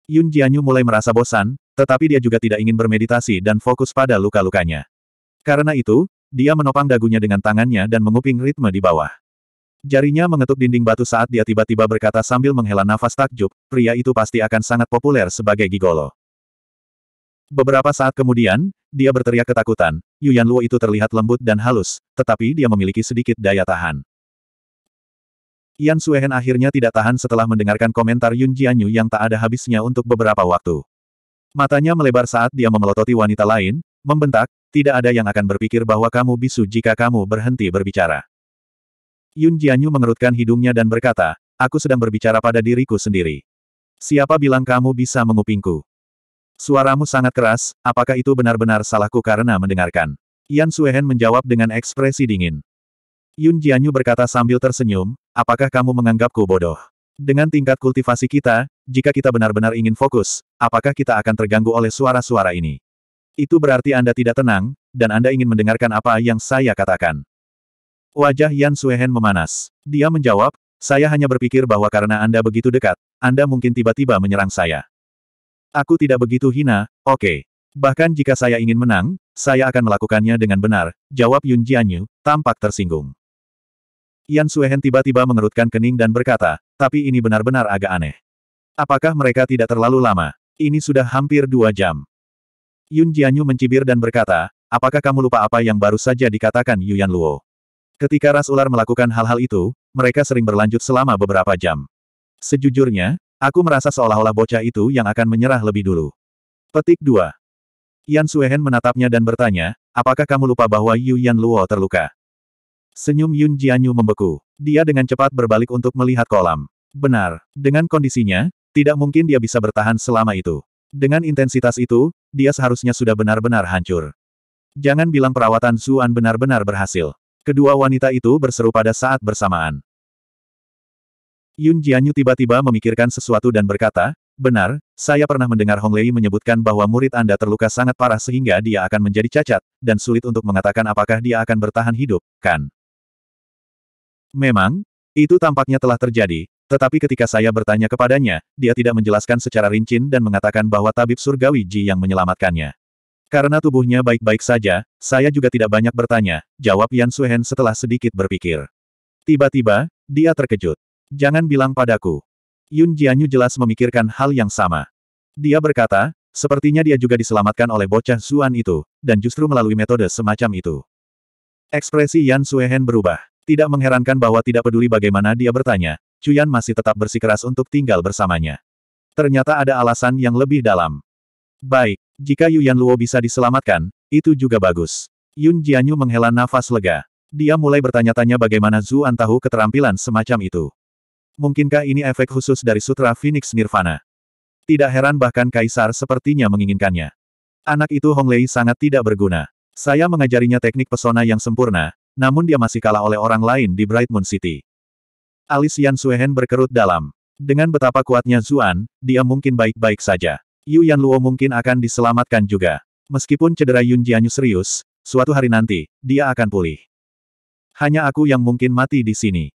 Yun Jianyu mulai merasa bosan, tetapi dia juga tidak ingin bermeditasi dan fokus pada luka-lukanya. Karena itu, dia menopang dagunya dengan tangannya dan menguping ritme di bawah. Jarinya mengetuk dinding batu saat dia tiba-tiba berkata sambil menghela nafas takjub, pria itu pasti akan sangat populer sebagai gigolo. Beberapa saat kemudian, dia berteriak ketakutan, Yuan Luo itu terlihat lembut dan halus, tetapi dia memiliki sedikit daya tahan. Yan Suehen akhirnya tidak tahan setelah mendengarkan komentar Yun Jianyu yang tak ada habisnya untuk beberapa waktu. Matanya melebar saat dia memelototi wanita lain, membentak, tidak ada yang akan berpikir bahwa kamu bisu jika kamu berhenti berbicara. Yun Jianyu mengerutkan hidungnya dan berkata, aku sedang berbicara pada diriku sendiri. Siapa bilang kamu bisa mengupingku? Suaramu sangat keras, apakah itu benar-benar salahku karena mendengarkan? Yan Suehen menjawab dengan ekspresi dingin. Yun Jianyu berkata sambil tersenyum, apakah kamu menganggapku bodoh? Dengan tingkat kultivasi kita, jika kita benar-benar ingin fokus, apakah kita akan terganggu oleh suara-suara ini? Itu berarti Anda tidak tenang, dan Anda ingin mendengarkan apa yang saya katakan. Wajah Yan Suehen memanas. Dia menjawab, saya hanya berpikir bahwa karena Anda begitu dekat, Anda mungkin tiba-tiba menyerang saya. Aku tidak begitu hina, oke. Okay. Bahkan jika saya ingin menang, saya akan melakukannya dengan benar, jawab Yun Jianyu, tampak tersinggung. Yan Suehen tiba-tiba mengerutkan kening dan berkata, tapi ini benar-benar agak aneh. Apakah mereka tidak terlalu lama? Ini sudah hampir dua jam. Yun Jianyu mencibir dan berkata, apakah kamu lupa apa yang baru saja dikatakan Yuan Luo? Ketika ras ular melakukan hal-hal itu, mereka sering berlanjut selama beberapa jam. Sejujurnya, aku merasa seolah-olah bocah itu yang akan menyerah lebih dulu. Petik 2. Yan Suehen menatapnya dan bertanya, apakah kamu lupa bahwa Yu Yan Luo terluka? Senyum Yun Jianyu membeku. Dia dengan cepat berbalik untuk melihat kolam. Benar, dengan kondisinya, tidak mungkin dia bisa bertahan selama itu. Dengan intensitas itu, dia seharusnya sudah benar-benar hancur. Jangan bilang perawatan Suan benar-benar berhasil. Kedua wanita itu berseru pada saat bersamaan. Yun Jianyu tiba-tiba memikirkan sesuatu dan berkata, Benar, saya pernah mendengar Hong Lei menyebutkan bahwa murid Anda terluka sangat parah sehingga dia akan menjadi cacat, dan sulit untuk mengatakan apakah dia akan bertahan hidup, kan? Memang, itu tampaknya telah terjadi, tetapi ketika saya bertanya kepadanya, dia tidak menjelaskan secara rinci dan mengatakan bahwa tabib surgawi Ji yang menyelamatkannya. Karena tubuhnya baik-baik saja, saya juga tidak banyak bertanya, jawab Yan Suhen setelah sedikit berpikir. Tiba-tiba, dia terkejut. Jangan bilang padaku. Yun Jianyu jelas memikirkan hal yang sama. Dia berkata, sepertinya dia juga diselamatkan oleh bocah Zuan itu, dan justru melalui metode semacam itu. Ekspresi Yan Suhen berubah. Tidak mengherankan bahwa tidak peduli bagaimana dia bertanya, Cuyan masih tetap bersikeras untuk tinggal bersamanya. Ternyata ada alasan yang lebih dalam. Baik, jika Yuan Luo bisa diselamatkan, itu juga bagus. Yun Jianyu menghela nafas lega. Dia mulai bertanya-tanya bagaimana Zuan tahu keterampilan semacam itu. Mungkinkah ini efek khusus dari Sutra Phoenix Nirvana? Tidak heran bahkan Kaisar sepertinya menginginkannya. Anak itu Hong Lei sangat tidak berguna. Saya mengajarinya teknik pesona yang sempurna, namun dia masih kalah oleh orang lain di Bright Moon City. Alis Yan Suehen berkerut dalam. Dengan betapa kuatnya Zuan, dia mungkin baik-baik saja. Yu Yan Luo mungkin akan diselamatkan juga. Meskipun cedera Yun Jianyu serius, suatu hari nanti, dia akan pulih. Hanya aku yang mungkin mati di sini.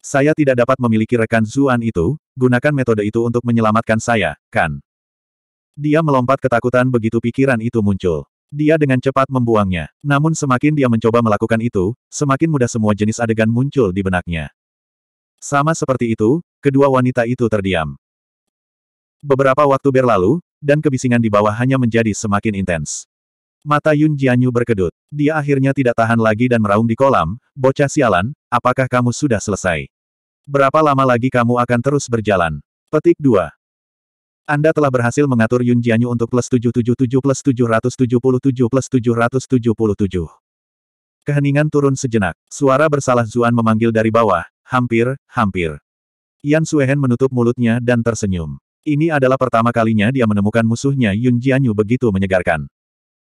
Saya tidak dapat memiliki rekan Zuan itu, gunakan metode itu untuk menyelamatkan saya, kan? Dia melompat ketakutan begitu pikiran itu muncul. Dia dengan cepat membuangnya. Namun semakin dia mencoba melakukan itu, semakin mudah semua jenis adegan muncul di benaknya. Sama seperti itu, kedua wanita itu terdiam. Beberapa waktu berlalu, dan kebisingan di bawah hanya menjadi semakin intens. Mata Yun Jianyu berkedut. Dia akhirnya tidak tahan lagi dan meraung di kolam, bocah sialan, apakah kamu sudah selesai? Berapa lama lagi kamu akan terus berjalan? Petik 2. Anda telah berhasil mengatur Yun Jianyu untuk plus 777 plus 777 plus 777. Keheningan turun sejenak. Suara bersalah Zuan memanggil dari bawah, hampir, hampir. Yan Suehen menutup mulutnya dan tersenyum. Ini adalah pertama kalinya dia menemukan musuhnya Yun Jianyu begitu menyegarkan.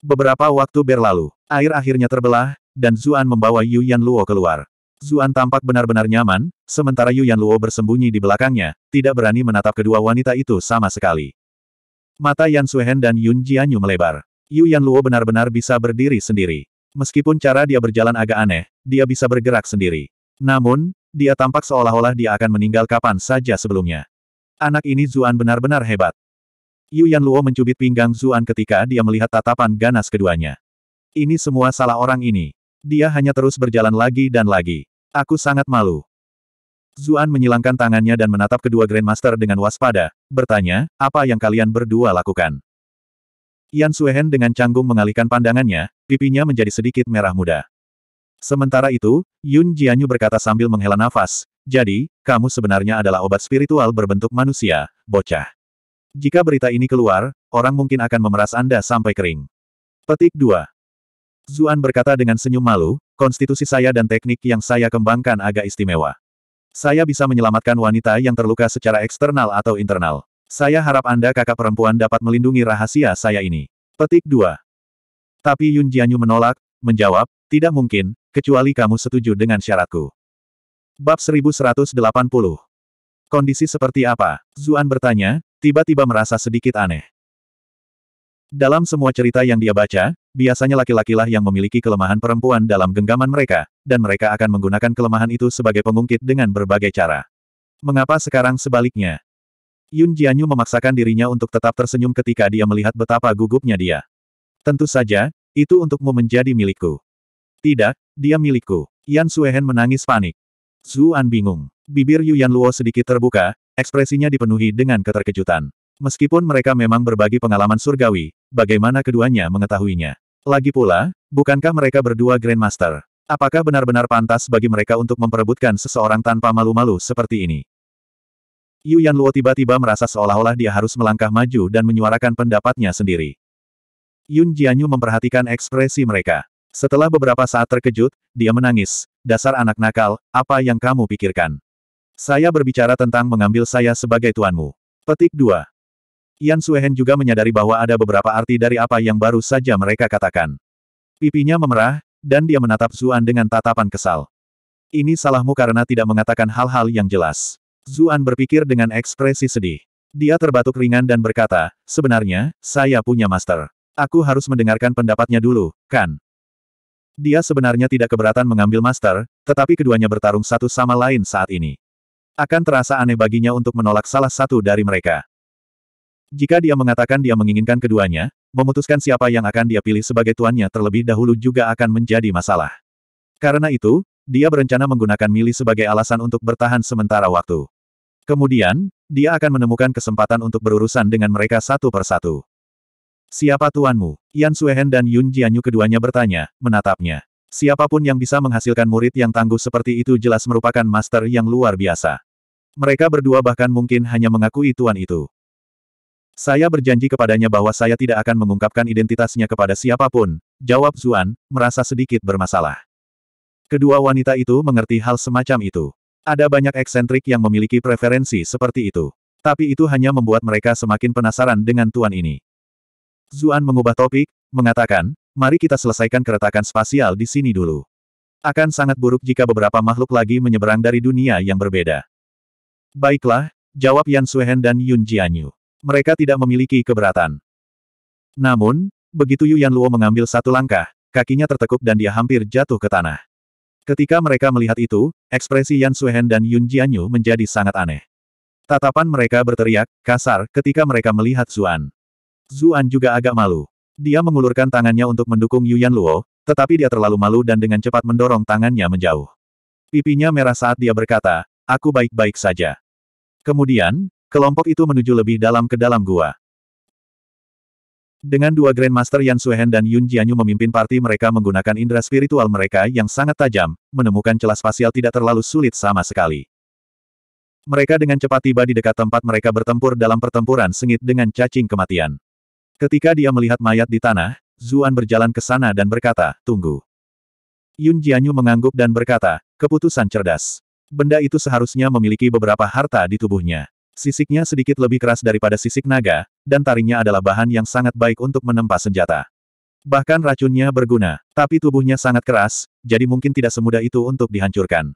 Beberapa waktu berlalu, air akhirnya terbelah, dan Zuan membawa Yu Yan Luo keluar. Zuan tampak benar-benar nyaman, sementara Yu Yan Luo bersembunyi di belakangnya, tidak berani menatap kedua wanita itu sama sekali. Mata Yan Suhen dan Yun Jianyu melebar. Yu Yan Luo benar-benar bisa berdiri sendiri. Meskipun cara dia berjalan agak aneh, dia bisa bergerak sendiri. Namun, dia tampak seolah-olah dia akan meninggal kapan saja sebelumnya. Anak ini Zuan benar-benar hebat. Yu Yan Luo mencubit pinggang Zuan ketika dia melihat tatapan ganas keduanya. Ini semua salah orang ini. Dia hanya terus berjalan lagi dan lagi. Aku sangat malu. Zuan menyilangkan tangannya dan menatap kedua Grandmaster dengan waspada, bertanya, apa yang kalian berdua lakukan? Yan Suehen dengan canggung mengalihkan pandangannya, pipinya menjadi sedikit merah muda. Sementara itu, Yun Jianyu berkata sambil menghela nafas, jadi, kamu sebenarnya adalah obat spiritual berbentuk manusia, bocah. Jika berita ini keluar, orang mungkin akan memeras Anda sampai kering. Petik 2. Zuan berkata dengan senyum malu, konstitusi saya dan teknik yang saya kembangkan agak istimewa. Saya bisa menyelamatkan wanita yang terluka secara eksternal atau internal. Saya harap Anda kakak perempuan dapat melindungi rahasia saya ini. Petik 2. Tapi Yun Jianyu menolak, menjawab, tidak mungkin, kecuali kamu setuju dengan syaratku. Bab 1180 Kondisi seperti apa? Zuan bertanya, tiba-tiba merasa sedikit aneh. Dalam semua cerita yang dia baca, biasanya laki-lakilah yang memiliki kelemahan perempuan dalam genggaman mereka, dan mereka akan menggunakan kelemahan itu sebagai pengungkit dengan berbagai cara. Mengapa sekarang sebaliknya? Yun Jianyu memaksakan dirinya untuk tetap tersenyum ketika dia melihat betapa gugupnya dia. Tentu saja, itu untukmu menjadi milikku. Tidak, dia milikku. Yan Suehen menangis panik. Zuan bingung. Bibir Yuan Luo sedikit terbuka, ekspresinya dipenuhi dengan keterkejutan. Meskipun mereka memang berbagi pengalaman surgawi, bagaimana keduanya mengetahuinya? Lagi pula, bukankah mereka berdua Grandmaster? Apakah benar-benar pantas bagi mereka untuk memperebutkan seseorang tanpa malu-malu seperti ini? Yuan Luo tiba-tiba merasa seolah-olah dia harus melangkah maju dan menyuarakan pendapatnya sendiri. Yun Jianyu memperhatikan ekspresi mereka. Setelah beberapa saat terkejut, dia menangis. Dasar anak nakal, apa yang kamu pikirkan? Saya berbicara tentang mengambil saya sebagai tuanmu. Petik 2. Yan Suehen juga menyadari bahwa ada beberapa arti dari apa yang baru saja mereka katakan. Pipinya memerah, dan dia menatap Zuan dengan tatapan kesal. Ini salahmu karena tidak mengatakan hal-hal yang jelas. Zuan berpikir dengan ekspresi sedih. Dia terbatuk ringan dan berkata, sebenarnya, saya punya master. Aku harus mendengarkan pendapatnya dulu, kan? Dia sebenarnya tidak keberatan mengambil master, tetapi keduanya bertarung satu sama lain saat ini. Akan terasa aneh baginya untuk menolak salah satu dari mereka. Jika dia mengatakan dia menginginkan keduanya, memutuskan siapa yang akan dia pilih sebagai tuannya terlebih dahulu juga akan menjadi masalah. Karena itu, dia berencana menggunakan Mili sebagai alasan untuk bertahan sementara waktu. Kemudian, dia akan menemukan kesempatan untuk berurusan dengan mereka satu persatu. Siapa tuanmu? Yan Suehen dan Yun Jianyu keduanya bertanya, menatapnya. Siapapun yang bisa menghasilkan murid yang tangguh seperti itu jelas merupakan master yang luar biasa. Mereka berdua bahkan mungkin hanya mengakui tuan itu. Saya berjanji kepadanya bahwa saya tidak akan mengungkapkan identitasnya kepada siapapun, jawab Zuan, merasa sedikit bermasalah. Kedua wanita itu mengerti hal semacam itu. Ada banyak eksentrik yang memiliki preferensi seperti itu. Tapi itu hanya membuat mereka semakin penasaran dengan tuan ini. Zuan mengubah topik, mengatakan, mari kita selesaikan keretakan spasial di sini dulu. Akan sangat buruk jika beberapa makhluk lagi menyeberang dari dunia yang berbeda. Baiklah, jawab Yan Suhen dan Yun Jianyu. Mereka tidak memiliki keberatan. Namun, begitu Yu Yan Luo mengambil satu langkah, kakinya tertekuk dan dia hampir jatuh ke tanah. Ketika mereka melihat itu, ekspresi Yan Suhen dan Yun Jianyu menjadi sangat aneh. Tatapan mereka berteriak, kasar, ketika mereka melihat Zuan. Zuan juga agak malu. Dia mengulurkan tangannya untuk mendukung Yuan Luo, tetapi dia terlalu malu dan dengan cepat mendorong tangannya menjauh. Pipinya merah saat dia berkata, aku baik-baik saja. Kemudian, kelompok itu menuju lebih dalam ke dalam gua. Dengan dua Grandmaster Yan Suhen dan Yun Jianyu memimpin parti mereka menggunakan indera spiritual mereka yang sangat tajam, menemukan celah spasial tidak terlalu sulit sama sekali. Mereka dengan cepat tiba di dekat tempat mereka bertempur dalam pertempuran sengit dengan cacing kematian. Ketika dia melihat mayat di tanah, Zuan berjalan ke sana dan berkata, tunggu. Yun Jianyu mengangguk dan berkata, keputusan cerdas. Benda itu seharusnya memiliki beberapa harta di tubuhnya. Sisiknya sedikit lebih keras daripada sisik naga, dan taringnya adalah bahan yang sangat baik untuk menempa senjata. Bahkan racunnya berguna, tapi tubuhnya sangat keras, jadi mungkin tidak semudah itu untuk dihancurkan.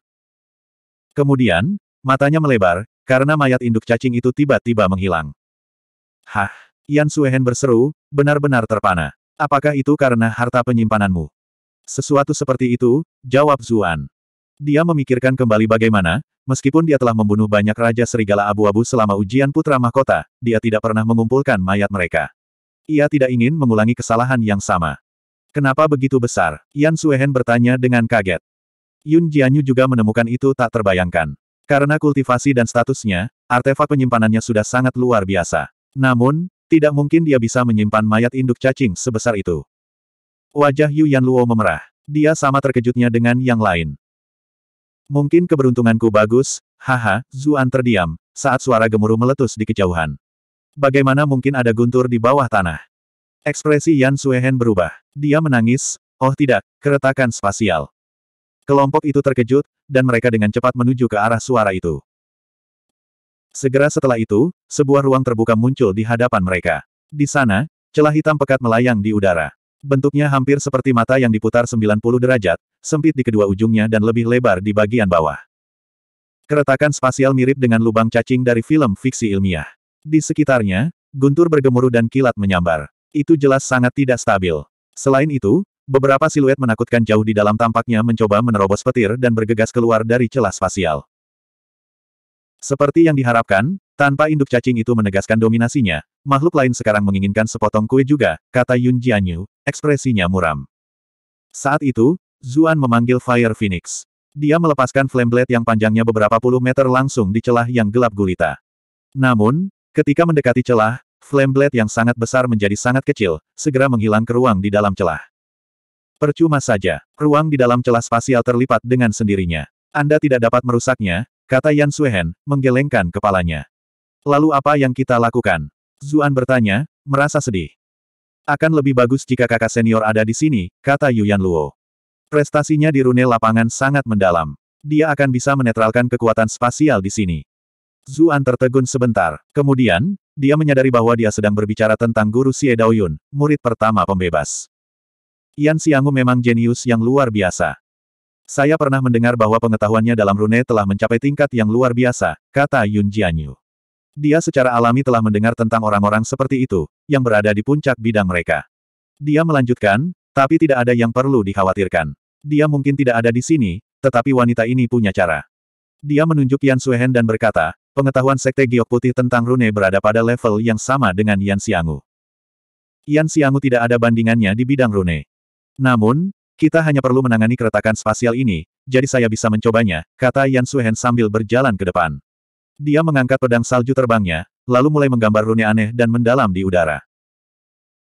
Kemudian, matanya melebar, karena mayat induk cacing itu tiba-tiba menghilang. Hah? Yan Suehen berseru, benar-benar terpana. Apakah itu karena harta penyimpananmu? Sesuatu seperti itu, jawab Zuan. Dia memikirkan kembali bagaimana, meskipun dia telah membunuh banyak Raja Serigala Abu-Abu selama ujian Putra Mahkota, dia tidak pernah mengumpulkan mayat mereka. Ia tidak ingin mengulangi kesalahan yang sama. Kenapa begitu besar? Yan Suehen bertanya dengan kaget. Yun Jianyu juga menemukan itu tak terbayangkan. Karena kultivasi dan statusnya, artefak penyimpanannya sudah sangat luar biasa. Namun, tidak mungkin dia bisa menyimpan mayat induk cacing sebesar itu. Wajah Yu Luo memerah. Dia sama terkejutnya dengan yang lain. Mungkin keberuntunganku bagus, haha, Zuan terdiam, saat suara gemuruh meletus di kejauhan. Bagaimana mungkin ada guntur di bawah tanah? Ekspresi Yan Suehen berubah. Dia menangis, oh tidak, keretakan spasial. Kelompok itu terkejut, dan mereka dengan cepat menuju ke arah suara itu. Segera setelah itu, sebuah ruang terbuka muncul di hadapan mereka. Di sana, celah hitam pekat melayang di udara. Bentuknya hampir seperti mata yang diputar 90 derajat, sempit di kedua ujungnya dan lebih lebar di bagian bawah. Keretakan spasial mirip dengan lubang cacing dari film fiksi ilmiah. Di sekitarnya, guntur bergemuruh dan kilat menyambar. Itu jelas sangat tidak stabil. Selain itu, beberapa siluet menakutkan jauh di dalam tampaknya mencoba menerobos petir dan bergegas keluar dari celah spasial. Seperti yang diharapkan, tanpa induk cacing itu menegaskan dominasinya, makhluk lain sekarang menginginkan sepotong kue juga, kata Yun Jianyu, ekspresinya muram. Saat itu, Zuan memanggil Fire Phoenix. Dia melepaskan flame blade yang panjangnya beberapa puluh meter langsung di celah yang gelap gulita. Namun, ketika mendekati celah, flame blade yang sangat besar menjadi sangat kecil, segera menghilang ke ruang di dalam celah. Percuma saja, ruang di dalam celah spasial terlipat dengan sendirinya. Anda tidak dapat merusaknya, kata Yan Suehen, menggelengkan kepalanya. Lalu apa yang kita lakukan? Zuan bertanya, merasa sedih. Akan lebih bagus jika kakak senior ada di sini, kata Yuan Luo. Prestasinya di rune lapangan sangat mendalam. Dia akan bisa menetralkan kekuatan spasial di sini. Zuan tertegun sebentar. Kemudian, dia menyadari bahwa dia sedang berbicara tentang guru Xie Daoyun, murid pertama pembebas. Yan Xiangu memang jenius yang luar biasa. Saya pernah mendengar bahwa pengetahuannya dalam rune telah mencapai tingkat yang luar biasa, kata Yun Jianyu. Dia secara alami telah mendengar tentang orang-orang seperti itu, yang berada di puncak bidang mereka. Dia melanjutkan, tapi tidak ada yang perlu dikhawatirkan. Dia mungkin tidak ada di sini, tetapi wanita ini punya cara. Dia menunjuk Yan Suehen dan berkata, pengetahuan Sekte Giok Putih tentang Rune berada pada level yang sama dengan Yan Xiangu. Yan Xiangu tidak ada bandingannya di bidang Rune. Namun, kita hanya perlu menangani keretakan spasial ini, jadi saya bisa mencobanya, kata Yan Suhen sambil berjalan ke depan. Dia mengangkat pedang salju terbangnya, lalu mulai menggambar rune aneh dan mendalam di udara.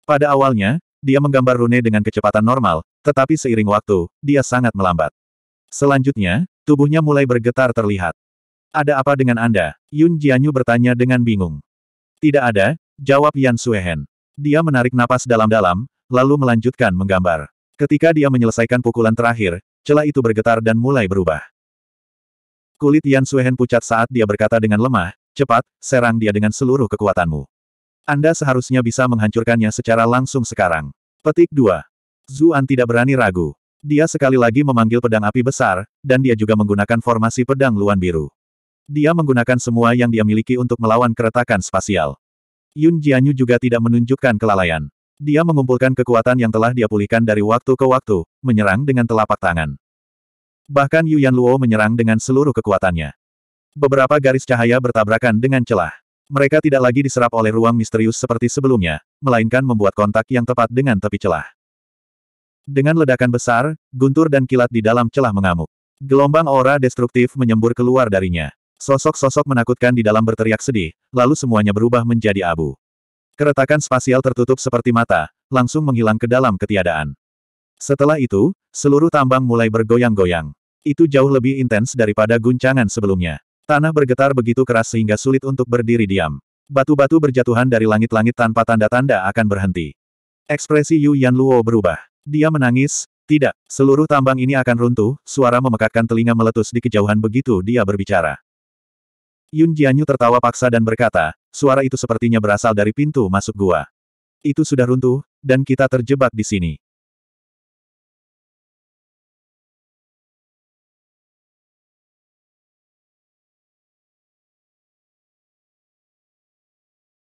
Pada awalnya, dia menggambar rune dengan kecepatan normal, tetapi seiring waktu, dia sangat melambat. Selanjutnya, tubuhnya mulai bergetar terlihat. Ada apa dengan Anda? Yun Jianyu bertanya dengan bingung. Tidak ada, jawab Yan Suehen. Dia menarik napas dalam-dalam, lalu melanjutkan menggambar. Ketika dia menyelesaikan pukulan terakhir, celah itu bergetar dan mulai berubah. Kulit Yan Suehen pucat saat dia berkata dengan lemah, cepat, serang dia dengan seluruh kekuatanmu. Anda seharusnya bisa menghancurkannya secara langsung sekarang. Petik 2. Zuan tidak berani ragu. Dia sekali lagi memanggil pedang api besar, dan dia juga menggunakan formasi pedang luan biru. Dia menggunakan semua yang dia miliki untuk melawan keretakan spasial. Yun Jianyu juga tidak menunjukkan kelalaian. Dia mengumpulkan kekuatan yang telah dia pulihkan dari waktu ke waktu, menyerang dengan telapak tangan. Bahkan Yuan Luo menyerang dengan seluruh kekuatannya. Beberapa garis cahaya bertabrakan dengan celah. Mereka tidak lagi diserap oleh ruang misterius seperti sebelumnya, melainkan membuat kontak yang tepat dengan tepi celah. Dengan ledakan besar, guntur dan kilat di dalam celah mengamuk. Gelombang aura destruktif menyembur keluar darinya. Sosok-sosok menakutkan di dalam berteriak sedih, lalu semuanya berubah menjadi abu. Keretakan spasial tertutup seperti mata, langsung menghilang ke dalam ketiadaan. Setelah itu, seluruh tambang mulai bergoyang-goyang. Itu jauh lebih intens daripada guncangan sebelumnya. Tanah bergetar begitu keras sehingga sulit untuk berdiri diam. Batu-batu berjatuhan dari langit-langit tanpa tanda-tanda akan berhenti. Ekspresi Yu Yan Luo berubah. Dia menangis, tidak, seluruh tambang ini akan runtuh, suara memekakkan telinga meletus di kejauhan begitu dia berbicara. Yun Jianyu tertawa paksa dan berkata, suara itu sepertinya berasal dari pintu masuk gua. Itu sudah runtuh, dan kita terjebak di sini.